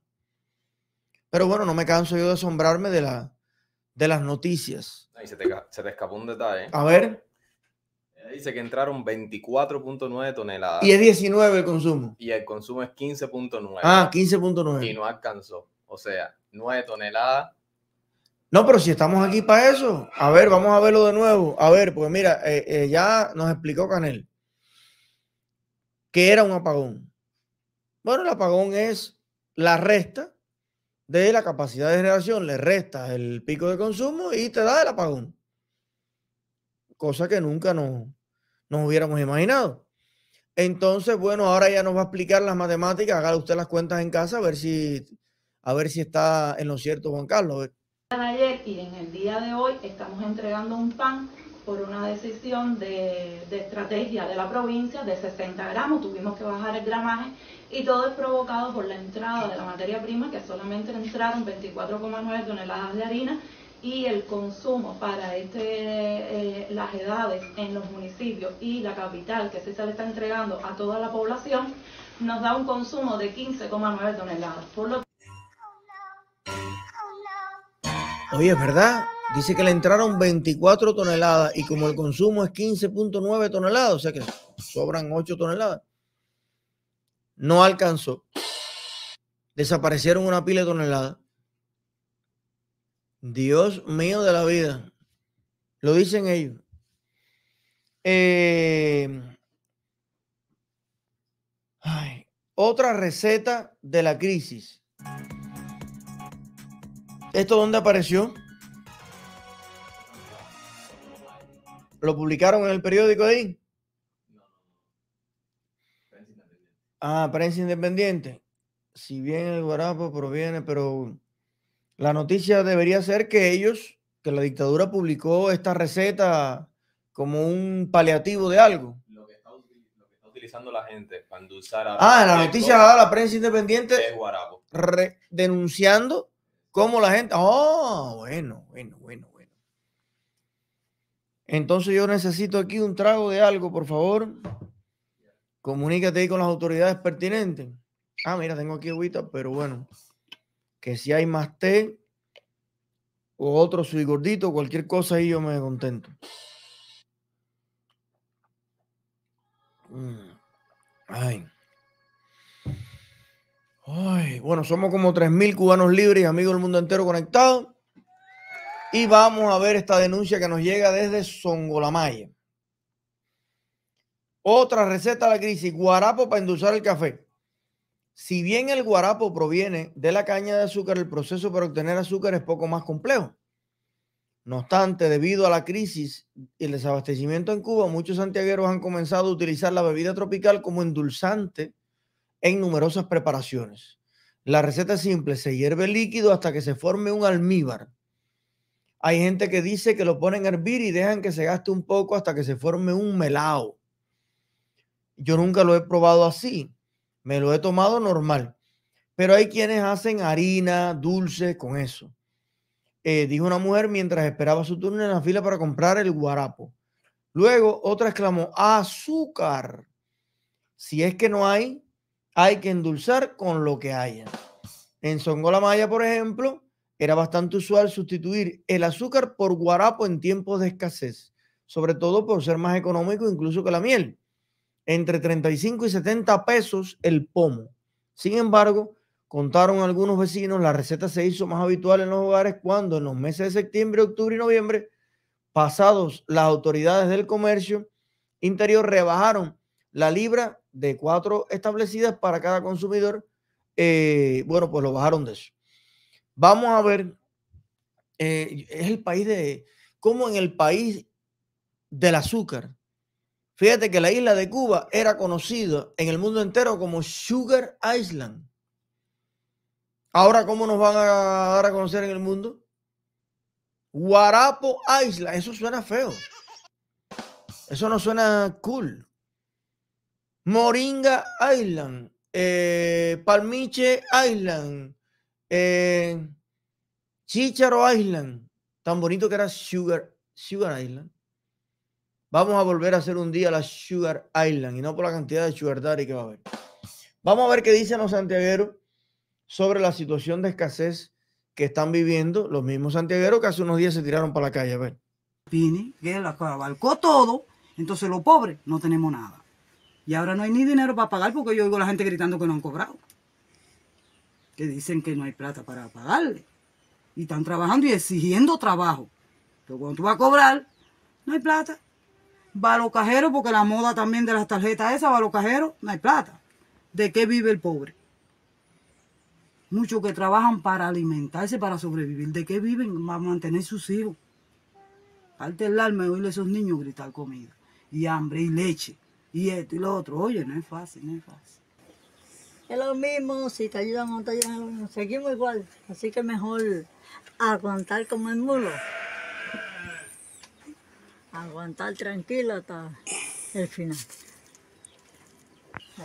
Pero bueno, no me canso yo de asombrarme de, la, de las noticias. Ahí se te, se te escapó un detalle. A ver. Dice que entraron 24.9 toneladas. Y es 19 el consumo. Y el consumo es 15.9. Ah, 15.9. Y no alcanzó. O sea, 9 toneladas no, pero si estamos aquí para eso, a ver, vamos a verlo de nuevo. A ver, pues mira, eh, eh, ya nos explicó Canel que era un apagón. Bueno, el apagón es la resta de la capacidad de generación, le resta el pico de consumo y te da el apagón. Cosa que nunca nos, hubiéramos imaginado. Entonces, bueno, ahora ya nos va a explicar las matemáticas, haga usted las cuentas en casa a ver si, a ver si está en lo cierto Juan Carlos de ayer y en el día de hoy estamos entregando un pan por una decisión de, estrategia de la provincia de 60 gramos, tuvimos que bajar el gramaje y todo es provocado por la entrada de la materia prima que solamente entraron 24,9 toneladas de harina y el consumo para este, eh, las edades en los municipios y la capital que sí se le está entregando a toda la población nos da un consumo de 15,9 toneladas. Por lo Oye, es verdad. Dice que le entraron 24 toneladas y como el consumo es 15.9 toneladas, o sea que sobran 8 toneladas. No alcanzó. Desaparecieron una pila de toneladas. Dios mío de la vida. Lo dicen ellos. Eh, otra receta de la crisis. ¿Esto dónde apareció? ¿Lo publicaron en el periódico ahí? Ah, prensa independiente. Si bien el guarapo proviene, pero la noticia debería ser que ellos, que la dictadura publicó esta receta como un paliativo de algo. Lo que está, utilizando la gente Ah, la noticia la la prensa independiente denunciando ¿Cómo la gente? Oh, bueno, bueno, bueno, bueno. Entonces yo necesito aquí un trago de algo, por favor. Comunícate ahí con las autoridades pertinentes. Ah, mira, tengo aquí agüita, pero bueno. Que si hay más té o otro soy cualquier cosa ahí yo me contento. Mm. Ay bueno, somos como 3.000 cubanos libres y amigos del mundo entero conectados. Y vamos a ver esta denuncia que nos llega desde Songolamaya. Otra receta de la crisis, guarapo para endulzar el café. Si bien el guarapo proviene de la caña de azúcar, el proceso para obtener azúcar es poco más complejo. No obstante, debido a la crisis y el desabastecimiento en Cuba, muchos santiagueros han comenzado a utilizar la bebida tropical como endulzante en numerosas preparaciones. La receta es simple, se hierve líquido hasta que se forme un almíbar. Hay gente que dice que lo ponen a hervir y dejan que se gaste un poco hasta que se forme un melao. Yo nunca lo he probado así, me lo he tomado normal. Pero hay quienes hacen harina, dulce con eso. Eh, dijo una mujer mientras esperaba su turno en la fila para comprar el guarapo. Luego otra exclamó, azúcar. Si es que no hay, hay que endulzar con lo que haya. En Songola Maya, por ejemplo, era bastante usual sustituir el azúcar por guarapo en tiempos de escasez, sobre todo por ser más económico incluso que la miel, entre 35 y 70 pesos el pomo. Sin embargo, contaron algunos vecinos, la receta se hizo más habitual en los hogares cuando en los meses de septiembre, octubre y noviembre, pasados las autoridades del comercio interior rebajaron la libra de cuatro establecidas para cada consumidor. Eh, bueno, pues lo bajaron de eso. Vamos a ver, eh, es el país de, cómo en el país del azúcar. Fíjate que la isla de Cuba era conocida en el mundo entero como Sugar Island. Ahora, ¿cómo nos van a dar a conocer en el mundo? Guarapo Island. Eso suena feo. Eso no suena cool. Moringa Island, eh, Palmiche Island, eh, Chicharo Island, tan bonito que era Sugar, Sugar Island. Vamos a volver a hacer un día la Sugar Island y no por la cantidad de Sugar Daddy que va a haber. Vamos a ver qué dicen los santiagueros sobre la situación de escasez que están viviendo los mismos santiagueros que hace unos días se tiraron para la calle. A ver. Pini, que la, abarcó todo, entonces los pobres no tenemos nada. Y ahora no hay ni dinero para pagar porque yo oigo a la gente gritando que no han cobrado. Que dicen que no hay plata para pagarle. Y están trabajando y exigiendo trabajo. Pero cuando tú vas a cobrar, no hay plata. Va a los cajeros porque la moda también de las tarjetas esa va a los cajeros, no hay plata. ¿De qué vive el pobre? Muchos que trabajan para alimentarse, para sobrevivir. ¿De qué viven? Para mantener sus hijos. Parte el alma oírle a esos niños gritar comida y hambre y leche y esto y lo otro. Oye, no es fácil, no es fácil. Es lo mismo, si te ayudan o no te ayudan, Seguimos igual, así que mejor aguantar como el mulo. Aguantar tranquilo hasta el final.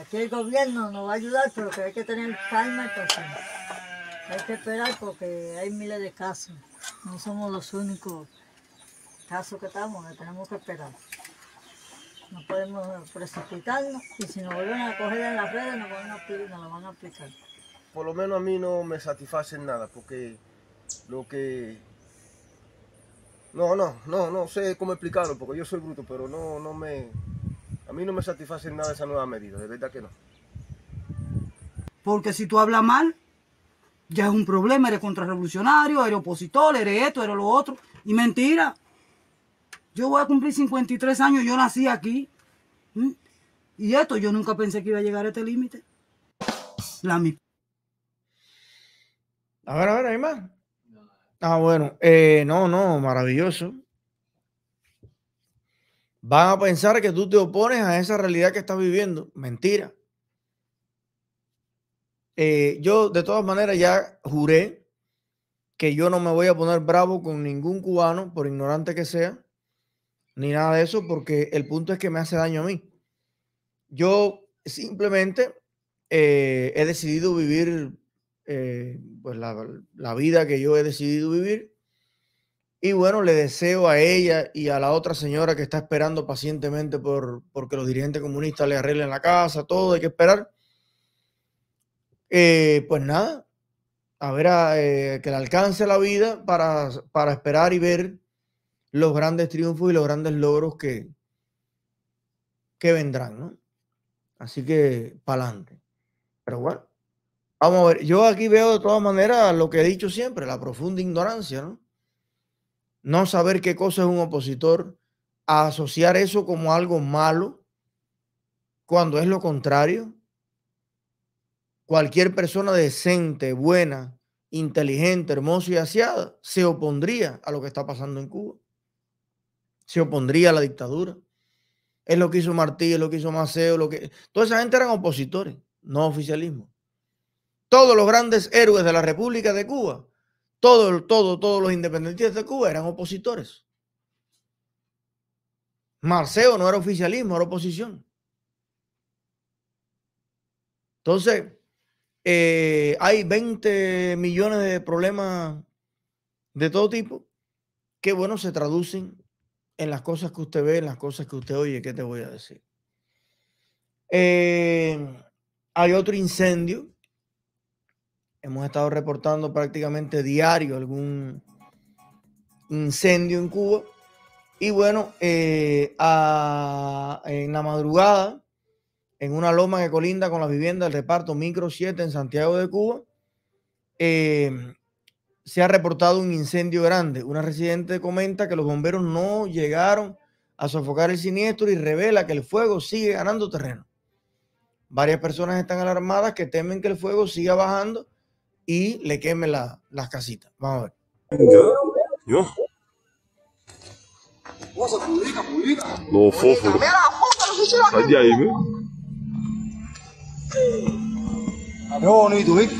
Aquí el gobierno nos va a ayudar, pero que hay que tener calma y Hay que esperar porque hay miles de casos. No somos los únicos casos que estamos, que tenemos que esperar no podemos precipitarnos y si nos vuelven a coger en las redes nos, van a aplicar. Por lo menos a mí no me satisfacen nada porque lo que... No, no, no, no sé cómo explicarlo porque yo soy bruto, pero no, no me... A mí no me satisfacen nada esa nueva medida, de verdad que no. Porque si tú hablas mal, ya es un problema, eres contrarrevolucionario, eres opositor, eres esto, eres lo otro. Y mentira, yo voy a cumplir 53 años, yo nací aquí. ¿Mm? Y esto yo nunca pensé que iba a llegar a este límite. La mi... A ver, a ver, ¿hay más? Ah, bueno. Eh, no, no, maravilloso. Van a pensar que tú te opones a esa realidad que estás viviendo. Mentira. Eh, yo, de todas maneras, ya juré que yo no me voy a poner bravo con ningún cubano, por ignorante que sea ni nada de eso, porque el punto es que me hace daño a mí. Yo simplemente eh, he decidido vivir eh, pues la, vida que yo he decidido vivir. Y bueno, le deseo a ella y a la otra señora que está esperando pacientemente por, porque los dirigentes comunistas le arreglen la casa, todo, hay que esperar. Eh, pues nada, a ver, que le alcance la vida para, para esperar y ver los grandes triunfos y los grandes logros que, que vendrán, ¿no? Así que para adelante. Pero bueno, vamos a ver. Yo aquí veo de todas maneras lo que he dicho siempre, la profunda ignorancia, ¿no? No saber qué cosa es un opositor, asociar eso como algo malo, cuando es lo contrario. Cualquier persona decente, buena, inteligente, hermosa y aseada se opondría a lo que está pasando en Cuba se opondría a la dictadura. Es lo que hizo Martí, es lo que hizo Maceo, lo que... Toda esa gente eran opositores, no oficialismo. Todos los grandes héroes de la República de Cuba, todos, todos los independentistas de Cuba eran opositores. Marceo no era oficialismo, era oposición. Entonces, eh, hay 20 millones de problemas de todo tipo que, bueno, se traducen en las cosas que usted ve, en las cosas que usted oye, ¿qué te voy a decir? Em, hay otro incendio. Hemos estado reportando prácticamente diario algún incendio en Cuba. Y bueno, eh, en la madrugada, en una loma que colinda con la vivienda del reparto Micro 7 en Santiago de Cuba, em, se ha reportado un incendio grande. Una residente comenta que los bomberos no llegaron a sofocar el siniestro y revela que el fuego sigue ganando terreno. Varias personas están alarmadas que temen que el fuego siga bajando y le queme las casitas. Vamos a ver. Yo,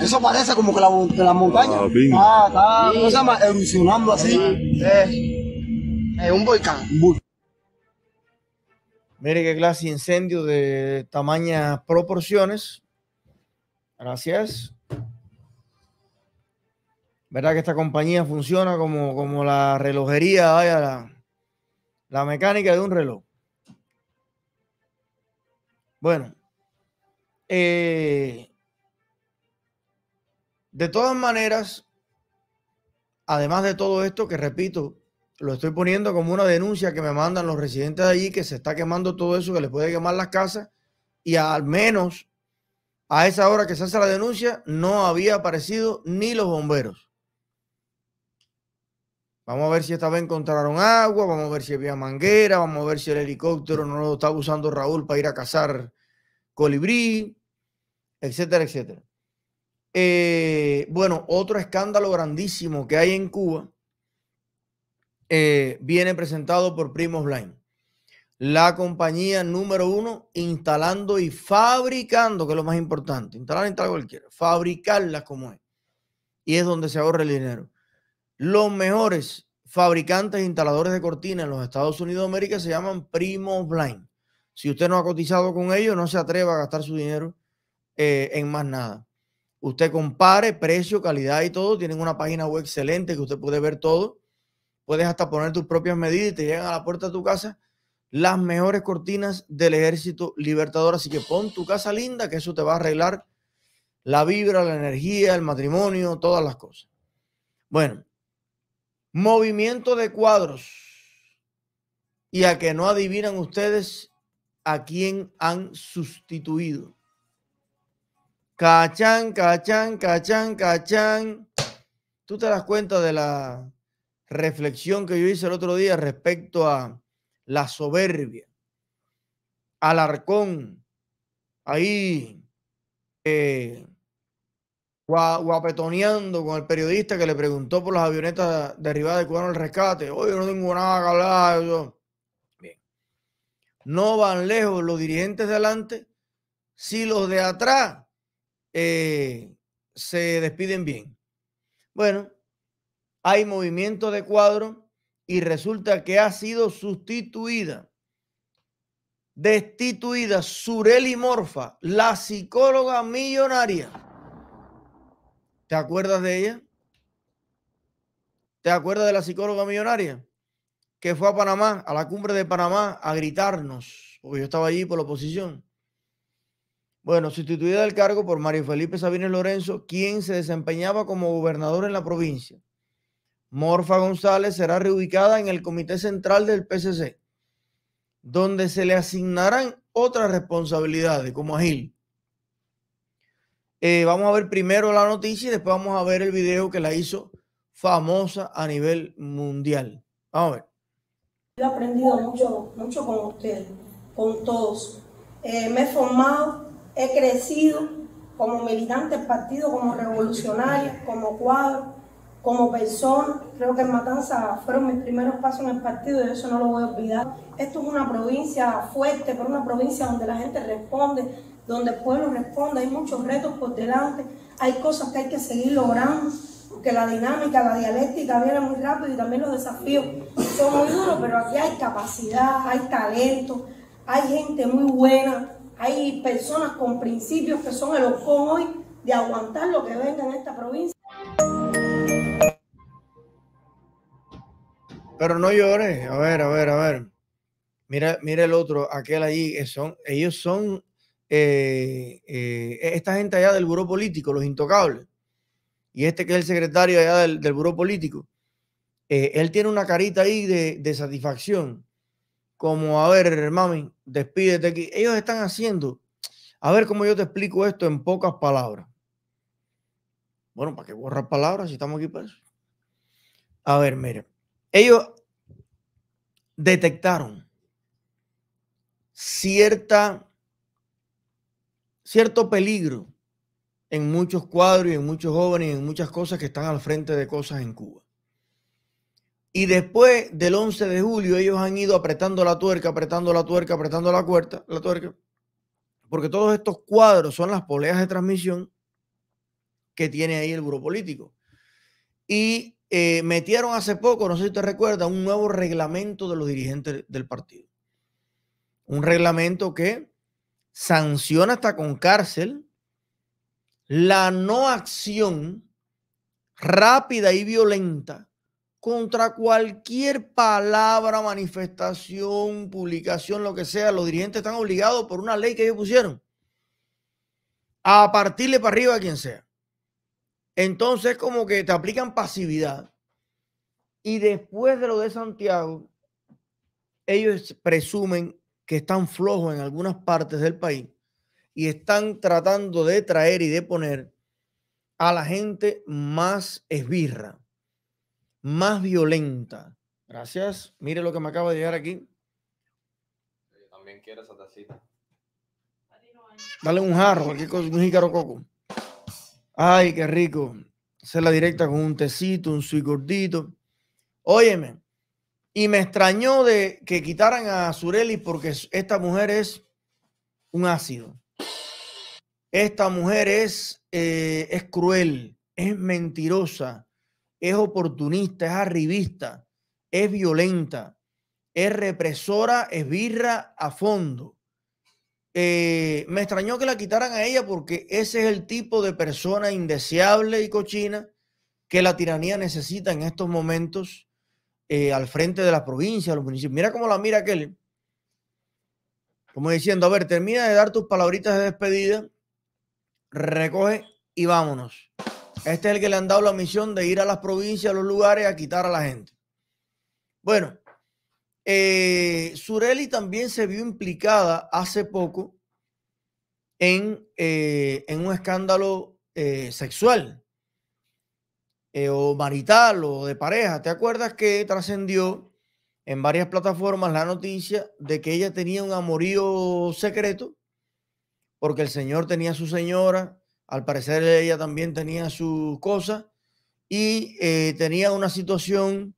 eso parece como que la, montaña ah, ah está, Erupcionando así. Es, eh, eh, un volcán. Mire qué clase de incendio de tamañas proporciones. Gracias. ¿Verdad que esta compañía funciona como, como la relojería, vaya, la, la mecánica de un reloj? Bueno, eh, de todas maneras, además de todo esto, que repito, lo estoy poniendo como una denuncia que me mandan los residentes de allí, que se está quemando todo eso, que les puede quemar las casas, y al menos a esa hora que se hace la denuncia, no había aparecido ni los bomberos. Vamos a ver si esta vez encontraron agua, vamos a ver si había manguera, vamos a ver si el helicóptero no lo estaba usando Raúl para ir a cazar colibrí, etcétera, etcétera. Eh, bueno, otro escándalo grandísimo que hay en Cuba eh, viene presentado por Primo Blind. La compañía número uno instalando y fabricando, que es lo más importante, instalar, instalar cualquiera, fabricarlas como es. Y es donde se ahorra el dinero. Los mejores fabricantes e instaladores de cortinas en los Estados Unidos de América se llaman Primo Blind. Si usted no ha cotizado con ellos, no se atreva a gastar su dinero eh, en más nada. Usted compare precio, calidad y todo. Tienen una página web excelente que usted puede ver todo. Puedes hasta poner tus propias medidas y te llegan a la puerta de tu casa las mejores cortinas del ejército libertador. Así que pon tu casa linda, que eso te va a arreglar la vibra, la energía, el matrimonio, todas las cosas. Bueno, movimiento de cuadros. Y a que no adivinan ustedes a quién han sustituido. Cachán, cachán, cachán, cachán. Tú te das cuenta de la reflexión que yo hice el otro día respecto a la soberbia. Alarcón, ahí eh, guapetoneando con el periodista que le preguntó por las avionetas derribadas de Cubano al rescate. Oye, no tengo nada que hablar. Bien. No van lejos los dirigentes de adelante, si los de atrás eh, se despiden bien. Bueno, hay movimiento de cuadro y resulta que ha sido sustituida, destituida Sureli Morfa, la psicóloga millonaria. ¿Te acuerdas de ella? ¿Te acuerdas de la psicóloga millonaria? Que fue a Panamá, a la cumbre de Panamá, a gritarnos, porque yo estaba allí por la oposición bueno, sustituida del cargo por Mario Felipe Sabine Lorenzo, quien se desempeñaba como gobernador en la provincia. Morfa González será reubicada en el Comité Central del PCC, donde se le asignarán otras responsabilidades, como Agil. Eh, vamos a ver primero la noticia y después vamos a ver el video que la hizo famosa a nivel mundial. Vamos a ver. he aprendido mucho, con usted, con todos. Eh, me he formado he crecido como militante del partido, como revolucionaria, como cuadro, como persona. Creo que en Matanza fueron mis primeros pasos en el partido y eso no lo voy a olvidar. Esto es una provincia fuerte, pero una provincia donde la gente responde, donde el pueblo responde. Hay muchos retos por delante, hay cosas que hay que seguir logrando, porque la dinámica, la dialéctica viene muy rápido y también los desafíos son muy duros, pero aquí hay capacidad, hay talento, hay gente muy buena hay personas con principios que son el ojo hoy de aguantar lo que venga en esta provincia. Pero no llores, a ver, a ver, a ver. Mira, mira el otro, aquel allí, son, ellos son eh, eh, esta gente allá del buró político, los intocables, y este que es el secretario allá del, del buró político, eh, él tiene una carita ahí de satisfacción como, a ver, mami, despídete aquí. Ellos están haciendo, a ver cómo yo te explico esto en pocas palabras. Bueno, ¿para qué borrar palabras si estamos aquí para eso? A ver, mire, ellos detectaron cierta, cierto peligro en muchos cuadros y en muchos jóvenes y en muchas cosas que están al frente de cosas en Cuba. Y después del 11 de julio ellos han ido apretando la tuerca, apretando la tuerca, apretando la, puerta, la tuerca, porque todos estos cuadros son las poleas de transmisión que tiene ahí el grupo Político. Y eh, metieron hace poco, no sé si te recuerda, un nuevo reglamento de los dirigentes del partido. Un reglamento que sanciona hasta con cárcel la no acción rápida y violenta contra cualquier palabra, manifestación, publicación, lo que sea, los dirigentes están obligados por una ley que ellos pusieron a partirle para arriba a quien sea. Entonces como que te aplican pasividad. Y después de lo de Santiago, ellos presumen que están flojos en algunas partes del país y están tratando de traer y de poner a la gente más esbirra más violenta. Gracias. Mire lo que me acaba de llegar aquí. Yo también quiero esa tacita. Dale un jarro, Aquí con un jícaro coco. Ay, qué rico. Hacer la directa con un tecito, un suicordito. Óyeme. Y me extrañó de que quitaran a Sureli porque esta mujer es un ácido. Esta mujer es, eh, es cruel, es mentirosa es oportunista, es arribista, es violenta, es represora, es birra a fondo. Eh, me extrañó que la quitaran a ella porque ese es el tipo de persona indeseable y cochina que la tiranía necesita en estos momentos eh, al frente de las provincias, los municipios. Mira cómo la mira aquel. Como diciendo, a ver, termina de dar tus palabritas de despedida, recoge y vámonos. Este es el que le han dado la misión de ir a las provincias, a los lugares, a quitar a la gente. Bueno, eh, Sureli también se vio implicada hace poco en, eh, un escándalo eh, sexual o marital o de pareja. ¿Te acuerdas que trascendió en varias plataformas la noticia de que ella tenía un amorío secreto? Porque el señor tenía a su señora, al parecer ella también tenía sus cosas y eh, tenía una situación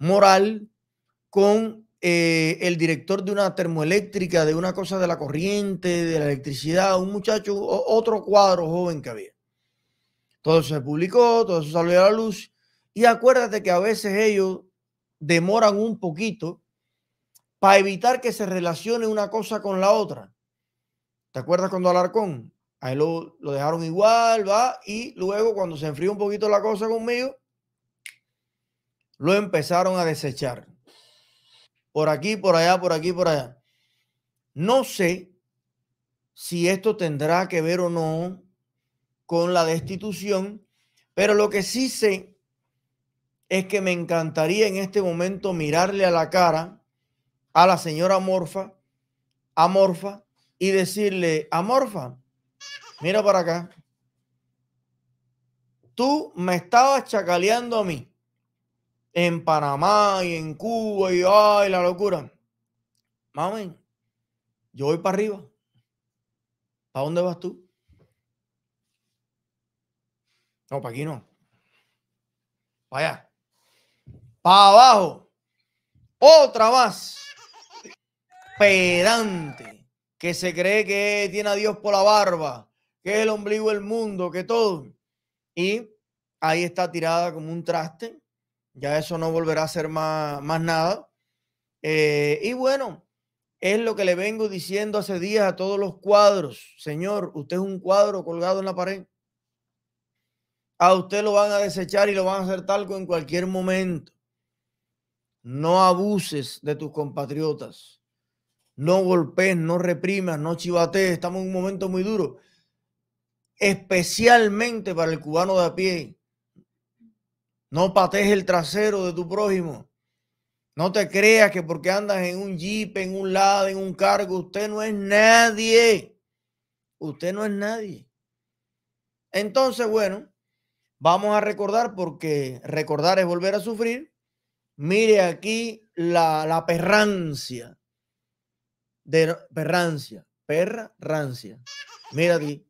moral con eh, el director de una termoeléctrica, de una cosa de la corriente, de la electricidad, un muchacho, otro cuadro joven que había. Todo se publicó, todo se salió a la luz. Y acuérdate que a veces ellos demoran un poquito para evitar que se relacione una cosa con la otra. ¿Te acuerdas cuando Alarcón Ahí lo, lo, dejaron igual, va. Y luego, cuando se enfrió un poquito la cosa conmigo, lo empezaron a desechar. Por aquí, por allá, por aquí, por allá. No sé si esto tendrá que ver o no con la destitución, pero lo que sí sé es que me encantaría en este momento mirarle a la cara a la señora Morfa, Amorfa, y decirle, Amorfa, Mira para acá. Tú me estabas chacaleando a mí en Panamá y en Cuba y ay, la locura. Mami, yo voy para arriba. ¿Para dónde vas tú? No, para aquí no. Para allá. Para abajo. Otra más. Pedante. Que se cree que tiene a Dios por la barba que es el ombligo del mundo, que todo. Y ahí está tirada como un traste. Ya eso no volverá a ser más, más nada. Eh, y bueno, es lo que le vengo diciendo hace días a todos los cuadros. Señor, usted es un cuadro colgado en la pared. A usted lo van a desechar y lo van a hacer talco en cualquier momento. No abuses de tus compatriotas. No golpes, no reprimas, no chivatees. Estamos en un momento muy duro especialmente para el cubano de a pie. No patees el trasero de tu prójimo. No te creas que porque andas en un jeep, en un lado, en un cargo, usted no es nadie. Usted no es nadie. Entonces, bueno, vamos a recordar porque recordar es volver a sufrir. Mire aquí la, perrancia. De, perrancia. Perrancia. Mira aquí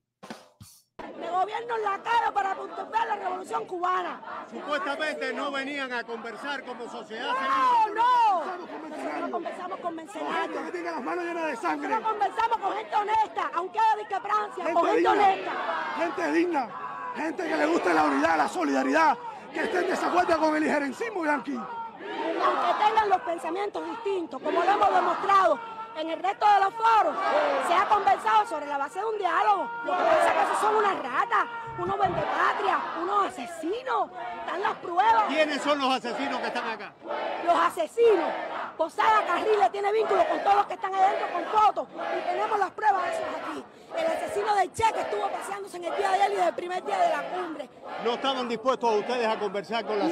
de gobierno en la cara para contemplar la revolución cubana. Supuestamente no venían a conversar como sociedad. ¡No, no! no conversamos con mercenarios. que tiene las manos llenas de sangre. conversamos con gente honesta, aunque haya discrepancia, gente con gente honesta. Gente digna, gente que le gusta la unidad, la solidaridad, que esté en desacuerdo con el injerencismo yanqui. Aunque tengan los pensamientos distintos, como lo hemos demostrado en el resto de los foros se ha conversado sobre la base de un diálogo. Lo que pasa que esos son unas ratas, unos patria, unos asesinos. Están las pruebas. ¿Quiénes son los asesinos que están acá? Los asesinos. Posada Carriles tiene vínculo con todos los que están adentro con fotos y tenemos las pruebas de esos aquí. El asesino de Che que estuvo paseándose en el día de ayer y el primer día de la cumbre. ¿No estaban dispuestos a ustedes a conversar con la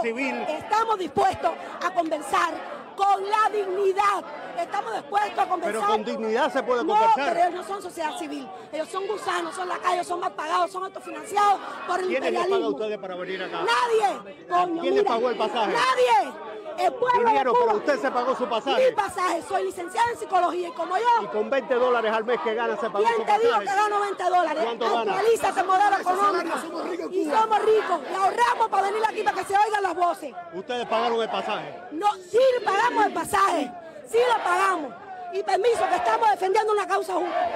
civil? Estamos dispuestos a conversar con la dignidad. Estamos dispuestos a conversar. Pero con dignidad se puede conversar. No, pero ellos no son sociedad civil. Ellos son gusanos, son la calle, son mal pagados, son autofinanciados por el imperialismo. les paga a ustedes para venir acá? Nadie. ¿Quién les pagó el pasaje? Nadie. El pero usted se pagó su pasaje. Mi pasaje, soy licenciada en psicología y como yo. Y con 20 dólares al mes que gana se pagó su pasaje. te que gano 20 dólares? ¿Cuánto gana? Actualiza ese modelo económico. y somos ricos. ahorramos para venir aquí para que se oigan las voces. ¿Ustedes pagaron el pasaje? No, sí pagamos el pasaje. Sí lo pagamos. Y permiso, que estamos defendiendo una causa justa.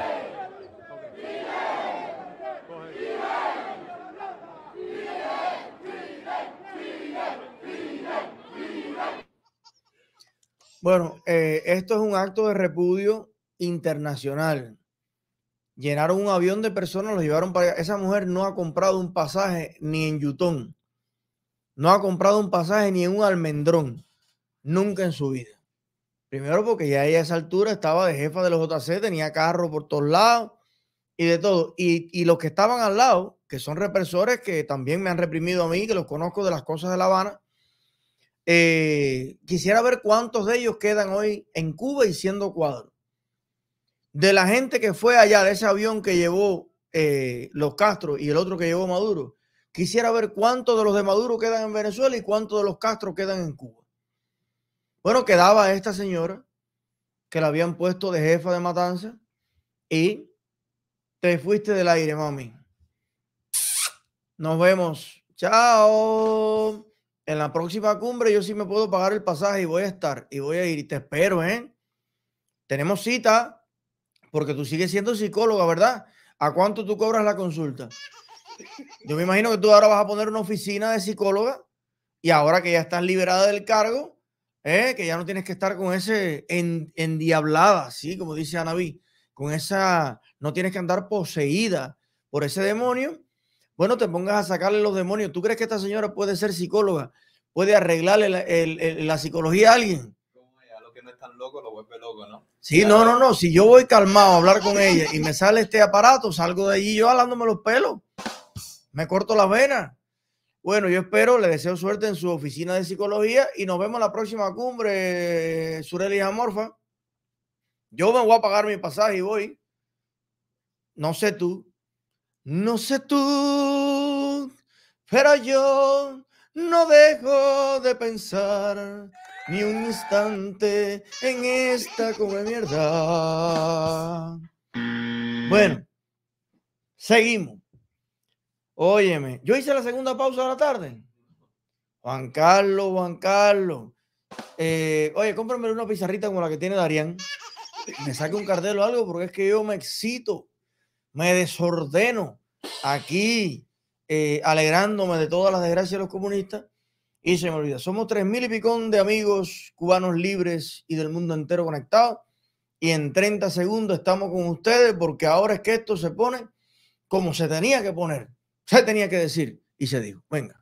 Bueno, eh, esto es un acto de repudio internacional. Llenaron un avión de personas, los llevaron para allá. Esa mujer no ha comprado un pasaje ni en Yutón. No ha comprado un pasaje ni en un almendrón. Nunca en su vida. Primero porque ya a esa altura estaba de jefa de los JC, tenía carro por todos lados y de todo. Y, y, los que estaban al lado, que son represores que también me han reprimido a mí, que los conozco de las cosas de La Habana, eh, quisiera ver cuántos de ellos quedan hoy en Cuba y siendo cuadro. De la gente que fue allá, de ese avión que llevó eh, los Castro y el otro que llevó Maduro, quisiera ver cuántos de los de Maduro quedan en Venezuela y cuántos de los Castro quedan en Cuba. Bueno, quedaba esta señora que la habían puesto de jefa de matanza y te fuiste del aire, mami. Nos vemos. Chao en la próxima cumbre yo sí me puedo pagar el pasaje y voy a estar y voy a ir y te espero, ¿eh? Tenemos cita porque tú sigues siendo psicóloga, ¿verdad? ¿A cuánto tú cobras la consulta? Yo me imagino que tú ahora vas a poner una oficina de psicóloga y ahora que ya estás liberada del cargo, ¿eh? que ya no tienes que estar con ese en, endiablada, ¿sí? como dice Anaví, con esa, no tienes que andar poseída por ese demonio bueno, te pongas a sacarle los demonios. ¿Tú crees que esta señora puede ser psicóloga? ¿Puede arreglarle la, psicología a alguien? A que no loco lo vuelve ¿no? Sí, no, no, no. Si yo voy calmado a hablar con ella y me sale este aparato, salgo de allí yo alándome los pelos. Me corto las venas. Bueno, yo espero, le deseo suerte en su oficina de psicología y nos vemos en la próxima cumbre, Sureli Amorfa. Yo me voy a pagar mi pasaje y voy. No sé tú, no sé tú, pero yo no dejo de pensar ni un instante en esta come mierda. Bueno, seguimos. Óyeme, yo hice la segunda pausa de la tarde. Juan Carlos, Juan Carlos. Eh, oye, cómprame una pizarrita como la que tiene Darían. Me saque un cardelo o algo porque es que yo me excito me desordeno aquí eh, alegrándome de todas las desgracias de los comunistas y se me olvida. Somos tres mil y picón de amigos cubanos libres y del mundo entero conectados y en 30 segundos estamos con ustedes porque ahora es que esto se pone como se tenía que poner, se tenía que decir y se dijo. Venga.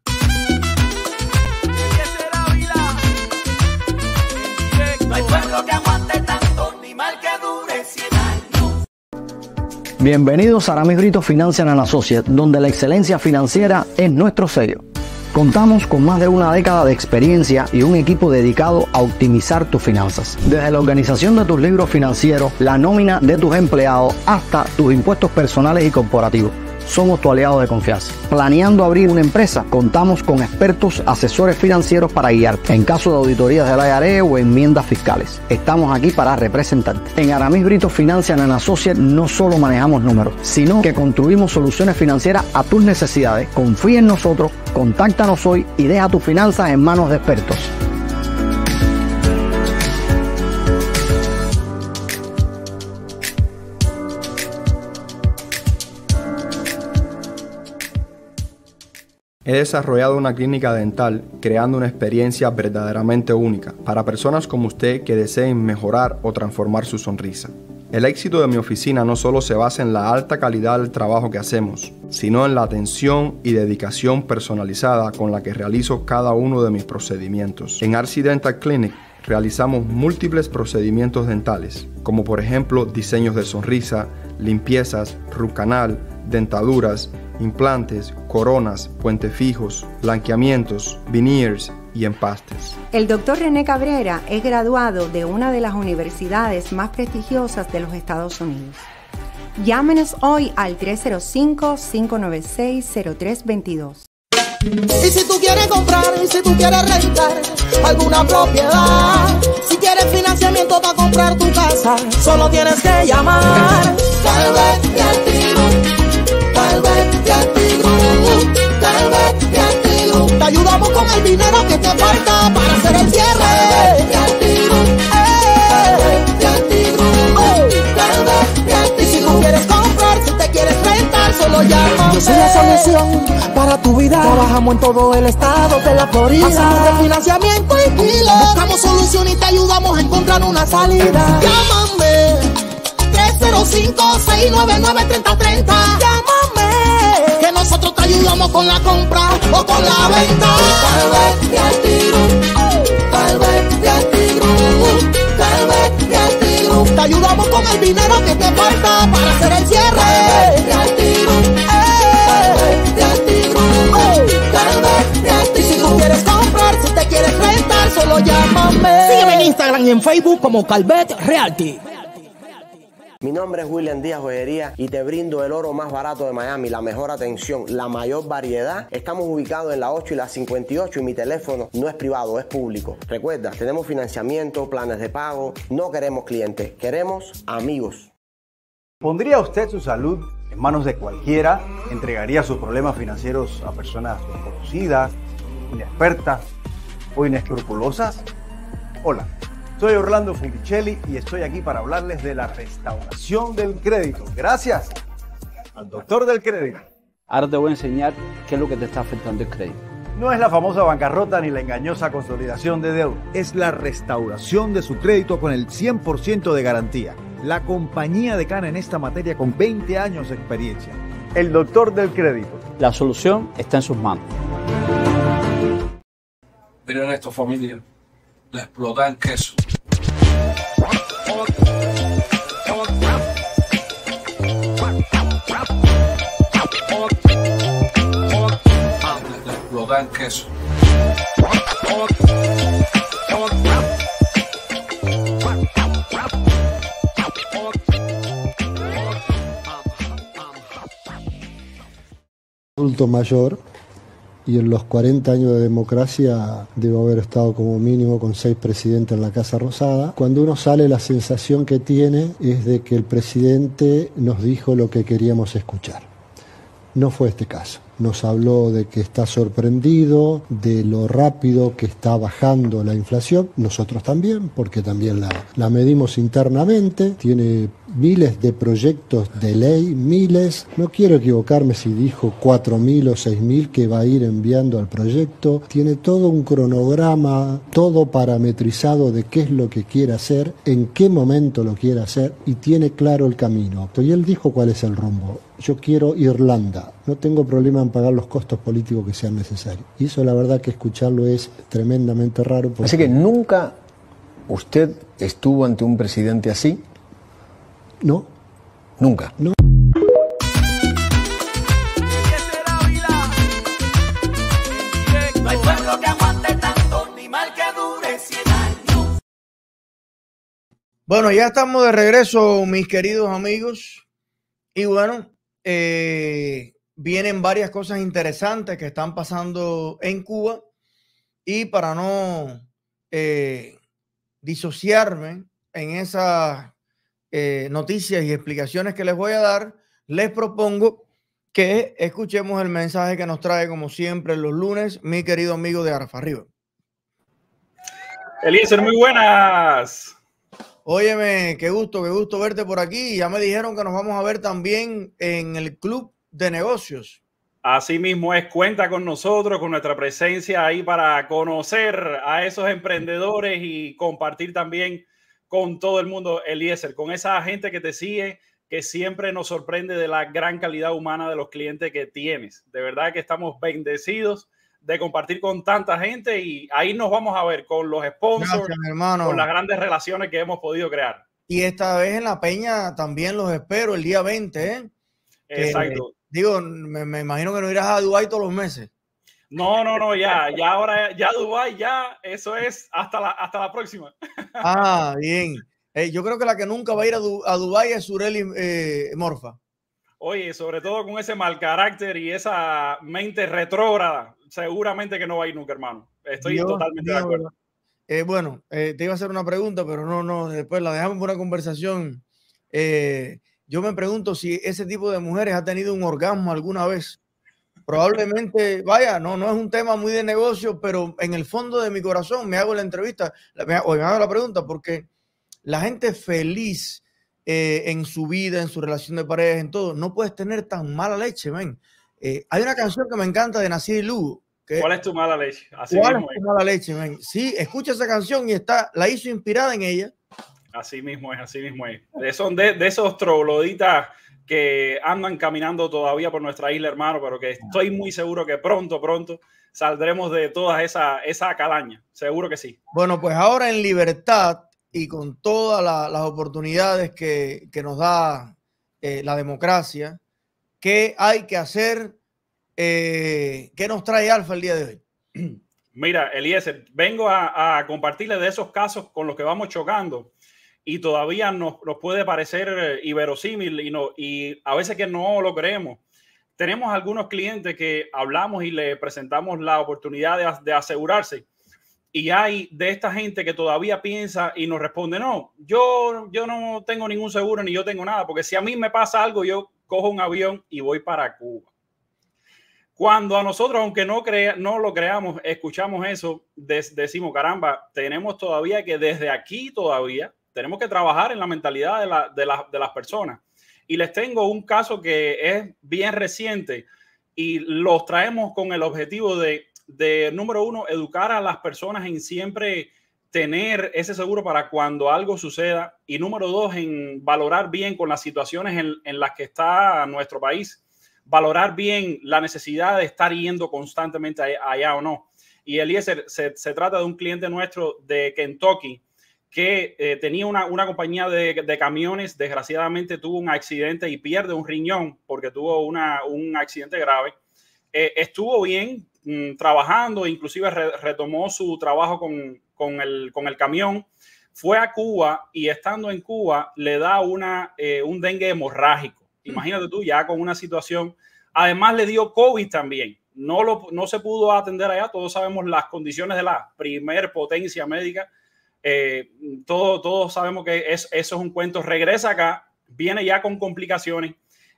Bienvenidos a Aramis Grito Financial Associates, donde la excelencia financiera es nuestro sello. Contamos con más de una década de experiencia y un equipo dedicado a optimizar tus finanzas. Desde la organización de tus libros financieros, la nómina de tus empleados, hasta tus impuestos personales y corporativos somos tu aliado de confianza. Planeando abrir una empresa, contamos con expertos asesores financieros para guiarte en caso de auditorías de la IRE o enmiendas fiscales. Estamos aquí para representarte. En Aramis Brito Financia and no solo manejamos números, sino que construimos soluciones financieras a tus necesidades. Confía en nosotros, contáctanos hoy y deja tus finanzas en manos de expertos. He desarrollado una clínica dental creando una experiencia verdaderamente única para personas como usted que deseen mejorar o transformar su sonrisa. El éxito de mi oficina no solo se basa en la alta calidad del trabajo que hacemos, sino en la atención y dedicación personalizada con la que realizo cada uno de mis procedimientos. En RC Dental Clinic realizamos múltiples procedimientos dentales, como por ejemplo diseños de sonrisa, limpiezas, rucanal, dentaduras implantes, coronas, puentes fijos, blanqueamientos, veneers y empastes. El doctor René Cabrera es graduado de una de las universidades más prestigiosas de los Estados Unidos. Llámenos hoy al 305-596-0322. Y si tú quieres comprar, y si tú quieres rentar alguna propiedad, si quieres financiamiento para comprar tu casa, solo tienes que llamar tal vez te activo, tal vez te activo. Te ayudamos con el dinero que te falta para hacer el cierre. Tal vez te tal vez te si no quieres comprar, si te quieres rentar, solo llama. Yo soy la solución para tu vida. Trabajamos en todo el estado de la Florida. Hacemos el financiamiento y dealer. Buscamos solución y te ayudamos a encontrar una salida. Llámame 305-699-3030. Llámame. Que nosotros te ayudamos con la compra o con la venta. Calvet Realty calvet Te ayudamos con el dinero que te falta para hacer el cierre. Tal realty calvet realty Calvet si quieres comprar, si te quieres rentar, solo llámame. Sígueme en Instagram y en Facebook como Calvet Realty. Mi nombre es William Díaz Joyería y te brindo el oro más barato de Miami, la mejor atención, la mayor variedad. Estamos ubicados en la 8 y la 58 y mi teléfono no es privado, es público. Recuerda, tenemos financiamiento, planes de pago. No queremos clientes, queremos amigos. ¿Pondría usted su salud en manos de cualquiera? ¿Entregaría sus problemas financieros a personas desconocidas, inexpertas o inescrupulosas? Hola. Soy Orlando Funicelli y estoy aquí para hablarles de la restauración del crédito. Gracias al doctor del crédito. Ahora te voy a enseñar qué es lo que te está afectando el crédito. No es la famosa bancarrota ni la engañosa consolidación de deuda. Es la restauración de su crédito con el 100% de garantía. La compañía de Cana en esta materia con 20 años de experiencia. El doctor del crédito. La solución está en sus manos. Pero esto, familia de queso. Desplodan queso. adulto mayor y en los 40 años de democracia debo haber estado como mínimo con seis presidentes en la Casa Rosada. Cuando uno sale la sensación que tiene es de que el presidente nos dijo lo que queríamos escuchar. No fue este caso nos habló de que está sorprendido de lo rápido que está bajando la inflación, nosotros también, porque también la, la medimos internamente, tiene miles de proyectos de ley, miles, no quiero equivocarme si dijo 4.000 o 6.000 que va a ir enviando al proyecto, tiene todo un cronograma, todo parametrizado de qué es lo que quiere hacer, en qué momento lo quiere hacer y tiene claro el camino. Y él dijo cuál es el rumbo. Yo quiero Irlanda, no tengo problema en pagar los costos políticos que sean necesarios. Y eso la verdad que escucharlo es tremendamente raro. Porque... Así que nunca usted estuvo ante un presidente así. No. Nunca. No. Bueno, ya estamos de regreso, mis queridos amigos. Y bueno, eh, vienen varias cosas interesantes que están pasando en Cuba y para no eh, disociarme en esas eh, noticias y explicaciones que les voy a dar, les propongo que escuchemos el mensaje que nos trae como siempre los lunes mi querido amigo de Arfa Arriba. Eliezer, muy buenas. Óyeme, qué gusto, qué gusto verte por aquí. Ya me dijeron que nos vamos a ver también en el club de negocios. Así mismo es, cuenta con nosotros, con nuestra presencia ahí para conocer a esos emprendedores y compartir también con todo el mundo, Eliezer, con esa gente que te sigue, que siempre nos sorprende de la gran calidad humana de los clientes que tienes. De verdad que estamos bendecidos de compartir con tanta gente y ahí nos vamos a ver con los sponsors, con las grandes relaciones que hemos podido crear. Y esta vez en la peña también los espero el día 20, ¿eh? Exacto. Digo, me, imagino que no irás a Dubái todos los meses. No, no, no, ya, ya ahora, ya Dubái, ya, eso es hasta la, hasta la próxima. Ah, bien. Eh, yo creo que la que nunca va a ir a, Dubái es Sureli eh, Morfa. Oye, sobre todo con ese mal carácter y esa mente retrógrada, seguramente que no va a ir nunca, hermano. Estoy totalmente de acuerdo. Eh, bueno, te iba a hacer una pregunta, pero no, no, después la dejamos por una conversación. Eh, yo me pregunto si ese tipo de mujeres ha tenido un orgasmo alguna vez. Probablemente, vaya, no, no es un tema muy de negocio, pero en el fondo de mi corazón me hago la entrevista, me o me hago la pregunta, porque la gente feliz eh, en su vida, en su relación de pareja, en todo, no puedes tener tan mala leche, ven. Eh, hay una canción que me encanta de Nacida y Lugo. Que, ¿Cuál es tu mala leche? ¿Cuál es tu mala leche, men? Sí, escucha esa canción y está, la hizo inspirada en ella Así mismo es, así mismo es. Son de, esos trogloditas que andan caminando todavía por nuestra isla, hermano, pero que estoy muy seguro que pronto, pronto saldremos de toda esa, esa calaña. Seguro que sí. Bueno, pues ahora en libertad y con todas las oportunidades que, nos da eh, la democracia, ¿qué hay que hacer? Eh, ¿Qué nos trae Alfa el día de hoy? Mira, Eliezer, vengo a, a de esos casos con los que vamos chocando y todavía nos, nos puede parecer eh, iberosímil y, no, y a veces que no lo creemos. Tenemos algunos clientes que hablamos y le presentamos la oportunidad de, asegurarse y hay de esta gente que todavía piensa y nos responde, no, yo, yo no tengo ningún seguro ni yo tengo nada, porque si a mí me pasa algo, yo cojo un avión y voy para Cuba. Cuando a nosotros, aunque no, no lo creamos, escuchamos eso, decimos, caramba, tenemos todavía que desde aquí todavía tenemos que trabajar en la mentalidad de, las personas. Y les tengo un caso que es bien reciente y los traemos con el objetivo de, de número uno, educar a las personas en siempre tener ese seguro para cuando algo suceda y número dos, en valorar bien con las situaciones en, las que está nuestro país, valorar bien la necesidad de estar yendo constantemente allá, o no. Y Eliezer, se, se, trata de un cliente nuestro de Kentucky que eh, tenía una, compañía de, camiones, desgraciadamente tuvo un accidente y pierde un riñón porque tuvo una, un accidente grave. Eh, estuvo bien mm, trabajando, inclusive retomó su trabajo con, con, el, camión. Fue a Cuba y estando en Cuba le da una, eh, un dengue hemorrágico. Imagínate tú, ya con una situación. Además le dio COVID también. No, lo, no se pudo atender allá. Todos sabemos las condiciones de la primer potencia médica eh, todos sabemos que es, eso es un cuento. Regresa acá, viene ya con complicaciones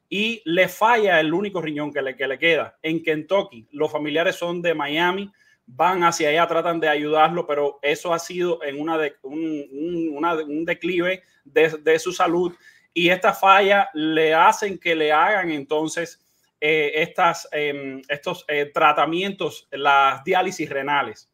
y le falla el único riñón que le, que le queda en Kentucky. Los familiares son de Miami, van hacia allá, tratan de ayudarlo, pero eso ha sido en una un, declive de, su salud y esta falla le hacen que le hagan entonces eh, estas, em, estos eh, tratamientos, las diálisis renales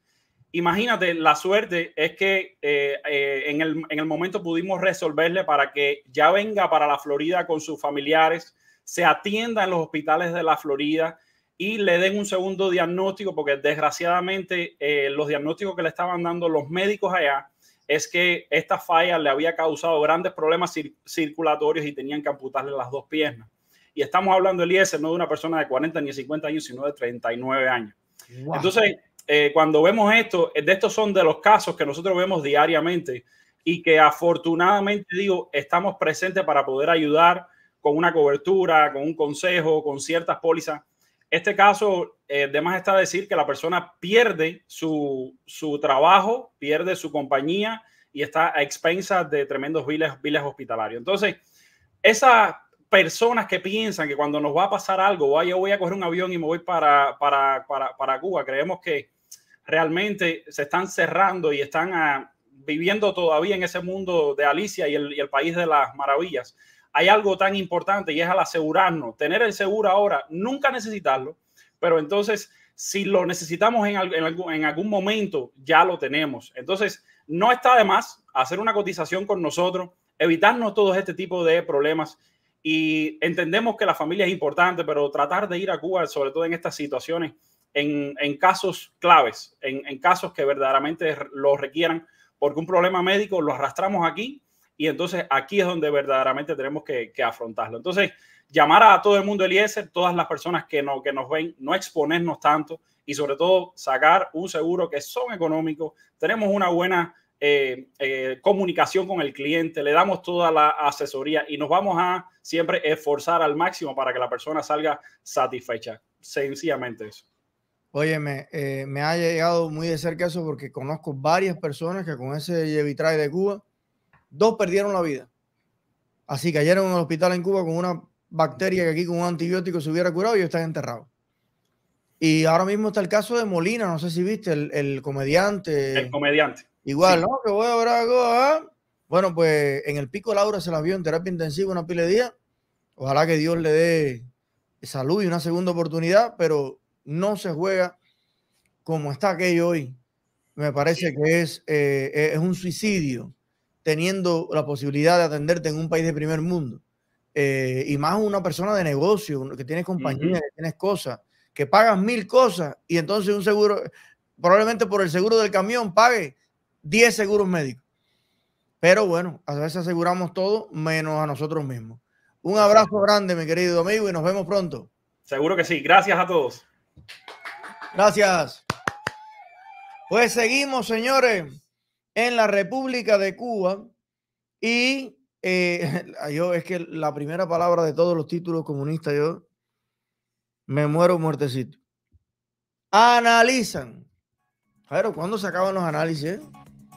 imagínate, la suerte es que eh, eh, en, el, momento pudimos resolverle para que ya venga para la Florida con sus familiares, se atienda en los hospitales de la Florida y le den un segundo diagnóstico, porque desgraciadamente eh, los diagnósticos que le estaban dando los médicos allá es que esta falla le había causado grandes problemas circulatorios y tenían que amputarle las dos piernas. Y estamos hablando, Eliezer, no de una persona de 40 ni 50 años, sino de 39 años. Entonces, eh, cuando vemos esto, eh, de estos son de los casos que nosotros vemos diariamente y que afortunadamente, digo, estamos presentes para poder ayudar con una cobertura, con un consejo, con ciertas pólizas. Este caso, además eh, está decir que la persona pierde su, su trabajo, pierde su compañía y está a expensas de tremendos viles, viles hospitalarios. Entonces, esas personas que piensan que cuando nos va a pasar algo, yo voy a coger un avión y me voy para, para, para, para Cuba, creemos que realmente se están cerrando y están ah, viviendo todavía en ese mundo de Alicia y el, país de las maravillas. Hay algo tan importante y es al asegurarnos, tener el seguro ahora, nunca necesitarlo, pero entonces si lo necesitamos en, algún, en algún momento, ya lo tenemos. Entonces, no está de más hacer una cotización con nosotros, evitarnos todos este tipo de problemas y entendemos que la familia es importante, pero tratar de ir a Cuba, sobre todo en estas situaciones, en, casos claves, en, casos que verdaderamente lo requieran, porque un problema médico lo arrastramos aquí y entonces aquí es donde verdaderamente tenemos que, afrontarlo. Entonces, llamar a todo el mundo Eliezer, todas las personas que, no, que nos ven, no exponernos tanto y sobre todo sacar un seguro que son económicos, tenemos una buena eh, eh, comunicación con el cliente, le damos toda la asesoría y nos vamos a siempre esforzar al máximo para que la persona salga satisfecha. Sencillamente eso. Óyeme, eh, me ha llegado muy de cerca eso porque conozco varias personas que con ese Yevitrae de Cuba, dos perdieron la vida. Así cayeron en un hospital en Cuba con una bacteria que aquí con un antibiótico se hubiera curado y están enterrados. Y ahora mismo está el caso de Molina, no sé si viste, el, comediante. El comediante. Igual, ¿no? Que voy a ver algo, Bueno, pues en el pico Laura se la vio en terapia intensiva una pile de días. Ojalá que Dios le dé salud y una segunda oportunidad, pero no se juega como está aquello hoy. Me parece que es, eh, es un suicidio teniendo la posibilidad de atenderte en un país de primer mundo. Eh, y más una persona de negocio, que tiene compañía, que tienes cosas, que pagas mil cosas y entonces un seguro, probablemente por el seguro del camión pague 10 seguros médicos. Pero bueno, a veces aseguramos todo menos a nosotros mismos. Un abrazo grande, mi querido amigo, y nos vemos pronto. Seguro que sí. Gracias a todos. Gracias. Pues seguimos, señores, en la República de Cuba y eh, yo es que la primera palabra de todos los títulos comunistas, yo me muero muertecito. Analizan. Pero, ¿cuándo se acaban los análisis eh?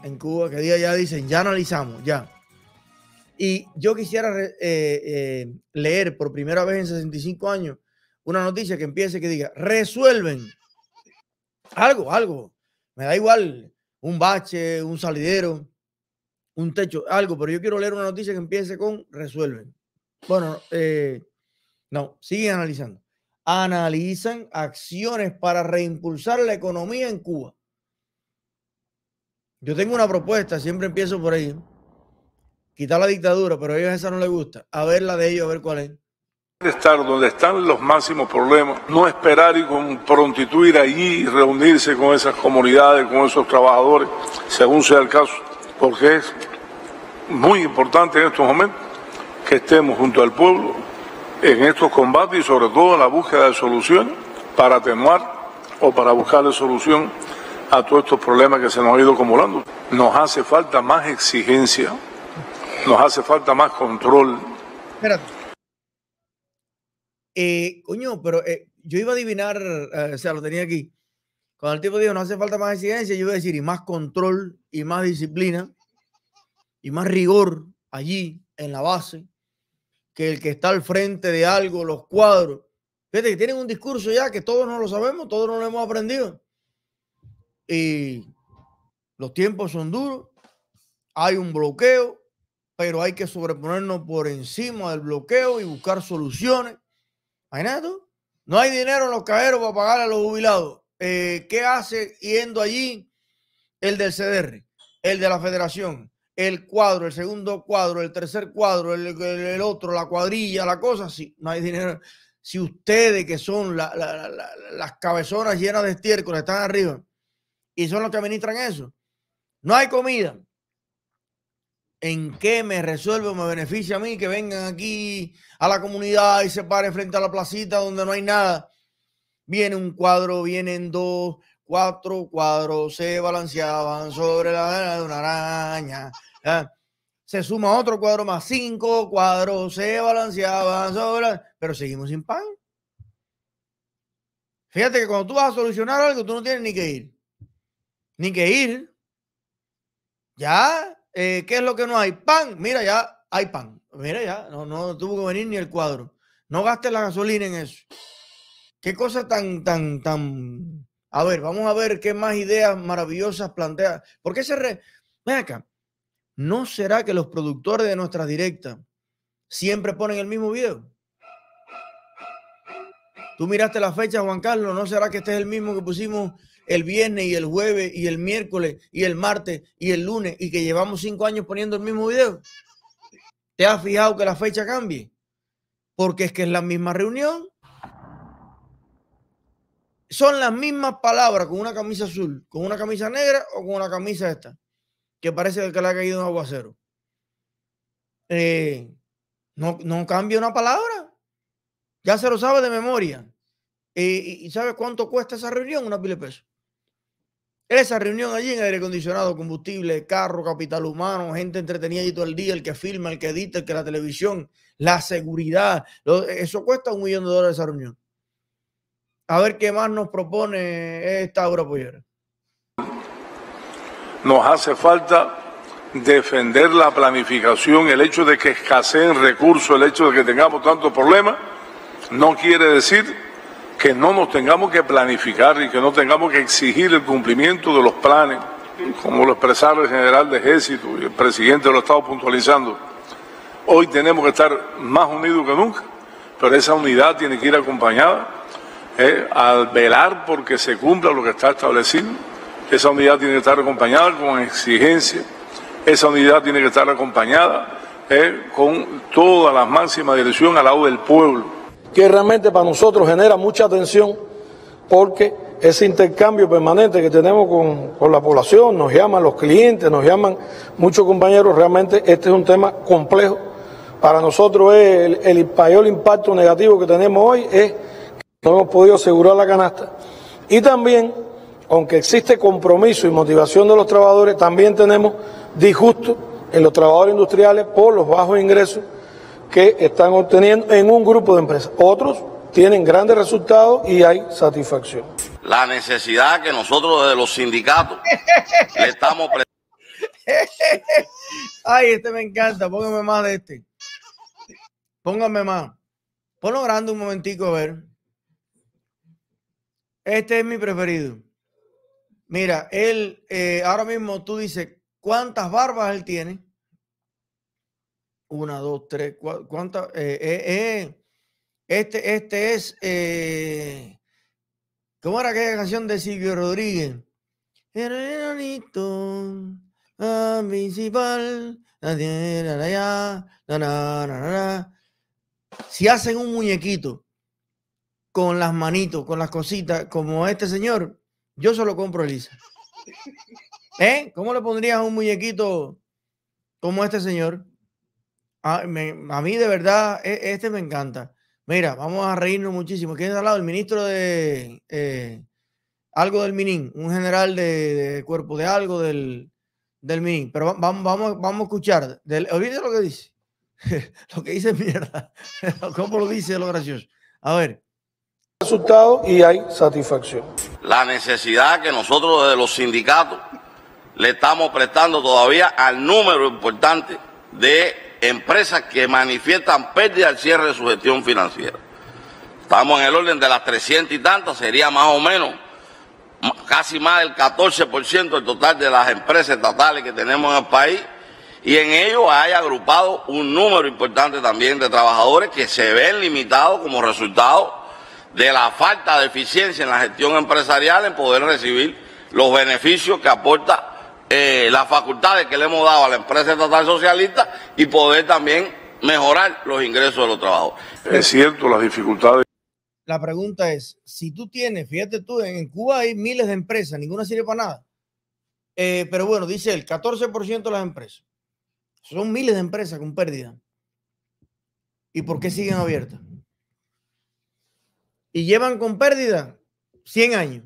en Cuba? Que día ya dicen, ya analizamos, ya. Y yo quisiera eh, leer por primera vez en 65 años una noticia que empiece que diga, resuelven algo, algo. Me da igual un bache, un salidero, un techo, algo, pero yo quiero leer una noticia que empiece con resuelven. Bueno, eh, no, siguen analizando. Analizan acciones para reimpulsar la economía en Cuba. Yo tengo una propuesta, siempre empiezo por ahí. Quitar la dictadura, pero a ellos esa no les gusta. A ver la de ellos, a ver cuál es estar donde están los máximos problemas, no esperar y con prontitud ir allí reunirse con esas comunidades, con esos trabajadores, según sea el caso, porque es muy importante en estos momentos que estemos junto al pueblo en estos combates y sobre todo en la búsqueda de soluciones para atenuar o para buscarle solución a todos estos problemas que se nos han ido acumulando. Nos hace falta más exigencia, nos hace falta más control. Eh, coño, pero eh, yo iba a adivinar, eh, o sea, lo tenía aquí. Cuando el tipo dijo, no hace falta más exigencia, yo iba a decir, y más control, y más disciplina, y más rigor allí en la base, que el que está al frente de algo, los cuadros. Fíjate que tienen un discurso ya que todos no lo sabemos, todos no lo hemos aprendido. Y los tiempos son duros, hay un bloqueo, pero hay que sobreponernos por encima del bloqueo y buscar soluciones no hay dinero en los cajeros para pagar a los jubilados. Eh, ¿Qué hace yendo allí el del CDR, el de la federación, el cuadro, el segundo cuadro, el tercer cuadro, el, otro, la cuadrilla, la cosa? Sí, no hay dinero. Si ustedes que son las cabezonas llenas de estiércol están arriba y son los que administran eso, no hay comida. ¿En qué me resuelve o me beneficia a mí que vengan aquí a la comunidad y se paren frente a la placita donde no hay nada? Viene un cuadro, vienen dos, cuatro cuadros, se balanceaban sobre la de una araña. Se suma otro cuadro más, cinco cuadros, se balanceaban sobre la... Pero seguimos sin pan. Fíjate que cuando tú vas a solucionar algo, tú no tienes ni que ir. Ni que ir. Ya eh, ¿Qué es lo que no hay? Pan. Mira, ya hay pan. Mira, ya no, tuvo que venir ni el cuadro. No gastes la gasolina en eso. Qué cosa tan, tan, tan. A ver, vamos a ver qué más ideas maravillosas plantea. ¿Por qué se re... Ven acá. ¿No será que los productores de nuestras directas siempre ponen el mismo video? Tú miraste la fecha, Juan Carlos. ¿No será que este es el mismo que pusimos el viernes y el jueves y el miércoles y el martes y el lunes y que llevamos cinco años poniendo el mismo video? ¿Te has fijado que la fecha cambie? Porque es que es la misma reunión. Son las mismas palabras con una camisa azul, con una camisa negra o con una camisa esta, que parece que le ha caído un aguacero. Eh, no, no cambia una palabra. Ya se lo sabe de memoria. Eh, ¿Y sabe cuánto cuesta esa reunión? Una pile de pesos. Esa reunión allí en aire acondicionado, combustible, carro, capital humano, gente entretenida ahí todo el día, el que filma, el que edita, el que la televisión, la seguridad. Eso cuesta un millón de dólares esa reunión. A ver qué más nos propone esta obra pollera. Nos hace falta defender la planificación, el hecho de que escaseen recursos, el hecho de que tengamos tantos problemas, no quiere decir que no nos tengamos que planificar y que no tengamos que exigir el cumplimiento de los planes, como lo expresaba el general de ejército y el presidente lo estado puntualizando. Hoy tenemos que estar más unidos que nunca, pero esa unidad tiene que ir acompañada eh, al velar porque se cumpla lo que está establecido. Esa unidad tiene que estar acompañada con exigencia, esa unidad tiene que estar acompañada eh, con toda la máxima dirección al lado del pueblo que realmente para nosotros genera mucha atención porque ese intercambio permanente que tenemos con, la población, nos llaman los clientes, nos llaman muchos compañeros, realmente este es un tema complejo. Para nosotros el, el mayor impacto negativo que tenemos hoy es que no hemos podido asegurar la canasta. Y también, aunque existe compromiso y motivación de los trabajadores, también tenemos disgusto en los trabajadores industriales por los bajos ingresos que están obteniendo en un grupo de empresas. Otros tienen grandes resultados y hay satisfacción. La necesidad que nosotros desde los sindicatos estamos... Ay, este me encanta, póngame más de este. Póngame más. Ponlo grande un momentico a ver. Este es mi preferido. Mira, él eh, ahora mismo tú dices cuántas barbas él tiene. Una, dos, tres, cuatro. ¿Cuántas? Eh, eh, eh. este, este es. ¿Cómo era aquella canción de Silvio Rodríguez? Hermanito, principal. Si hacen un muñequito con las manitos, con las cositas, como este señor, yo solo compro Elisa. ¿Eh? ¿Cómo le pondrías un muñequito como este señor? Ah, a, mí de verdad, e, este me encanta. Mira, vamos a reírnos muchísimo. ¿Quién está al lado? El ministro de eh, algo del Minin, un general de, cuerpo de algo del, del Minin. Pero vamos, vamos, vamos a escuchar. Del, olvídate lo que dice. lo que dice es mierda. ¿Cómo lo dice? Lo gracioso. A ver. Resultado y hay satisfacción. La necesidad que nosotros desde los sindicatos le estamos prestando todavía al número importante de empresas que manifiestan pérdida al cierre de su gestión financiera. Estamos en el orden de las 300 y tantas, sería más o menos casi más del 14% del total de las empresas estatales que tenemos en el país y en ello hay agrupado un número importante también de trabajadores que se ven limitados como resultado de la falta de eficiencia en la gestión empresarial en poder recibir los beneficios que aporta eh, las facultades que le hemos dado a la empresa estatal socialista y poder también mejorar los ingresos de los trabajadores. Es cierto, las dificultades. La pregunta es, si tú tienes, fíjate tú, en Cuba hay miles de empresas, ninguna sirve para nada. Eh, pero bueno, dice el 14% de las empresas. Son miles de empresas con pérdida. ¿Y por qué siguen abiertas? Y llevan con pérdida 100 años.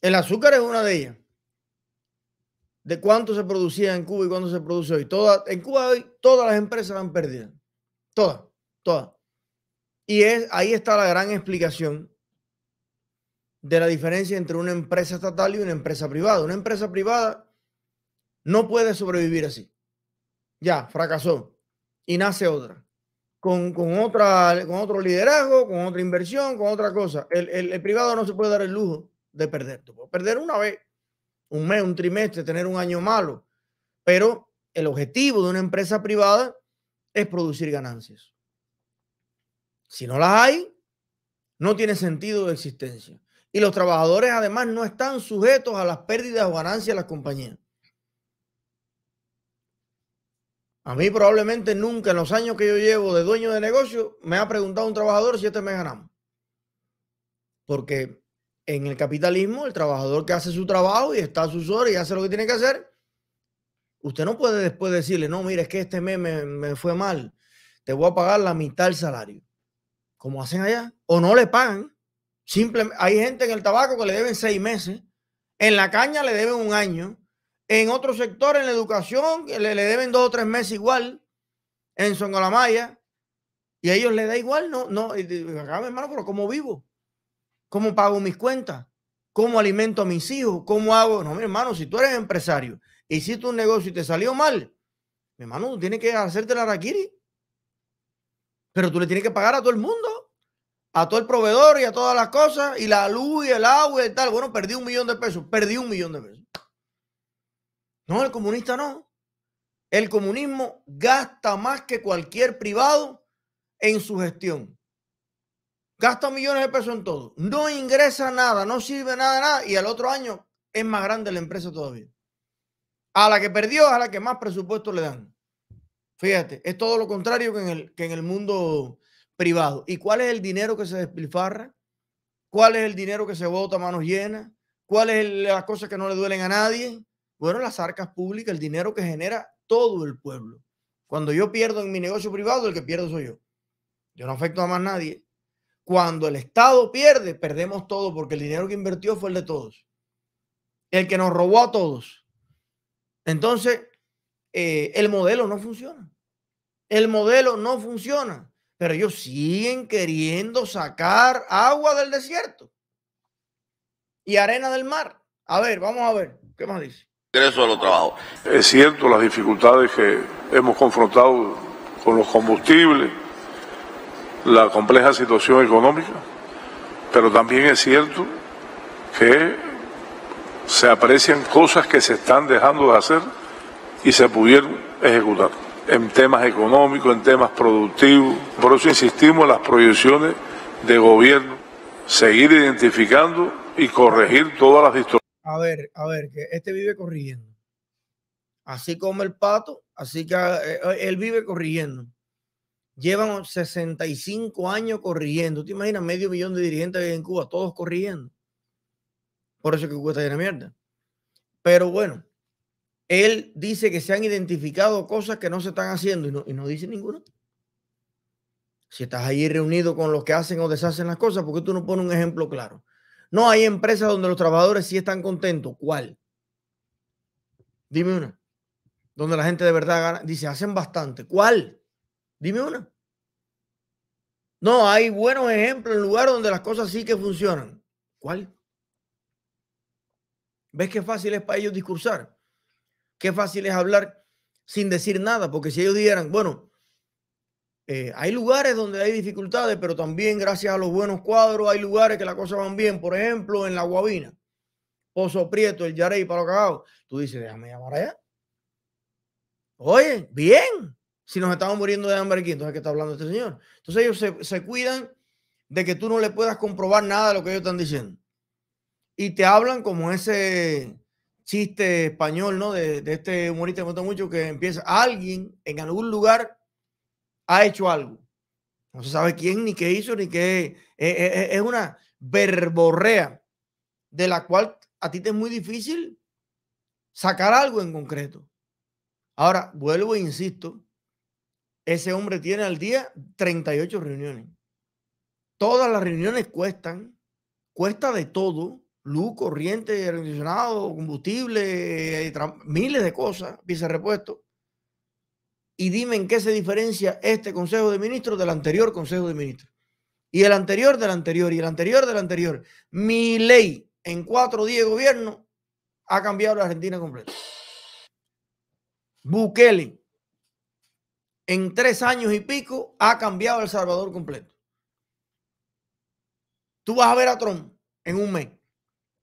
El azúcar es una de ellas de cuánto se producía en Cuba y cuánto se produce hoy. en Cuba hoy todas las empresas han perdido. Todas, todas. Y ahí está la gran explicación de la diferencia entre una empresa estatal y una empresa privada. Una empresa privada no puede sobrevivir así. Ya, fracasó. Y nace otra. Con, otra, con otro liderazgo, con otra inversión, con otra cosa. El, privado no se puede dar el lujo de perder. perder una vez un mes, un trimestre, tener un año malo. Pero el objetivo de una empresa privada es producir ganancias. Si no las hay, no tiene sentido de existencia. Y los trabajadores además no están sujetos a las pérdidas o ganancias de las compañías. A mí probablemente nunca en los años que yo llevo de dueño de negocio me ha preguntado un trabajador si este mes ganamos. Porque en el capitalismo, el trabajador que hace su trabajo y está a sus horas y hace lo que tiene que hacer, usted no puede después decirle, no, mire, es que este mes me, fue mal, te voy a pagar la mitad del salario, como hacen allá, o no le pagan. Simplemente, hay gente en el tabaco que le deben seis meses, en la caña le deben un año, en otro sector, en la educación, le, le deben dos o tres meses igual, en Songolamaya, y a ellos les da igual, no, no, y, hermano, pero ¿cómo vivo? ¿Cómo pago mis cuentas? ¿Cómo alimento a mis hijos? ¿Cómo hago? No, mi hermano, si tú eres empresario, hiciste un negocio y te salió mal, mi hermano, tú tienes que hacerte la raquiri. Pero tú le tienes que pagar a todo el mundo, a todo el proveedor y a todas las cosas, y la luz y el agua y tal. Bueno, perdí un millón de pesos, perdí un millón de pesos. No, el comunista no. El comunismo gasta más que cualquier privado en su gestión gasta millones de pesos en todo, no ingresa nada, no sirve nada, nada, y al otro año es más grande la empresa todavía. A la que perdió a la que más presupuesto le dan. Fíjate, es todo lo contrario que en el, que en el mundo privado. ¿Y cuál es el dinero que se despilfarra? ¿Cuál es el dinero que se bota a manos llenas? ¿Cuáles son las cosas que no le duelen a nadie? Bueno, las arcas públicas, el dinero que genera todo el pueblo. Cuando yo pierdo en mi negocio privado, el que pierdo soy yo. Yo no afecto a más nadie. Cuando el Estado pierde, perdemos todo porque el dinero que invirtió fue el de todos. El que nos robó a todos. Entonces, eh, el modelo no funciona. El modelo no funciona. Pero ellos siguen queriendo sacar agua del desierto y arena del mar. A ver, vamos a ver, ¿qué más dice? Eso a los trabajos. Es eh, cierto las dificultades que hemos confrontado con los combustibles, la compleja situación económica, pero también es cierto que se aprecian cosas que se están dejando de hacer y se pudieron ejecutar en temas económicos, en temas productivos. Por eso insistimos en las proyecciones de gobierno, seguir identificando y corregir todas las distorsiones. A ver, a ver, que este vive corrigiendo. Así como el pato, así que eh, eh, él vive corrigiendo llevan 65 años corriendo. ¿Te imaginas medio millón de dirigentes en Cuba, todos corriendo? Por eso que Cuba está llena de mierda. Pero bueno, él dice que se han identificado cosas que no se están haciendo y no, y no dice ninguna. Si estás ahí reunido con los que hacen o deshacen las cosas, ¿por qué tú no pones un ejemplo claro? No, hay empresas donde los trabajadores sí están contentos. ¿Cuál? Dime una. Donde la gente de verdad dice, hacen bastante. ¿Cuál? Dime una. No, hay buenos ejemplos en lugares donde las cosas sí que funcionan. ¿Cuál? ¿Ves qué fácil es para ellos discursar? Qué fácil es hablar sin decir nada, porque si ellos dijeran, bueno, eh, hay lugares donde hay dificultades, pero también gracias a los buenos cuadros hay lugares que las cosas van bien. Por ejemplo, en la Guabina, Pozo Prieto, el Yarey, Palo Cagado. Tú dices, déjame llamar allá. Oye, bien si nos estamos muriendo de hambre aquí, entonces ¿qué está hablando este señor? Entonces ellos se, cuidan de que tú no le puedas comprobar nada de lo que ellos están diciendo. Y te hablan como ese chiste español, ¿no? De, de este humorista que me gusta mucho, que empieza, alguien en algún lugar ha hecho algo. No se sabe quién, ni qué hizo, ni qué. E, e, e, es, una verborrea de la cual a ti te es muy difícil sacar algo en concreto. Ahora, vuelvo e insisto, ese hombre tiene al día 38 reuniones. Todas las reuniones cuestan, cuesta de todo, luz, corriente, aire combustible, eh, miles de cosas, piezas repuesto. Y dime en qué se diferencia este Consejo de Ministros del anterior Consejo de Ministros. Y el anterior del anterior, y el anterior del anterior. Mi ley en cuatro días de gobierno ha cambiado la Argentina completa. Bukele, en tres años y pico ha cambiado El Salvador completo. Tú vas a ver a Trump en un mes.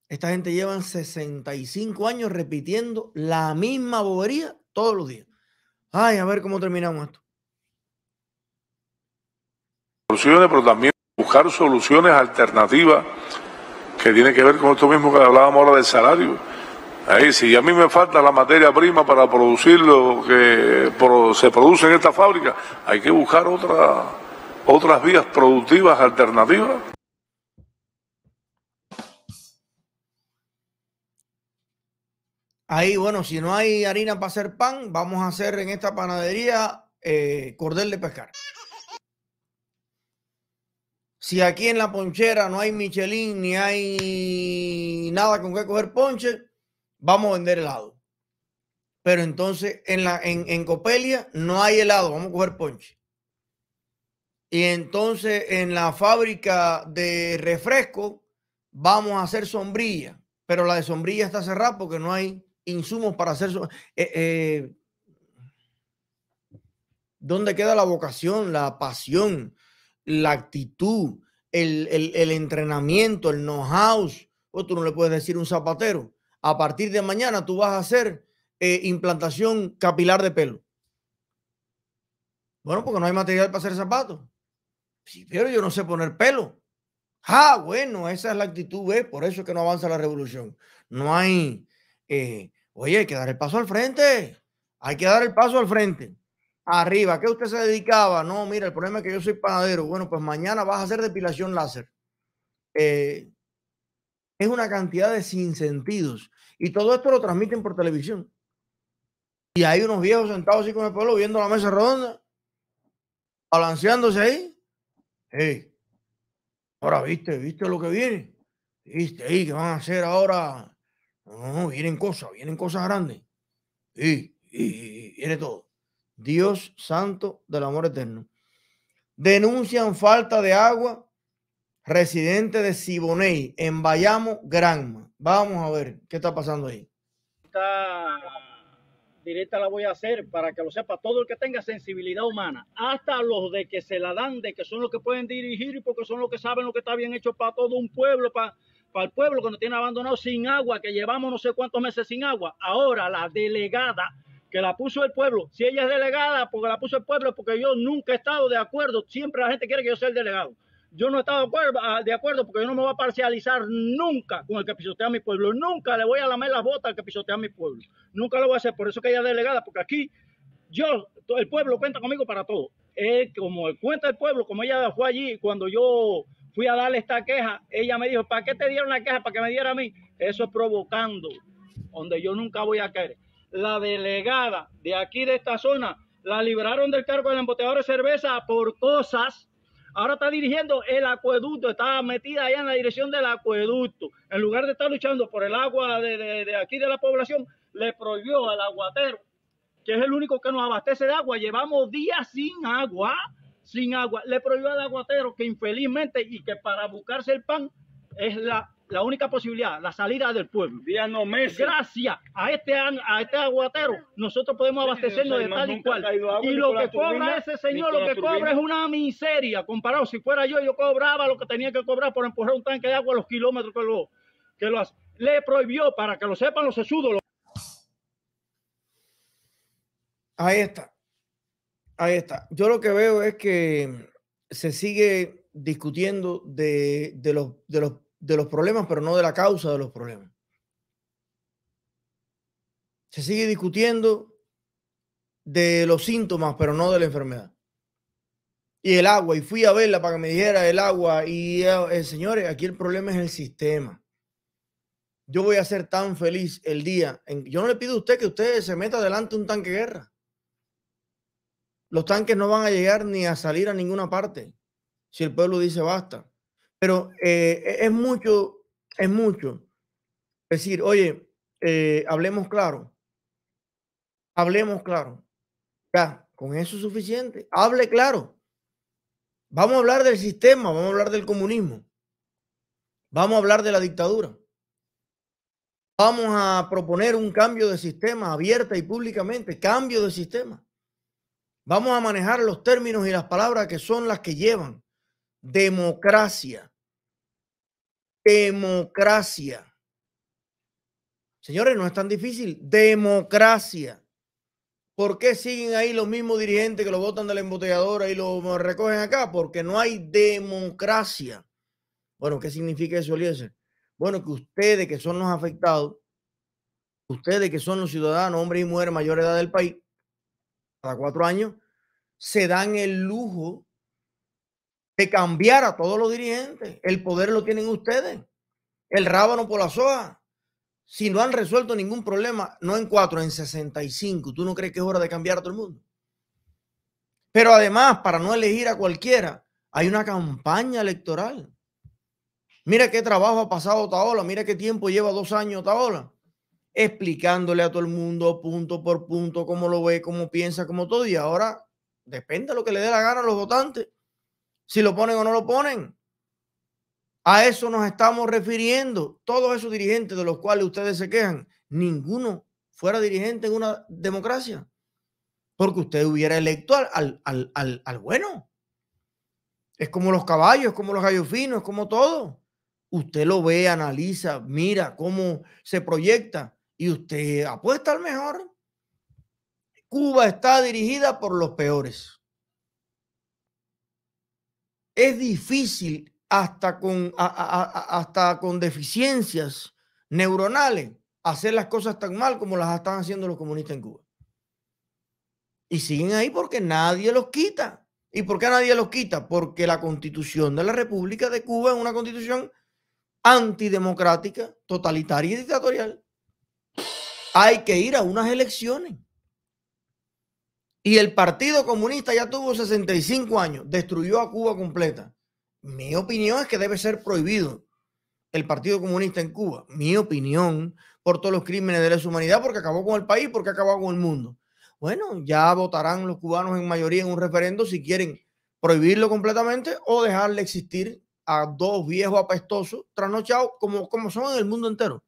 Esta gente llevan 65 años repitiendo la misma bobería todos los días. Ay, a ver cómo terminamos esto. Soluciones, pero también buscar soluciones alternativas que tienen que ver con esto mismo que hablábamos ahora del salario Ahí sí, a mí me falta la materia prima para producir lo que se produce en esta fábrica. Hay que buscar otras vías productivas alternativas. Ahí, bueno, si no hay harina para hacer pan, vamos a hacer en esta panadería eh, cordel de pescar. Si aquí en la ponchera no hay Michelin ni hay nada con que coger ponche, vamos a vender helado. Pero entonces en, la, en, Copelia no hay helado, vamos a coger ponche. Y entonces en la fábrica de refresco vamos a hacer sombrilla, pero la de sombrilla está cerrada porque no hay insumos para hacer. Eh, eh, ¿Dónde queda la vocación, la pasión, la actitud, el, entrenamiento, el know-how? Oh, tú no le puedes decir un zapatero, a partir de mañana tú vas a hacer eh, implantación capilar de pelo. Bueno, porque no hay material para hacer zapatos. Sí, pero yo no sé poner pelo. Ah, bueno, esa es la actitud, ¿eh? por eso es que no avanza la revolución. No hay, eh, oye, hay que dar el paso al frente. Hay que dar el paso al frente. Arriba, ¿qué usted se dedicaba? No, mira, el problema es que yo soy panadero. Bueno, pues mañana vas a hacer depilación láser. Eh, es una cantidad de sinsentidos. Y todo esto lo transmiten por televisión. Y hay unos viejos sentados así con el pueblo viendo la mesa redonda, balanceándose ahí. ahora viste, viste lo que viene. Viste, ahí que van a hacer ahora. No, vienen cosas, vienen cosas grandes. Y, y, viene todo. Dios santo del amor eterno. Denuncian falta de agua residente de Siboney, en Bayamo, Granma. Vamos a ver qué está pasando ahí. Esta directa la voy a hacer para que lo sepa todo el que tenga sensibilidad humana, hasta los de que se la dan, de que son los que pueden dirigir y porque son los que saben lo que está bien hecho para todo un pueblo, para, para el pueblo que nos tiene abandonado sin agua, que llevamos no sé cuántos meses sin agua. Ahora la delegada que la puso el pueblo. Si ella es delegada porque la puso el pueblo, porque yo nunca he estado de acuerdo. Siempre la gente quiere que yo sea el delegado yo no estaba ah, de acuerdo porque yo no me voy a parcializar nunca con el que pisotea a mi pueblo. Nunca le voy a lamer las botas al que pisotea a mi pueblo. Nunca lo voy a hacer. Por eso que ella delegada, porque aquí yo, el pueblo cuenta conmigo para todo. como cuenta el pueblo, como ella fue allí cuando yo fui a darle esta queja, ella me dijo, ¿para qué te dieron la queja? ¿Para que me diera a mí? Eso es provocando, donde yo nunca voy a caer. La delegada de aquí de esta zona la libraron del cargo del emboteador de cerveza por cosas Ahora está dirigiendo el acueducto, está metida allá en la dirección del acueducto. En lugar de estar luchando por el agua de, aquí de la población, le prohibió al aguatero, que es el único que nos abastece de agua. Llevamos días sin agua, sin agua. Le prohibió al aguatero que infelizmente y que para buscarse el pan es la la única posibilidad, la salida del pueblo. Gracias a este, a este aguatero, nosotros podemos abastecernos de tal y cual. Y lo que cobra ese señor, lo que cobra es una miseria. Comparado, si fuera yo, yo cobraba lo que tenía que cobrar por empujar un tanque de agua a los kilómetros que lo, que Le prohibió, para que lo sepan los sesudos. Ahí está. Ahí está. Yo lo que veo es que se sigue discutiendo de, de los, de los de los problemas, pero no de la causa de los problemas. Se sigue discutiendo de los síntomas, pero no de la enfermedad. Y el agua, y fui a verla para que me dijera el agua, y eh, eh, señores, aquí el problema es el sistema. Yo voy a ser tan feliz el día. En, yo no le pido a usted que usted se meta delante un tanque guerra. Los tanques no van a llegar ni a salir a ninguna parte si el pueblo dice basta. Pero eh, e, es mucho, es mucho decir, oye, eh, hablemos claro, hablemos claro. Ya, con eso es suficiente. Hable claro. Vamos a hablar del sistema, vamos a hablar del comunismo, vamos a hablar de la dictadura. Vamos a proponer un cambio de sistema abierta y públicamente, cambio de sistema. Vamos a manejar los términos y las palabras que son las que llevan democracia. Democracia. Señores, no es tan difícil. Democracia. ¿Por qué siguen ahí los mismos dirigentes que lo votan de la embotelladora y lo recogen acá? Porque no hay democracia. Bueno, ¿qué significa eso, Bueno, que ustedes que son los afectados, ustedes que son los ciudadanos, hombres y mujeres mayor edad del país, cada cuatro años, se dan el lujo de cambiar a todos los dirigentes. El poder lo tienen ustedes. El rábano por la soja. Si no han resuelto ningún problema, no en cuatro, en 65. ¿Tú no crees que es hora de cambiar a todo el mundo? Pero además, para no elegir a cualquiera, hay una campaña electoral. Mira qué trabajo ha pasado Taola, mira qué tiempo lleva dos años Taola, explicándole a todo el mundo punto por punto cómo lo ve, cómo piensa, cómo todo. Y ahora depende de lo que le dé la gana a los votantes si lo ponen o no lo ponen. A eso nos estamos refiriendo. Todos esos dirigentes de los cuales ustedes se quejan, ninguno fuera dirigente en una democracia. Porque usted hubiera electo al, al bueno. Es como los caballos, como los gallos finos, como todo. Usted lo ve, analiza, mira cómo se proyecta y usted apuesta al mejor. Cuba está dirigida por los peores es difícil hasta con, hasta con deficiencias neuronales hacer las cosas tan mal como las están haciendo los comunistas en Cuba. Y siguen ahí porque nadie los quita. ¿Y por qué nadie los quita? Porque la constitución de la República de Cuba es una constitución antidemocrática, totalitaria y dictatorial. Hay que ir a unas elecciones. Y el Partido Comunista ya tuvo 65 años, destruyó a Cuba completa. Mi opinión es que debe ser prohibido el Partido Comunista en Cuba. Mi opinión por todos los crímenes de lesa humanidad, porque acabó con el país, porque acabó con el mundo. Bueno, ya votarán los cubanos en mayoría en un referendo si quieren prohibirlo completamente o dejarle existir a dos viejos apestosos trasnochados como, como son en el mundo entero.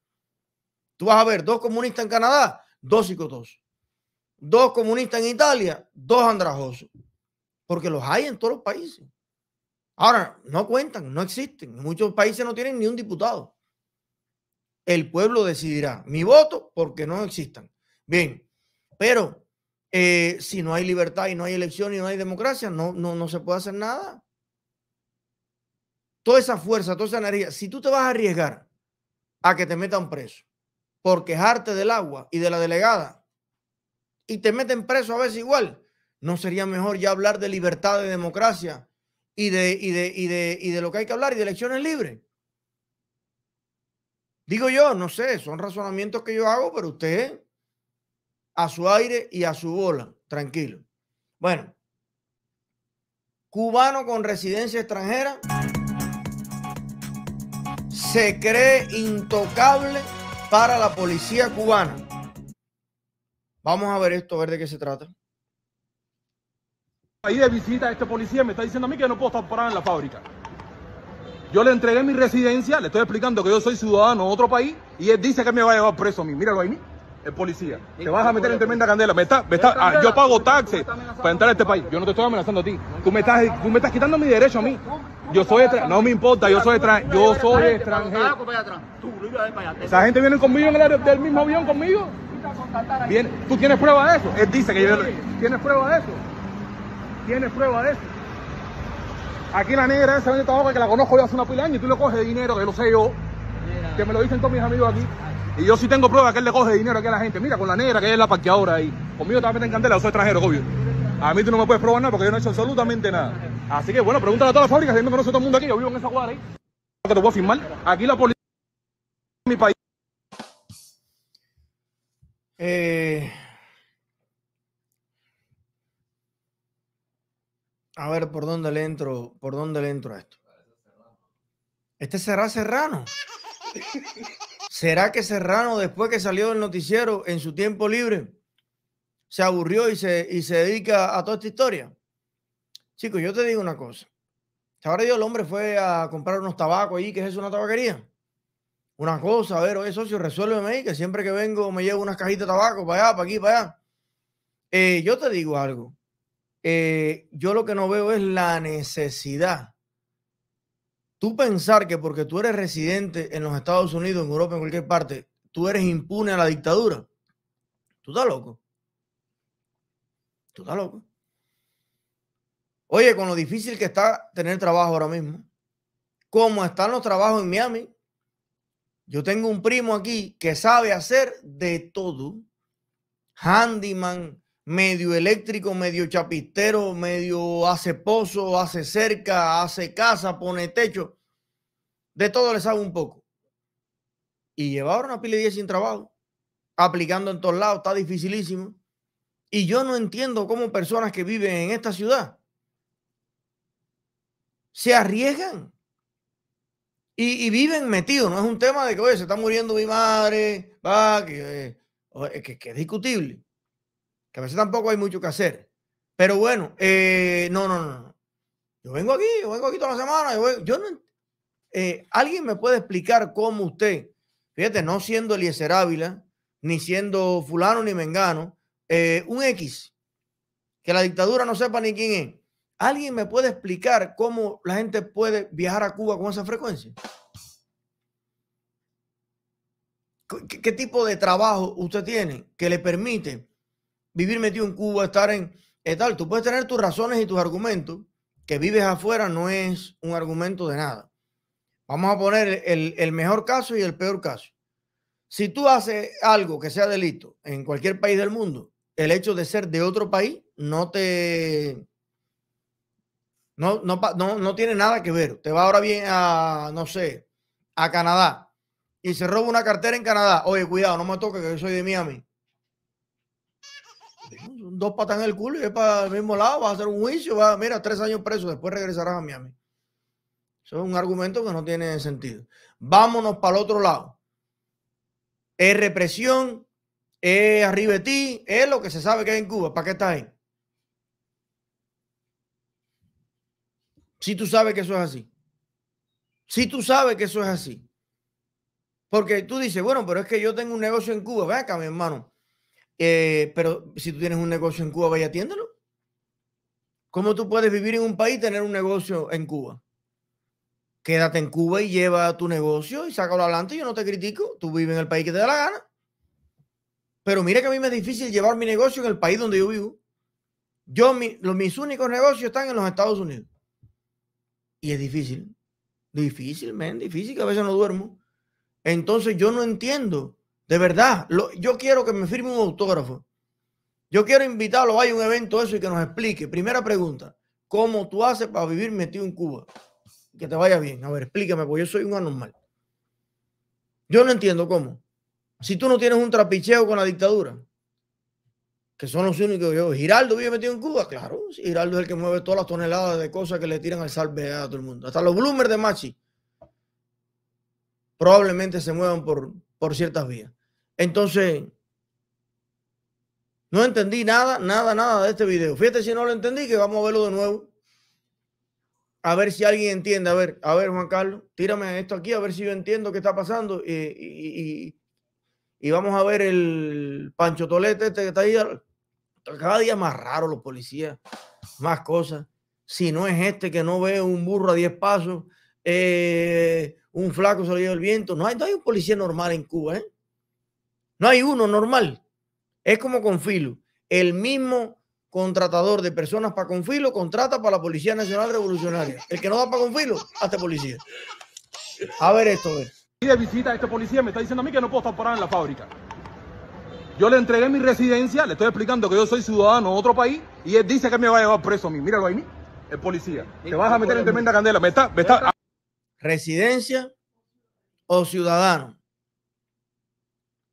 Tú vas a ver dos comunistas en Canadá, dos psicotosos dos comunistas en Italia, dos andrajosos, porque los hay en todos los países. Ahora, no cuentan, no existen. muchos países no tienen ni un diputado. El pueblo decidirá mi voto porque no existan. Bien, pero eh, si no hay libertad y no hay elección y no hay democracia, no, no, no se puede hacer nada. Toda esa fuerza, toda esa energía, si tú te vas a arriesgar a que te metan preso por quejarte del agua y de la delegada, y te meten preso a veces igual. ¿No sería mejor ya hablar de libertad, de democracia y de, de, lo que hay que hablar y de elecciones libres? Digo yo, no sé, son razonamientos que yo hago, pero usted a su aire y a su bola, tranquilo. Bueno, cubano con residencia extranjera se cree intocable para la policía cubana. Vamos a ver esto, a ver de qué se trata. Ahí de visita este policía me está diciendo a mí que no puedo estar parado en la fábrica. Yo le entregué mi residencia, le estoy explicando que yo soy ciudadano de otro país y él dice que me va a llevar preso a mí. Míralo ahí, el policía. Te vas a meter en tremenda candela. Me está, yo pago taxes para entrar a este país. Yo no te estoy amenazando a ti. Tú me estás, tú me estás quitando mi derecho a mí. Yo soy extranjero. No me importa, yo soy extranjero. Yo soy extranjero. Esa gente viene conmigo en el, del mismo avión conmigo bien ¿Tú tienes prueba de eso? Él dice que yo... ¿Tienes prueba de eso? ¿Tienes prueba de eso? Aquí la negra esa vende tabaco que la conozco yo hace una pila y tú le coges dinero, que lo sé yo, que me lo dicen todos mis amigos aquí. Y yo sí tengo prueba que él le coge dinero aquí a la gente. Mira, con la negra que es la parqueadora ahí. Conmigo también en cantera yo soy extranjero, obvio. A mí tú no me puedes probar nada porque yo no he hecho absolutamente nada. Así que bueno, pregúntale a todas las fábricas, si no conoce todo el mundo aquí, yo vivo en esa cuadra ahí. te puedo firmar. Aquí la policía mi país. Eh, a ver, ¿por dónde le entro? ¿Por dónde le entro a esto? Este será Serrano. ¿Será que Serrano, después que salió del noticiero en su tiempo libre, se aburrió y se, se dedica a toda esta historia? Chicos, yo te digo una cosa. Ahora yo el hombre fue a comprar unos tabacos ahí, que es una tabaquería una cosa, a ver, oye, socio, resuélveme ahí, que siempre que vengo me llevo unas cajitas de tabaco para allá, para aquí, para allá. Eh, yo te digo algo. Eh, yo lo que no veo es la necesidad. Tú pensar que porque tú eres residente en los Estados Unidos, en Europa, en cualquier parte, tú eres impune a la dictadura. Tú estás loco. Tú estás loco. Oye, con lo difícil que está tener trabajo ahora mismo, cómo están los trabajos en Miami, yo tengo un primo aquí que sabe hacer de todo. Handyman, medio eléctrico, medio chapistero, medio hace pozo, hace cerca, hace casa, pone techo. De todo le sabe un poco. Y ahora una pila de 10 sin trabajo, aplicando en todos lados, está dificilísimo. Y yo no entiendo cómo personas que viven en esta ciudad se arriesgan y, viven metidos, no es un tema de que, oye, se está muriendo mi madre, va, que, eh, es discutible. Que a veces tampoco hay mucho que hacer. Pero bueno, eh, no, no, no. Yo vengo aquí, yo vengo aquí toda la semana. Yo, no, eh, ¿Alguien me puede explicar cómo usted, fíjate, no siendo Eliezer Ávila, ni siendo fulano ni mengano, un X, que la dictadura no sepa ni quién es, ¿Alguien me puede explicar cómo la gente puede viajar a Cuba con esa frecuencia? ¿Qué, tipo de trabajo usted tiene que le permite vivir metido en Cuba, estar en eh, tal? Tú puedes tener tus razones y tus argumentos. Que vives afuera no es un argumento de nada. Vamos a poner el, el mejor caso y el peor caso. Si tú haces algo que sea delito en cualquier país del mundo, el hecho de ser de otro país no te no, no, no, no tiene nada que ver. Te va ahora bien a, no sé, a Canadá y se roba una cartera en Canadá. Oye, cuidado, no me toques, que yo soy de Miami. Dos patas en el culo y es para el mismo lado. Vas a hacer un juicio, va, mira, tres años preso, después regresarás a Miami. Eso es un argumento que no tiene sentido. Vámonos para el otro lado. Es represión, es arriba ti, es lo que se sabe que hay en Cuba. ¿Para qué está ahí? Si tú sabes que eso es así. Si tú sabes que eso es así. Porque tú dices, bueno, pero es que yo tengo un negocio en Cuba. ve acá, mi hermano. Eh, pero si tú tienes un negocio en Cuba, vaya, atiéndelo. ¿Cómo tú puedes vivir en un país y tener un negocio en Cuba? Quédate en Cuba y lleva tu negocio y sácalo adelante. Yo no te critico. Tú vives en el país que te da la gana. Pero mira que a mí me es difícil llevar mi negocio en el país donde yo vivo. Yo, mis únicos negocios están en los Estados Unidos. Y es difícil. Difícil, men, difícil, que a veces no duermo. Entonces yo no entiendo. De verdad, yo quiero que me firme un autógrafo. Yo quiero invitarlo, a un evento eso y que nos explique. Primera pregunta, ¿cómo tú haces para vivir metido en Cuba? Que te vaya bien. A ver, explícame, porque yo soy un anormal. Yo no entiendo cómo. Si tú no tienes un trapicheo con la dictadura, que son los únicos. que Yo, Giraldo vive metido en Cuba, claro. Giraldo es el que mueve todas las toneladas de cosas que le tiran al salve a todo el mundo. Hasta los bloomers de Machi probablemente se muevan por, por ciertas vías. Entonces, no entendí nada, nada, nada de este video. Fíjate si no lo entendí, que vamos a verlo de nuevo. A ver si alguien entiende. A ver, a ver, Juan Carlos, tírame esto aquí, a ver si yo entiendo qué está pasando. Y, y, vamos a ver el Pancho Tolete este que está ahí cada día más raro los policías, más cosas. Si no es este que no ve un burro a 10 pasos, eh, un flaco salido del viento. No hay, un policía normal en Cuba, ¿eh? No hay uno normal. Es como con filo. El mismo contratador de personas para confilo contrata para la Policía Nacional Revolucionaria. El que no va para confilo, hace policía. A ver esto, a ver. Y de visita este policía me está diciendo a mí que no puedo estar parado en la fábrica. Yo le entregué mi residencia, le estoy explicando que yo soy ciudadano de otro país y él dice que me va a llevar preso a mí. Míralo ahí, el policía. Te vas a meter en tremenda candela. me está... Residencia o ciudadano.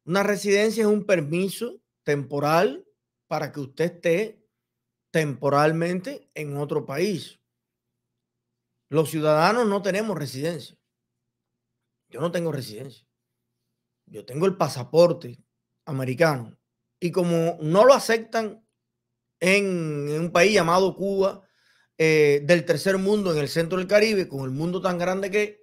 Una residencia es un permiso temporal para que usted esté temporalmente en otro país. Los ciudadanos no tenemos residencia. Yo no tengo residencia. Yo tengo el pasaporte americano Y como no lo aceptan en, un país llamado Cuba, eh, del tercer mundo en el centro del Caribe, con el mundo tan grande que,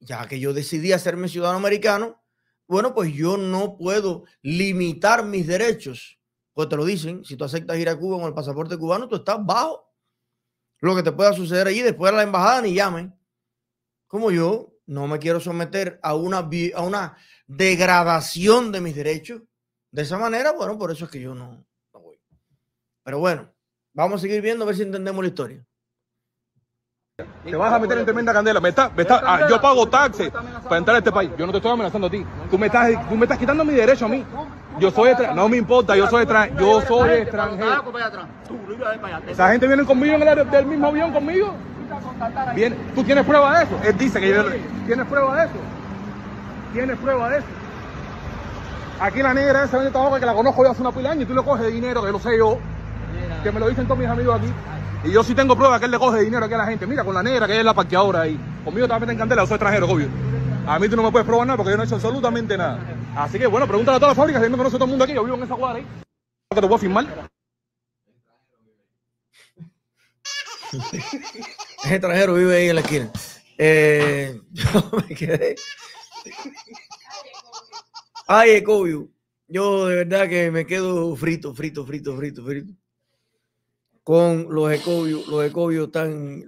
ya que yo decidí hacerme ciudadano americano, bueno, pues yo no puedo limitar mis derechos. Pues te lo dicen, si tú aceptas ir a Cuba con el pasaporte cubano, tú estás bajo lo que te pueda suceder allí. Después de la embajada ni llamen. Como yo no me quiero someter a una, a una degradación de mis derechos. De esa manera, bueno, por eso es que yo no, no voy. Pero bueno, vamos a seguir viendo a ver si entendemos la historia. Te vas a meter en tremenda candela. Me está, me está, ah, yo pago taxi para entrar a este país. Yo no te estoy amenazando a ti. Tú me estás, tú me estás quitando mi derecho a mí. Yo soy No me importa, yo soy extranjero. Yo soy extranjero. Esa gente viene conmigo en el del mismo avión conmigo. ¿Tú tienes prueba de eso? Él dice que yo. ¿Tienes prueba de eso? tiene prueba de eso. Aquí la negra esa vende tabaco que la conozco yo hace una pila de años y tú le coges dinero, que lo sé yo, que me lo dicen todos mis amigos aquí. Ah, y yo sí tengo prueba que él le coge dinero aquí a la gente. Mira, con la negra que es la parqueadora ahí. Conmigo también te candela, yo soy extranjero, obvio. A mí tú no me puedes probar nada porque yo no he hecho absolutamente nada. Así que bueno, pregúntale a todas las fábricas, yo no conoce todo el mundo aquí, yo vivo en esa cuadra ahí. ¿Qué te puedo firmar. Es extranjero vive ahí en la esquina. Eh, yo me quedé Ay, Ecobio. Yo de verdad que me quedo frito, frito, frito, frito, frito. Con los Ecobios, los Ecobios tan.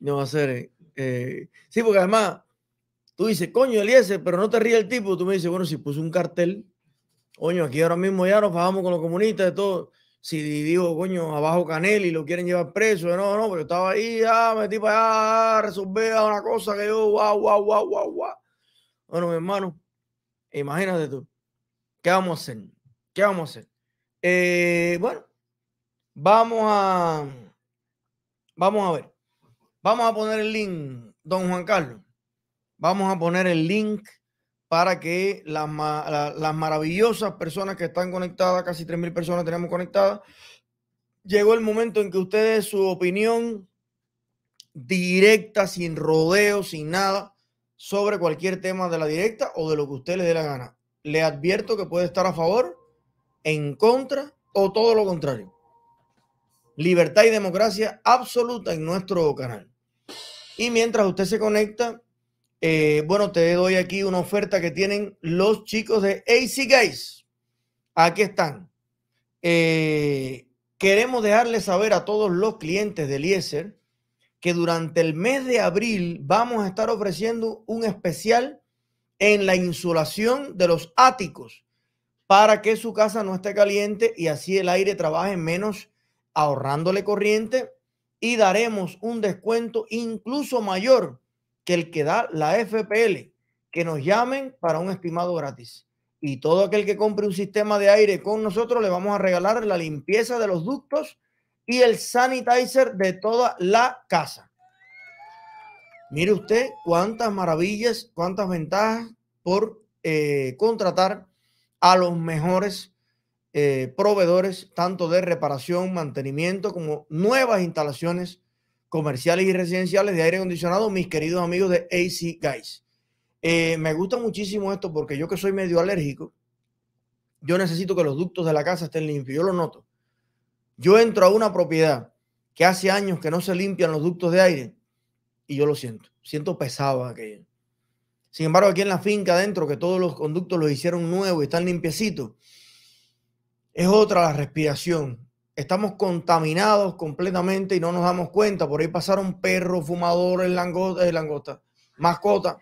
no va a ser. Eh, sí, porque además tú dices, coño, Eliezer, pero no te ríe el tipo. Tú me dices, bueno, si puso un cartel, coño, aquí ahora mismo ya nos bajamos con los comunistas y todo si digo, coño, abajo Canel y lo quieren llevar preso, no, no, pero estaba ahí, ah, metí para allá, una cosa que yo, guau, guau, guau, guau, guau. Bueno, mi hermano, imagínate tú, ¿qué vamos a hacer? ¿Qué vamos a hacer? Eh, bueno, vamos a, vamos a ver, vamos a poner el link, don Juan Carlos, vamos a poner el link para que las, maravillosas personas que están conectadas, casi 3.000 personas tenemos conectadas, llegó el momento en que ustedes su opinión directa, sin rodeos, sin nada, sobre cualquier tema de la directa o de lo que usted le dé la gana. Le advierto que puede estar a favor, en contra o todo lo contrario. Libertad y democracia absoluta en nuestro canal. Y mientras usted se conecta, eh, bueno, te doy aquí una oferta que tienen los chicos de AC Guys. Aquí están. Eh, queremos dejarles saber a todos los clientes de Eliezer que durante el mes de abril vamos a estar ofreciendo un especial en la insulación de los áticos para que su casa no esté caliente y así el aire trabaje menos ahorrándole corriente y daremos un descuento incluso mayor que el que da la FPL, que nos llamen para un estimado gratis. Y todo aquel que compre un sistema de aire con nosotros, le vamos a regalar la limpieza de los ductos y el sanitizer de toda la casa. Mire usted cuántas maravillas, cuántas ventajas por eh, contratar a los mejores eh, proveedores, tanto de reparación, mantenimiento, como nuevas instalaciones comerciales y residenciales de aire acondicionado, mis queridos amigos de AC Guys. Eh, me gusta muchísimo esto porque yo que soy medio alérgico, yo necesito que los ductos de la casa estén limpios, yo lo noto. Yo entro a una propiedad que hace años que no se limpian los ductos de aire y yo lo siento, siento pesado aquello. Sin embargo, aquí en la finca adentro, que todos los conductos los hicieron nuevos y están limpiecitos, es otra la respiración estamos contaminados completamente y no nos damos cuenta. Por ahí pasaron perros, fumadores, langosta, eh, langosta mascota.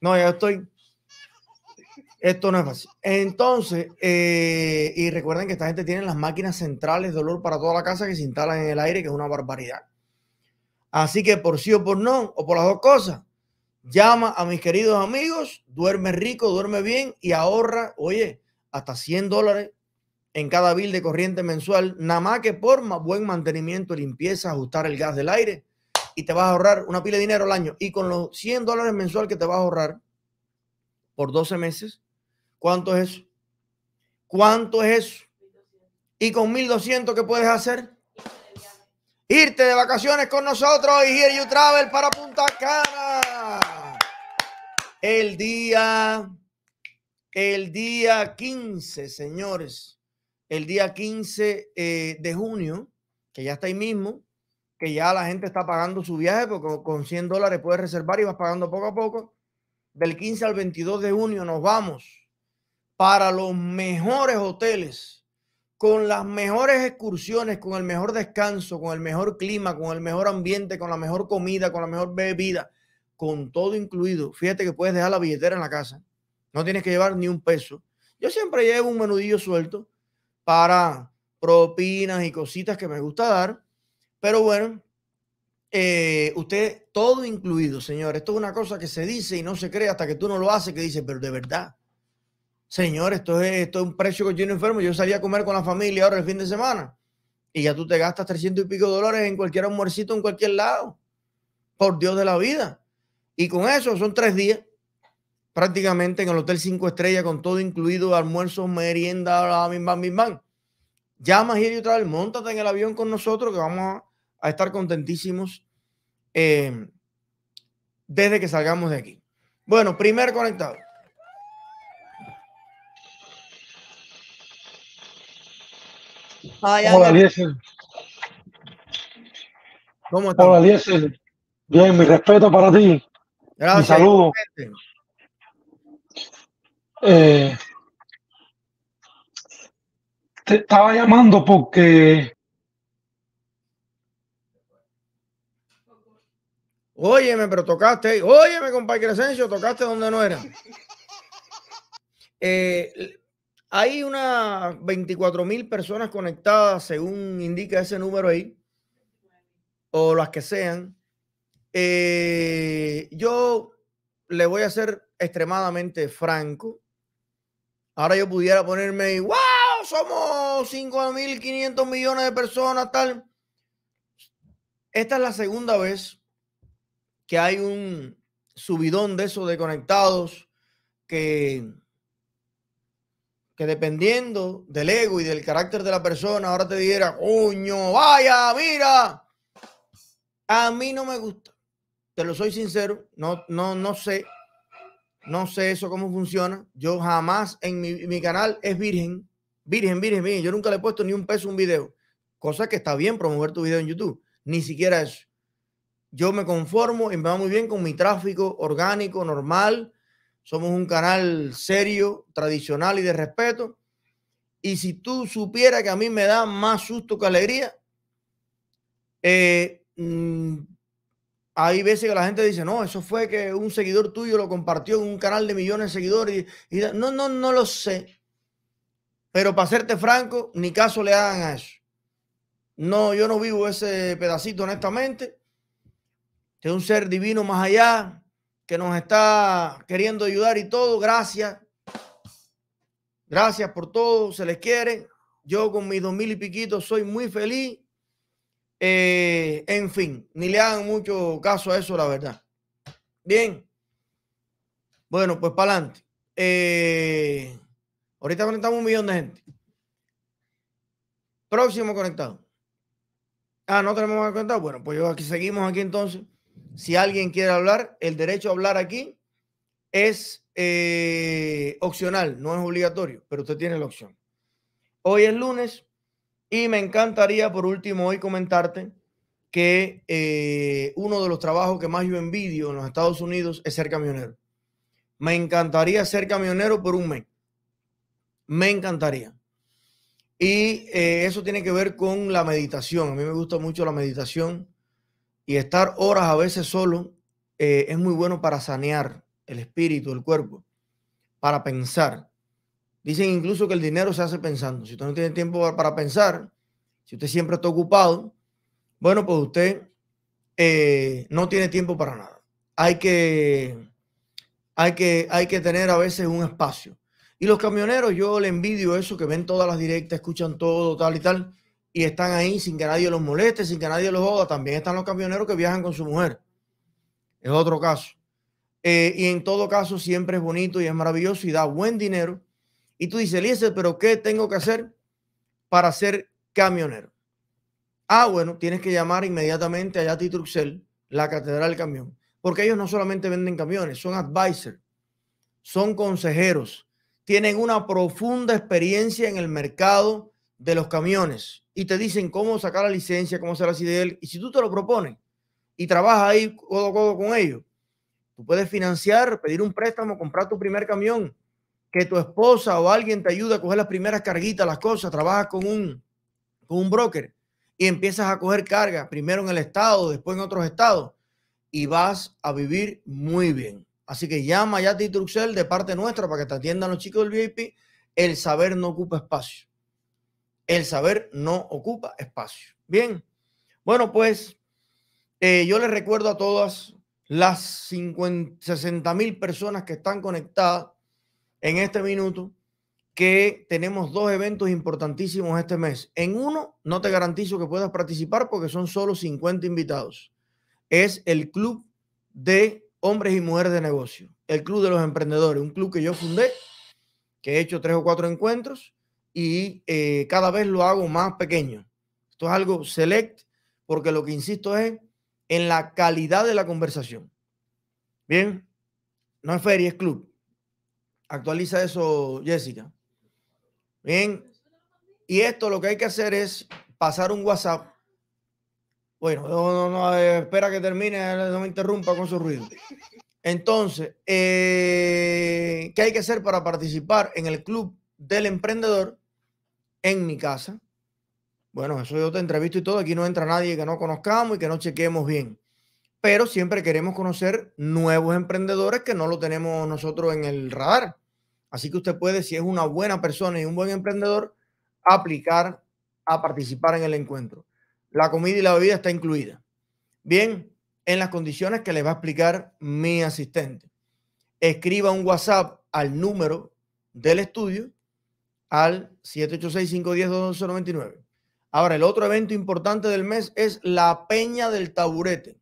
No, ya estoy. Esto no es fácil. Entonces, eh, y recuerden que esta gente tiene las máquinas centrales de olor para toda la casa que se instalan en el aire, que es una barbaridad. Así que por sí o por no, o por las dos cosas, llama a mis queridos amigos, duerme rico, duerme bien y ahorra, oye, hasta 100 dólares en cada bill de corriente mensual, nada más que por buen mantenimiento, limpieza, ajustar el gas del aire y te vas a ahorrar una pila de dinero al año. Y con los 100 dólares mensual que te vas a ahorrar por 12 meses, ¿cuánto es eso? ¿Cuánto es eso? Y con 1200, ¿qué puedes hacer? Irte de vacaciones con nosotros y Here You Travel para Punta Cana. El día, el día 15, señores el día 15 eh, de junio, que ya está ahí mismo, que ya la gente está pagando su viaje, porque con 100 dólares puedes reservar y vas pagando poco a poco. Del 15 al 22 de junio nos vamos para los mejores hoteles, con las mejores excursiones, con el mejor descanso, con el mejor clima, con el mejor ambiente, con la mejor comida, con la mejor bebida, con todo incluido. Fíjate que puedes dejar la billetera en la casa, no tienes que llevar ni un peso. Yo siempre llevo un menudillo suelto para propinas y cositas que me gusta dar. Pero bueno, eh, usted, todo incluido, señor. Esto es una cosa que se dice y no se cree hasta que tú no lo haces, que dices, pero de verdad. Señor, esto es, esto un precio que yo no enfermo. Yo salí a comer con la familia ahora el fin de semana. Y ya tú te gastas 300 y pico dólares en cualquier almuercito, en cualquier lado. Por Dios de la vida. Y con eso son tres días prácticamente en el Hotel 5 Estrellas con todo incluido, almuerzos, merienda, bim, bam, bim, Llama y otra vez, montate en el avión con nosotros que vamos a, estar contentísimos eh, desde que salgamos de aquí. Bueno, primer conectado. Hola, Liesel. ¿Cómo estás? Hola, Liesel. Bien, mi respeto para ti. Gracias. Mi saludo. Eh, te estaba llamando porque. Óyeme, pero tocaste. Óyeme, compadre Crescencio, tocaste donde no era. Eh, hay unas 24 mil personas conectadas, según indica ese número ahí, o las que sean. Eh, yo le voy a ser extremadamente franco. Ahora yo pudiera ponerme, y wow, somos 5.500 millones de personas, tal. Esta es la segunda vez que hay un subidón de esos de conectados que, que dependiendo del ego y del carácter de la persona, ahora te diera, coño, vaya, mira. A mí no me gusta. Te lo soy sincero, no, no, no sé no sé eso cómo funciona. Yo jamás en mi, canal es virgen. Virgen, virgen, virgen. Yo nunca le he puesto ni un peso a un video. Cosa que está bien promover tu video en YouTube. Ni siquiera eso. Yo me conformo y me va muy bien con mi tráfico orgánico, normal. Somos un canal serio, tradicional y de respeto. Y si tú supieras que a mí me da más susto que alegría, eh, mm, hay veces que la gente dice, no, eso fue que un seguidor tuyo lo compartió en un canal de millones de seguidores. Y, no, no, no lo sé. Pero para serte franco, ni caso le hagan a eso. No, yo no vivo ese pedacito, honestamente. Es un ser divino más allá que nos está queriendo ayudar y todo. Gracias. Gracias por todo. Se les quiere. Yo con mis dos mil y piquitos soy muy feliz. Eh, en fin, ni le hagan mucho caso a eso, la verdad. Bien. Bueno, pues para adelante. Eh, ahorita conectamos un millón de gente. Próximo conectado. Ah, no tenemos más conectado. Bueno, pues aquí seguimos aquí entonces. Si alguien quiere hablar, el derecho a hablar aquí es eh, opcional, no es obligatorio, pero usted tiene la opción. Hoy es lunes, y me encantaría por último hoy comentarte que eh, uno de los trabajos que más yo envidio en los Estados Unidos es ser camionero. Me encantaría ser camionero por un mes. Me encantaría. Y eh, eso tiene que ver con la meditación. A mí me gusta mucho la meditación y estar horas a veces solo eh, es muy bueno para sanear el espíritu, el cuerpo, para pensar. Dicen incluso que el dinero se hace pensando. Si usted no tiene tiempo para pensar, si usted siempre está ocupado, bueno, pues usted eh, no tiene tiempo para nada. Hay que, hay, que, hay que tener a veces un espacio. Y los camioneros, yo le envidio eso, que ven todas las directas, escuchan todo, tal y tal, y están ahí sin que nadie los moleste, sin que nadie los joda. También están los camioneros que viajan con su mujer. Es otro caso. Eh, y en todo caso, siempre es bonito y es maravilloso y da buen dinero y tú dices, Eliezer, ¿pero qué tengo que hacer para ser camionero? Ah, bueno, tienes que llamar inmediatamente a Yati Truxell, la Catedral del Camión, porque ellos no solamente venden camiones, son advisors, son consejeros, tienen una profunda experiencia en el mercado de los camiones y te dicen cómo sacar la licencia, cómo hacer la CDL. Y si tú te lo propones y trabajas ahí codo codo con ellos, tú puedes financiar, pedir un préstamo, comprar tu primer camión que tu esposa o alguien te ayude a coger las primeras carguitas, las cosas, trabajas con un, con un broker y empiezas a coger carga, primero en el estado, después en otros estados, y vas a vivir muy bien. Así que llama ya a ti, de parte nuestra para que te atiendan los chicos del VIP. El saber no ocupa espacio. El saber no ocupa espacio. Bien. Bueno, pues eh, yo les recuerdo a todas las 50, 60 mil personas que están conectadas en este minuto que tenemos dos eventos importantísimos este mes. En uno, no te garantizo que puedas participar porque son solo 50 invitados. Es el Club de Hombres y Mujeres de Negocio, el Club de los Emprendedores, un club que yo fundé, que he hecho tres o cuatro encuentros y eh, cada vez lo hago más pequeño. Esto es algo select porque lo que insisto es en la calidad de la conversación. Bien, no es feria, es club. Actualiza eso, Jessica. Bien. Y esto lo que hay que hacer es pasar un WhatsApp. Bueno, no, no, espera que termine, no me interrumpa con su ruido. Entonces, eh, ¿qué hay que hacer para participar en el club del emprendedor en mi casa? Bueno, eso yo te entrevisto y todo. Aquí no entra nadie que no conozcamos y que no chequemos bien pero siempre queremos conocer nuevos emprendedores que no lo tenemos nosotros en el radar. Así que usted puede, si es una buena persona y un buen emprendedor, aplicar a participar en el encuentro. La comida y la bebida está incluida. Bien, en las condiciones que le va a explicar mi asistente. Escriba un WhatsApp al número del estudio al 786 510 99 Ahora, el otro evento importante del mes es la Peña del Taburete.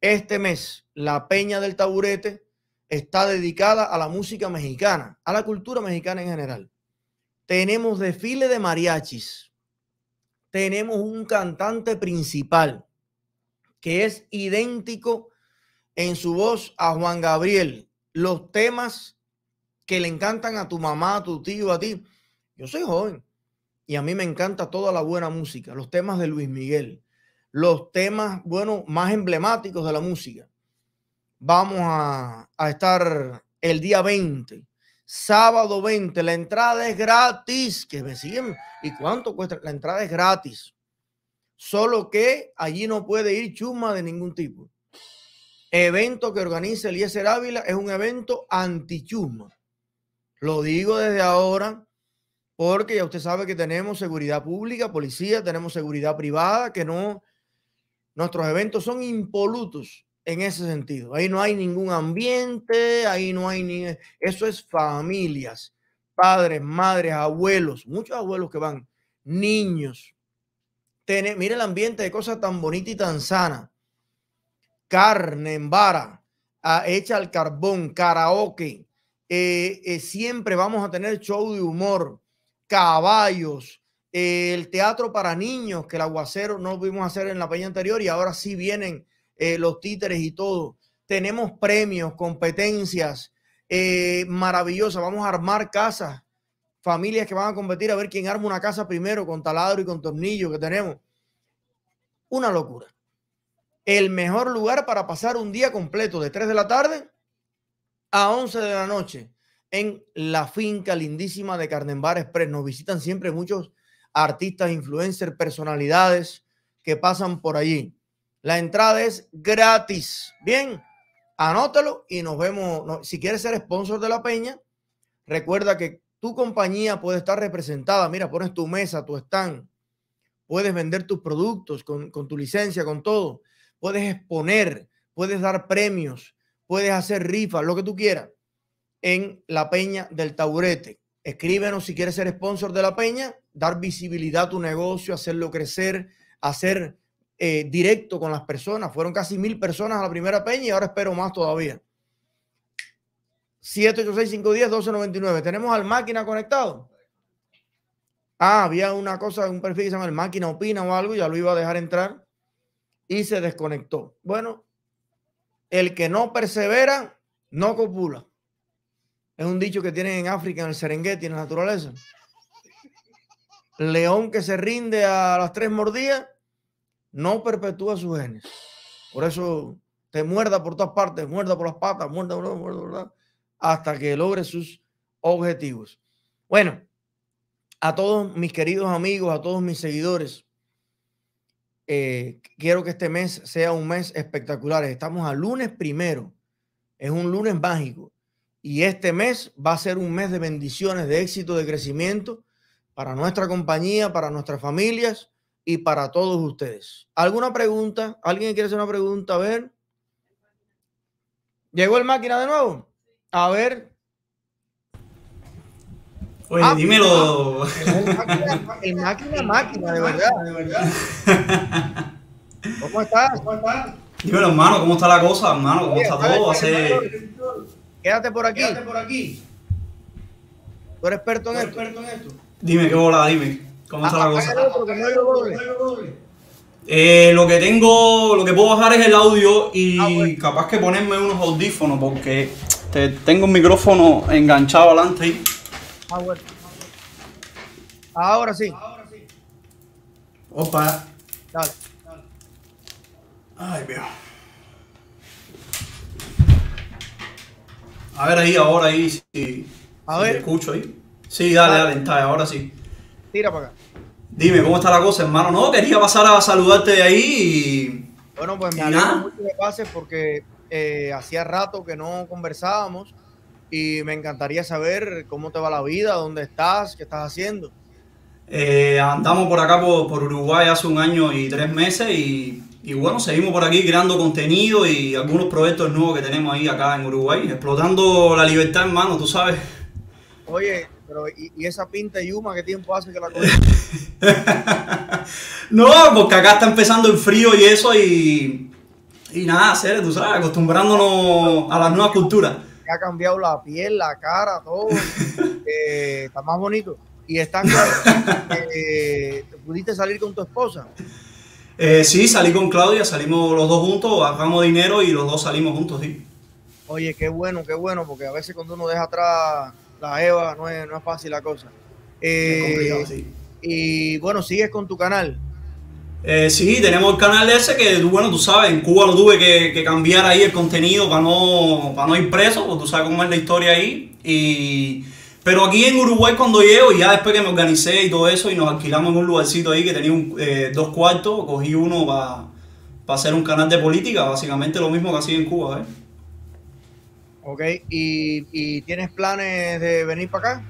Este mes, la Peña del Taburete está dedicada a la música mexicana, a la cultura mexicana en general. Tenemos desfile de mariachis. Tenemos un cantante principal que es idéntico en su voz a Juan Gabriel. Los temas que le encantan a tu mamá, a tu tío, a ti. Yo soy joven y a mí me encanta toda la buena música, los temas de Luis Miguel, los temas, bueno, más emblemáticos de la música. Vamos a, estar el día 20, sábado 20. La entrada es gratis, que me ¿Y cuánto cuesta? La entrada es gratis. Solo que allí no puede ir chuma de ningún tipo. Evento que organiza Eliezer Ávila es un evento anti antichuma. Lo digo desde ahora porque ya usted sabe que tenemos seguridad pública, policía, tenemos seguridad privada que no Nuestros eventos son impolutos en ese sentido. Ahí no hay ningún ambiente, ahí no hay ni... Eso es familias, padres, madres, abuelos, muchos abuelos que van, niños. Tener, el ambiente de cosas tan bonita y tan sana. Carne en vara, hecha al carbón, karaoke. Eh, eh, siempre vamos a tener show de humor, caballos, el teatro para niños, que el aguacero no lo pudimos hacer en la peña anterior y ahora sí vienen eh, los títeres y todo. Tenemos premios, competencias eh, maravillosas. Vamos a armar casas, familias que van a competir a ver quién arma una casa primero con taladro y con tornillo que tenemos. Una locura. El mejor lugar para pasar un día completo de 3 de la tarde a 11 de la noche en la finca lindísima de Carnembar Express. Nos visitan siempre muchos artistas, influencers, personalidades que pasan por allí. La entrada es gratis. Bien, anótalo y nos vemos. Si quieres ser sponsor de la peña, recuerda que tu compañía puede estar representada. Mira, pones tu mesa, tu stand, puedes vender tus productos con, con tu licencia, con todo. Puedes exponer, puedes dar premios, puedes hacer rifas, lo que tú quieras en la peña del taburete. Escríbenos si quieres ser sponsor de la peña, dar visibilidad a tu negocio, hacerlo crecer, hacer eh, directo con las personas. Fueron casi mil personas a la primera peña y ahora espero más todavía. 786-510-1299. ¿Tenemos al máquina conectado? Ah, había una cosa, un perfil que se llama el máquina opina o algo, ya lo iba a dejar entrar y se desconectó. Bueno, el que no persevera, no copula. Es un dicho que tienen en África, en el Serengeti, en la naturaleza. León que se rinde a las tres mordidas no perpetúa sus genes. Por eso te muerda por todas partes, muerda por las patas, muerda, muerda, muerda, hasta que logre sus objetivos. Bueno, a todos mis queridos amigos, a todos mis seguidores, eh, quiero que este mes sea un mes espectacular. Estamos a lunes primero, es un lunes mágico. Y este mes va a ser un mes de bendiciones, de éxito, de crecimiento para nuestra compañía, para nuestras familias y para todos ustedes. ¿Alguna pregunta? ¿Alguien quiere hacer una pregunta? A ver. ¿Llegó el máquina de nuevo? A ver. Oye, ah, dímelo. El máquina, máquina, de verdad, ¿Cómo estás? ¿Cómo estás? Dímelo, hermano, ¿cómo está la cosa, hermano? ¿Cómo está todo? Quédate por aquí. Quédate por aquí. Tú eres experto en, esto? Experto en esto. Dime, qué bola, dime. ¿Cómo está la cosa? Eh, lo que tengo, lo que puedo bajar es el audio y ah, capaz que ponerme unos audífonos porque te, tengo un micrófono enganchado adelante. Ah, Ahora sí. Ahora sí. Opa. Dale. Dale. Ay, veo. A ver ahí, ahora ahí, a ver. Te escucho ahí. Sí, dale, dale, está, ahora sí. Tira para acá. Dime, ¿cómo está la cosa, hermano? No, quería pasar a saludarte de ahí y... Bueno, pues mira, alegro mucho pases porque eh, hacía rato que no conversábamos y me encantaría saber cómo te va la vida, dónde estás, qué estás haciendo. Eh, andamos por acá, por, Uruguay, hace un año y tres meses y y bueno, seguimos por aquí creando contenido y algunos proyectos nuevos que tenemos ahí acá en Uruguay, explotando la libertad, hermano, tú sabes. Oye, pero ¿y, esa pinta Yuma qué tiempo hace que la No, porque acá está empezando el frío y eso y, y nada, hacer, tú sabes, acostumbrándonos a las nuevas culturas. Ha cambiado la piel, la cara, todo. Eh, está más bonito. Y están claro, eh, ¿pudiste salir con tu esposa? Eh, sí, salí con Claudia, salimos los dos juntos, hagamos dinero y los dos salimos juntos, sí. Oye, qué bueno, qué bueno, porque a veces cuando uno deja atrás la Eva no es, fácil la cosa. es eh, sí. Y bueno, sigues con tu canal. Eh, sí, tenemos el canal ese que, bueno, tú sabes, en Cuba lo tuve que, cambiar ahí el contenido para no, para no ir preso, porque tú sabes cómo es la historia ahí. Y pero aquí en Uruguay cuando llego, ya después que me organicé y todo eso, y nos alquilamos en un lugarcito ahí que tenía eh, dos cuartos, cogí uno para hacer un canal de política, básicamente lo mismo que hacía en Cuba. ¿eh? Ok, ¿Y, tienes planes de venir para acá?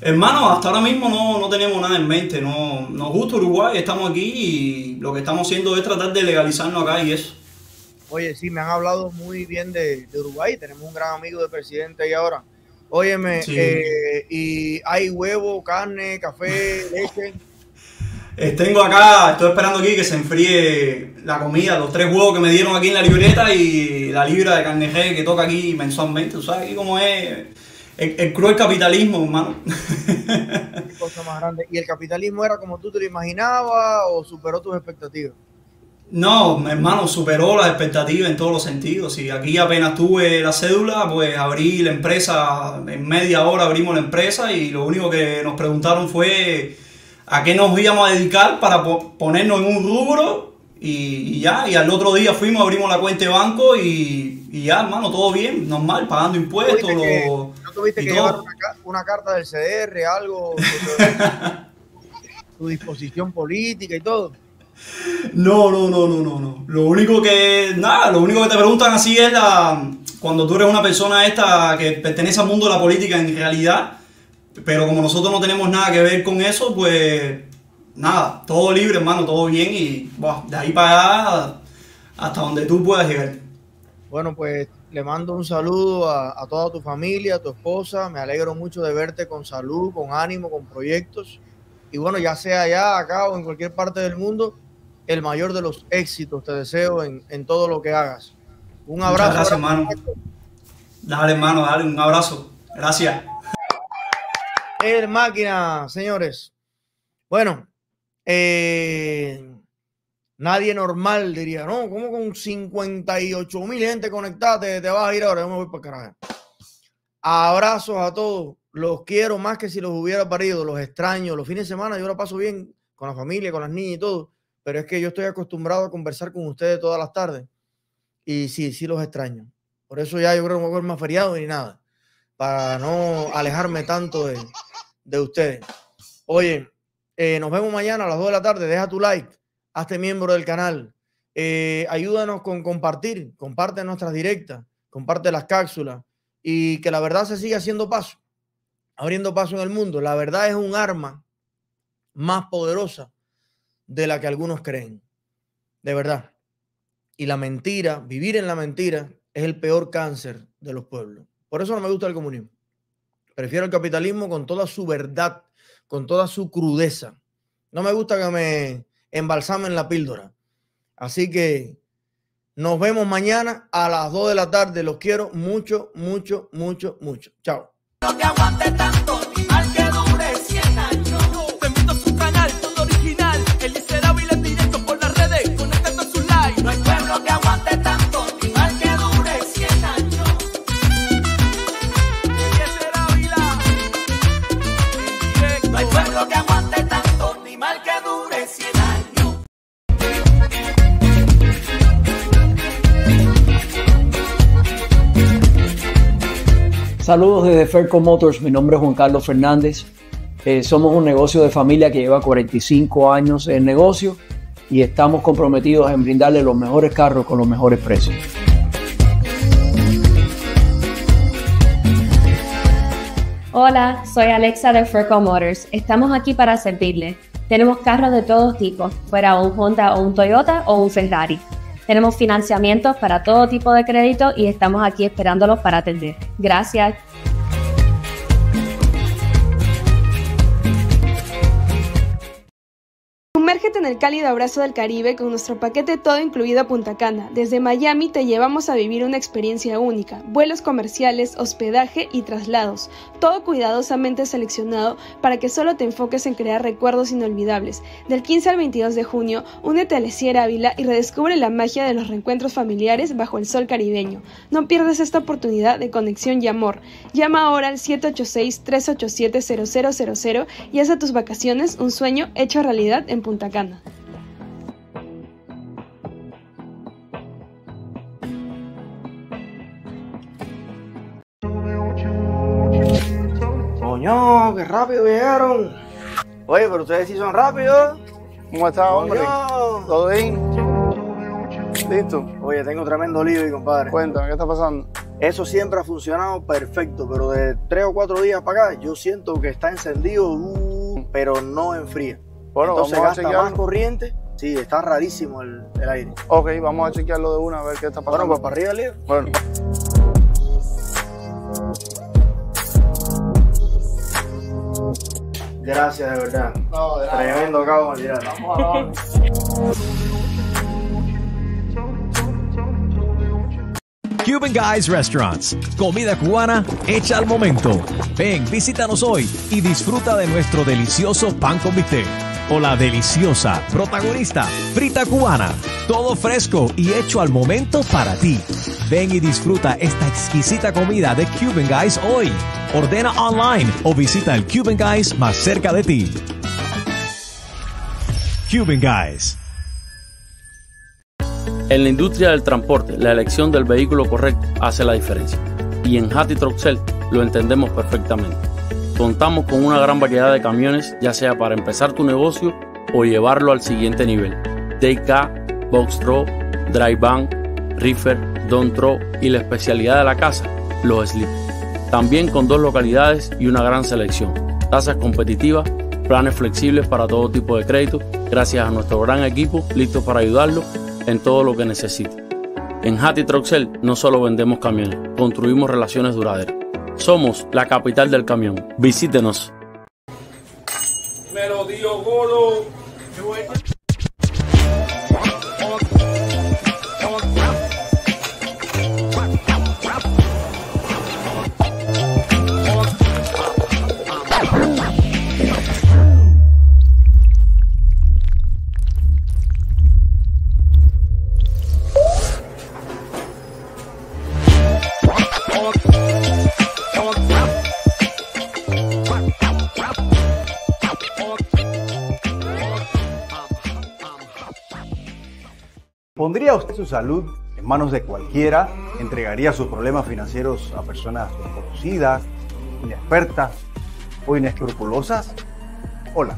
Hermano, hasta ahora mismo no, no tenemos nada en mente, no, nos gusta Uruguay, estamos aquí y lo que estamos haciendo es tratar de legalizarnos acá y eso. Oye, sí, me han hablado muy bien de, Uruguay, tenemos un gran amigo de presidente ahí ahora. Óyeme, eh, y hay huevo, carne, café, leche. Eh, tengo acá, estoy esperando aquí que se enfríe la comida, los tres huevos que me dieron aquí en la libreta y la libra de carneje que toca aquí mensualmente. sabes aquí cómo es el, cruel capitalismo, hermano? ¿Y el capitalismo era como tú te lo imaginabas o superó tus expectativas? No, hermano, superó las expectativas en todos los sentidos. Y aquí apenas tuve la cédula, pues abrí la empresa, en media hora abrimos la empresa y lo único que nos preguntaron fue a qué nos íbamos a dedicar para ponernos en un rubro y, ya. Y al otro día fuimos, abrimos la cuenta de banco y, ya, hermano, todo bien, normal, pagando impuestos. ¿No tuviste que, llevar una, una, carta del CDR, algo? tu disposición política y todo. No, no, no, no, no, no. Lo único que, nada, lo único que te preguntan así es cuando tú eres una persona esta que pertenece al mundo de la política en realidad, pero como nosotros no tenemos nada que ver con eso, pues nada, todo libre, hermano, todo bien y de ahí para allá hasta donde tú puedas llegar. Bueno, pues le mando un saludo a, a, toda tu familia, a tu esposa. Me alegro mucho de verte con salud, con ánimo, con proyectos. Y bueno, ya sea allá, acá o en cualquier parte del mundo, el mayor de los éxitos. Te deseo en, todo lo que hagas. Un abrazo. gracias, hermano. Dale, hermano, dale un abrazo. Gracias. El máquina, señores. Bueno, eh, nadie normal diría, no, como con 58 mil gente conectada te, vas a ir ahora? Yo me voy para carajo. Abrazos a todos. Los quiero más que si los hubiera parido. Los extraño. Los fines de semana yo la paso bien con la familia, con las niñas y todo pero es que yo estoy acostumbrado a conversar con ustedes todas las tardes y sí, sí los extraño. Por eso ya yo creo que voy a ver más feriado ni nada, para no alejarme tanto de, ustedes. Oye, eh, nos vemos mañana a las 2 de la tarde. Deja tu like, hazte miembro del canal. Eh, ayúdanos con compartir, comparte nuestras directas, comparte las cápsulas y que la verdad se siga haciendo paso, abriendo paso en el mundo. La verdad es un arma más poderosa de la que algunos creen. De verdad. Y la mentira, vivir en la mentira, es el peor cáncer de los pueblos. Por eso no me gusta el comunismo. Prefiero el capitalismo con toda su verdad, con toda su crudeza. No me gusta que me embalsamen la píldora. Así que nos vemos mañana a las 2 de la tarde. Los quiero mucho, mucho, mucho, mucho. Chao. Saludos desde Ferco Motors, mi nombre es Juan Carlos Fernández. Eh, somos un negocio de familia que lleva 45 años en negocio y estamos comprometidos en brindarle los mejores carros con los mejores precios. Hola, soy Alexa de Ferco Motors. Estamos aquí para servirle. Tenemos carros de todos tipos, fuera un Honda o un Toyota o un Ferrari. Tenemos financiamientos para todo tipo de crédito y estamos aquí esperándolos para atender. Gracias. en el cálido abrazo del Caribe con nuestro paquete todo incluido a Punta Cana. Desde Miami te llevamos a vivir una experiencia única. Vuelos comerciales, hospedaje y traslados. Todo cuidadosamente seleccionado para que solo te enfoques en crear recuerdos inolvidables. Del 15 al 22 de junio, únete a Lesier Ávila y redescubre la magia de los reencuentros familiares bajo el sol caribeño. No pierdas esta oportunidad de conexión y amor. Llama ahora al 786-387-0000 y haz a tus vacaciones un sueño hecho realidad en Punta Cana. Coño, qué rápido llegaron. Oye, pero ustedes sí son rápidos. ¿Cómo está, hombre? ¿Todo bien? Listo. Oye, tengo tremendo lío, compadre. Cuéntame, ¿qué está pasando? Eso siempre ha funcionado perfecto, pero de tres o cuatro días para acá yo siento que está encendido, uh, pero no enfría. Bueno, Entonces vamos a gasta más corriente. Sí, está rarísimo el, el, aire. Ok, vamos a chequearlo de una a ver qué está pasando. Bueno, pues para arriba, Leo. Bueno. Gracias, de verdad. No, Tremendo cabo, María. Vamos a Cuban Guys Restaurants. Comida cubana hecha al momento. Ven, visítanos hoy y disfruta de nuestro delicioso pan con bistec o la deliciosa protagonista frita cubana. Todo fresco y hecho al momento para ti. Ven y disfruta esta exquisita comida de Cuban Guys hoy. Ordena online o visita el Cuban Guys más cerca de ti. Cuban Guys. En la industria del transporte, la elección del vehículo correcto hace la diferencia. Y en Hattie Troxel lo entendemos perfectamente Contamos con una gran variedad de camiones, ya sea para empezar tu negocio o llevarlo al siguiente nivel. Box Boxtro, drive Bank, Reefer, Dontro y la especialidad de la casa, los Sleep. También con dos localidades y una gran selección. Tasas competitivas, planes flexibles para todo tipo de crédito, gracias a nuestro gran equipo listo para ayudarlo en todo lo que necesite. En Hattie Troxel no solo vendemos camiones, construimos relaciones duraderas. Somos la capital del camión. Visítenos. ¿Pondría usted su salud en manos de cualquiera? ¿Entregaría sus problemas financieros a personas desconocidas, inexpertas o inescrupulosas? Hola,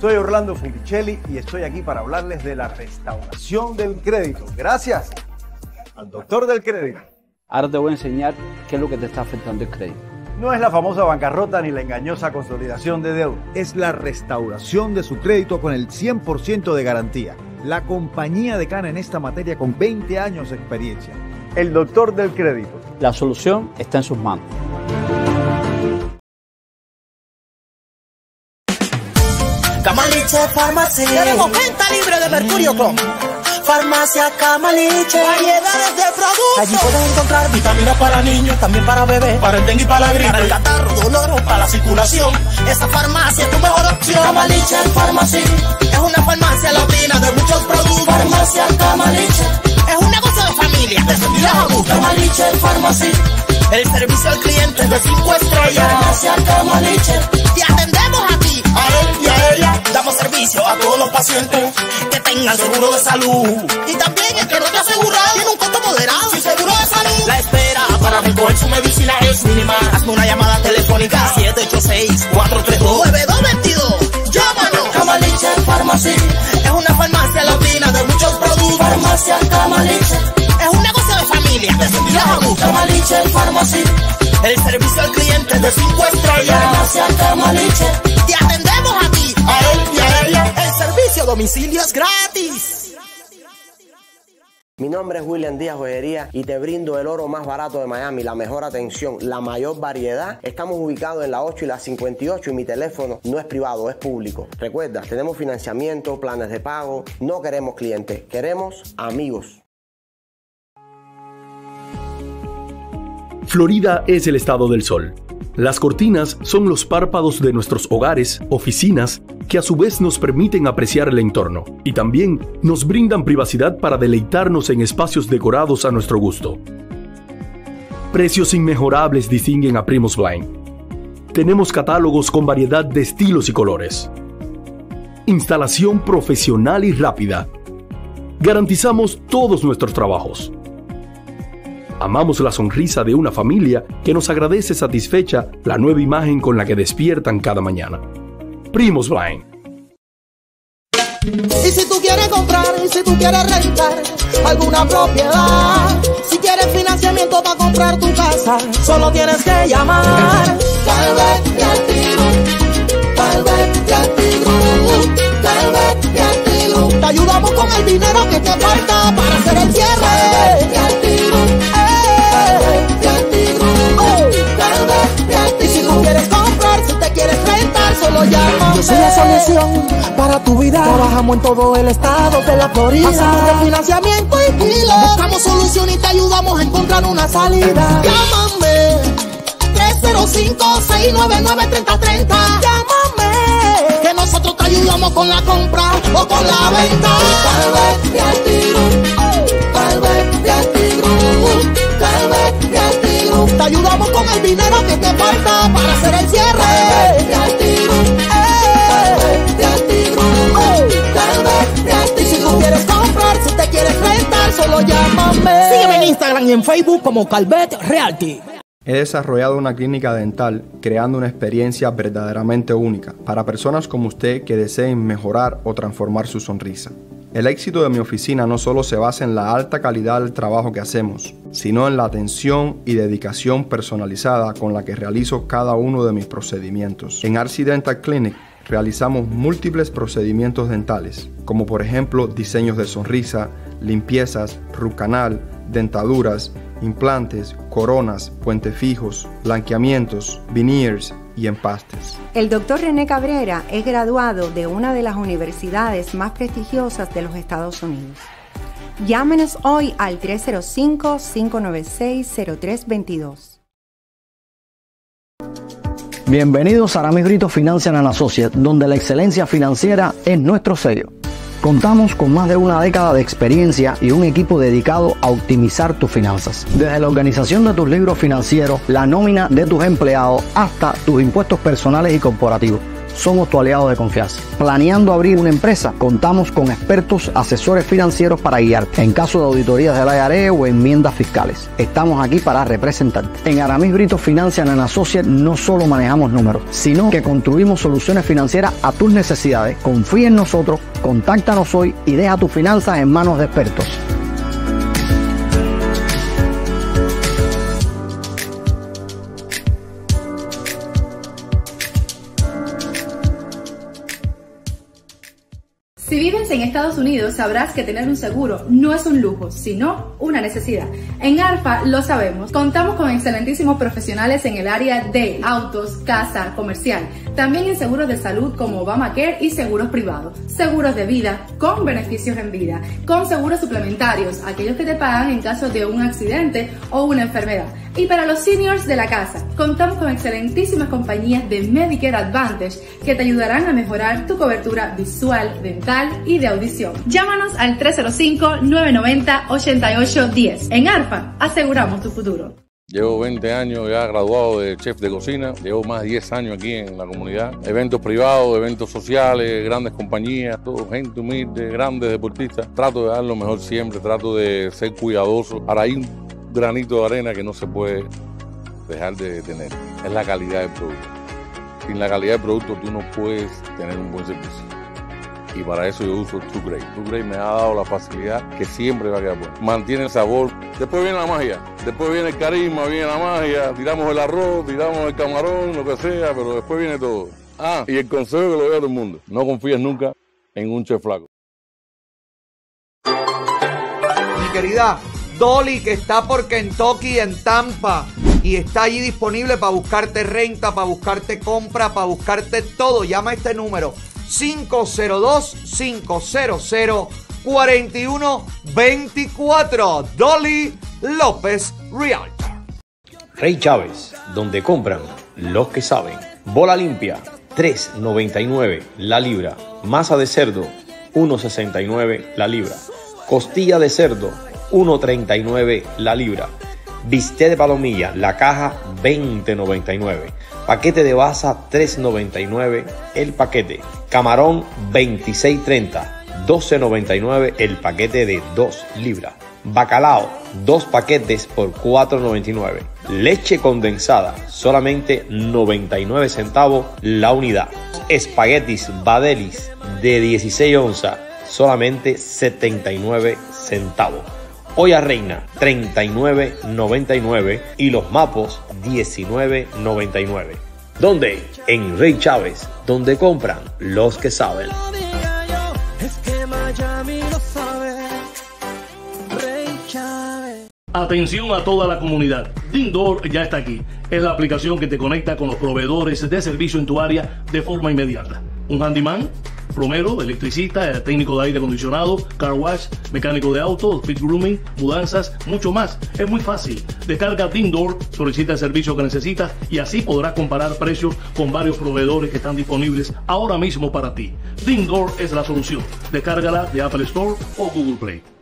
soy Orlando Funicelli y estoy aquí para hablarles de la restauración del crédito. Gracias al doctor del crédito. Ahora te voy a enseñar qué es lo que te está afectando el crédito. No es la famosa bancarrota ni la engañosa consolidación de deuda. Es la restauración de su crédito con el 100% de garantía. La compañía de cana en esta materia con 20 años de experiencia. El doctor del crédito. La solución está en sus manos. Camaliche Farmacia. Tenemos venta libre de Mercurio con Farmacia Camaliche. Variedades de productos. Allí puedes encontrar vitaminas para niños, también para bebés, para el dengue y para la gripe, para el catarro, dolor o para la circulación. Esa farmacia es tu mejor opción. Camaliche Farmacia. Es una farmacia latina de muchos productos. Farmacia Camaliche. Es un negocio de familia, de sentidos gusto Camaliche Farmacia. El servicio al cliente es de cinco estrellas. Farmacia Camaliche aquí. A él y a ella damos servicio a todos los pacientes que tengan seguro de salud. Y también el que no te asegurado tiene un costo moderado. Sin seguro de salud. La espera para recoger su medicina es mínima. Hazme una llamada telefónica 786-432-9222. Llámanos. Camaliche Pharmacy Es una farmacia latina de muchos productos. Farmacia Camaliche Es un negocio de familia. De su el servicio al cliente de 5 estrellas. Te atendemos a ti, a él y a ella. El servicio a domicilio es gratis. Mi nombre es William Díaz Joyería y te brindo el oro más barato de Miami, la mejor atención, la mayor variedad. Estamos ubicados en la 8 y la 58 y mi teléfono no es privado, es público. Recuerda, tenemos financiamiento, planes de pago. No queremos clientes, queremos amigos. Florida es el estado del sol. Las cortinas son los párpados de nuestros hogares, oficinas, que a su vez nos permiten apreciar el entorno y también nos brindan privacidad para deleitarnos en espacios decorados a nuestro gusto. Precios inmejorables distinguen a Primus Blind. Tenemos catálogos con variedad de estilos y colores. Instalación profesional y rápida. Garantizamos todos nuestros trabajos. Amamos la sonrisa de una familia que nos agradece satisfecha la nueva imagen con la que despiertan cada mañana. Primos Blind. Y si tú quieres comprar, y si tú quieres rentar alguna propiedad, si quieres financiamiento para comprar tu casa, solo tienes que llamar. Tal vez te tal vez te tal vez te Te ayudamos con el dinero que te falta para hacer el cierre. solo Yo soy la solución para tu vida. Trabajamos en todo el estado de la Florida. Hacemos refinanciamiento y kilo. Buscamos solución y te ayudamos a encontrar una salida. Llámame. 305-699-3030. Llámame. Que nosotros te ayudamos con la compra o con la venta. Tal vez te Tal vez te tiro. Tal vez te Te ayudamos con el dinero que te falta para hacer el cierre. si te quieres rentar, solo llámame. Sígueme en Instagram y en Facebook como Calvet Realty. He desarrollado una clínica dental creando una experiencia verdaderamente única para personas como usted que deseen mejorar o transformar su sonrisa. El éxito de mi oficina no solo se basa en la alta calidad del trabajo que hacemos, sino en la atención y dedicación personalizada con la que realizo cada uno de mis procedimientos. En Dental Clinic realizamos múltiples procedimientos dentales, como por ejemplo diseños de sonrisa, limpiezas, rucanal, dentaduras, implantes, coronas, puentes fijos, blanqueamientos, veneers y empastes. El doctor René Cabrera es graduado de una de las universidades más prestigiosas de los Estados Unidos. Llámenos hoy al 305-596-0322. Bienvenidos a Aramis Brito Financian and Associates, donde la excelencia financiera es nuestro sello. Contamos con más de una década de experiencia y un equipo dedicado a optimizar tus finanzas. Desde la organización de tus libros financieros, la nómina de tus empleados, hasta tus impuestos personales y corporativos somos tu aliado de confianza. Planeando abrir una empresa, contamos con expertos asesores financieros para guiarte en caso de auditorías la IRE o enmiendas fiscales. Estamos aquí para representarte. En Aramis Brito Financial and Associates no solo manejamos números, sino que construimos soluciones financieras a tus necesidades. Confía en nosotros, contáctanos hoy y deja tus finanzas en manos de expertos. Si vives en Estados Unidos, sabrás que tener un seguro no es un lujo, sino una necesidad. En ARFA lo sabemos. Contamos con excelentísimos profesionales en el área de autos, casa, comercial también en seguros de salud como Obamacare y seguros privados. Seguros de vida con beneficios en vida. Con seguros suplementarios, aquellos que te pagan en caso de un accidente o una enfermedad. Y para los seniors de la casa, contamos con excelentísimas compañías de Medicare Advantage que te ayudarán a mejorar tu cobertura visual, dental y de audición. Llámanos al 305-990-8810. En ARFA, aseguramos tu futuro. Llevo 20 años ya graduado de chef de cocina, llevo más de 10 años aquí en la comunidad. Eventos privados, eventos sociales, grandes compañías, todo, gente humilde, grandes deportistas. Trato de dar lo mejor siempre, trato de ser cuidadoso. Ahora hay un granito de arena que no se puede dejar de tener, es la calidad del producto. Sin la calidad del producto tú no puedes tener un buen servicio y para eso yo uso True Grey. True Grey me ha dado la facilidad que siempre va a quedar bueno. Mantiene el sabor. Después viene la magia, después viene el carisma, viene la magia, tiramos el arroz, tiramos el camarón, lo que sea, pero después viene todo. Ah, y el consejo que lo doy a todo el mundo, no confíes nunca en un chef flaco. Mi querida Dolly, que está por Kentucky en Tampa y está allí disponible para buscarte renta, para buscarte compra, para buscarte todo. Llama a este número 502-500-4124. Dolly López Real Rey Chávez, donde compran los que saben. Bola limpia, 3.99 la libra. Masa de cerdo, 1.69 la libra. Costilla de cerdo, 1.39 la libra. Bistec de palomilla, la caja, 20.99. Paquete de Baza 3.99 el paquete. Camarón 26.30, 12.99 el paquete de 2 libras. Bacalao, 2 paquetes por 4.99. Leche condensada, solamente 99 centavos la unidad. Espaguetis Badelis de 16 onzas, solamente 79 centavos. Hoy a Reina 39.99 y los mapos 19.99. ¿Dónde? En Rey Chávez, donde compran los que saben. Atención a toda la comunidad. Dindor ya está aquí. Es la aplicación que te conecta con los proveedores de servicio en tu área de forma inmediata. ¿Un handyman? Romero, electricista, técnico de aire acondicionado, car wash, mecánico de autos, fit grooming, mudanzas, mucho más. Es muy fácil. Descarga Door, solicita el servicio que necesitas y así podrás comparar precios con varios proveedores que están disponibles ahora mismo para ti. Door es la solución. Descárgala de Apple Store o Google Play.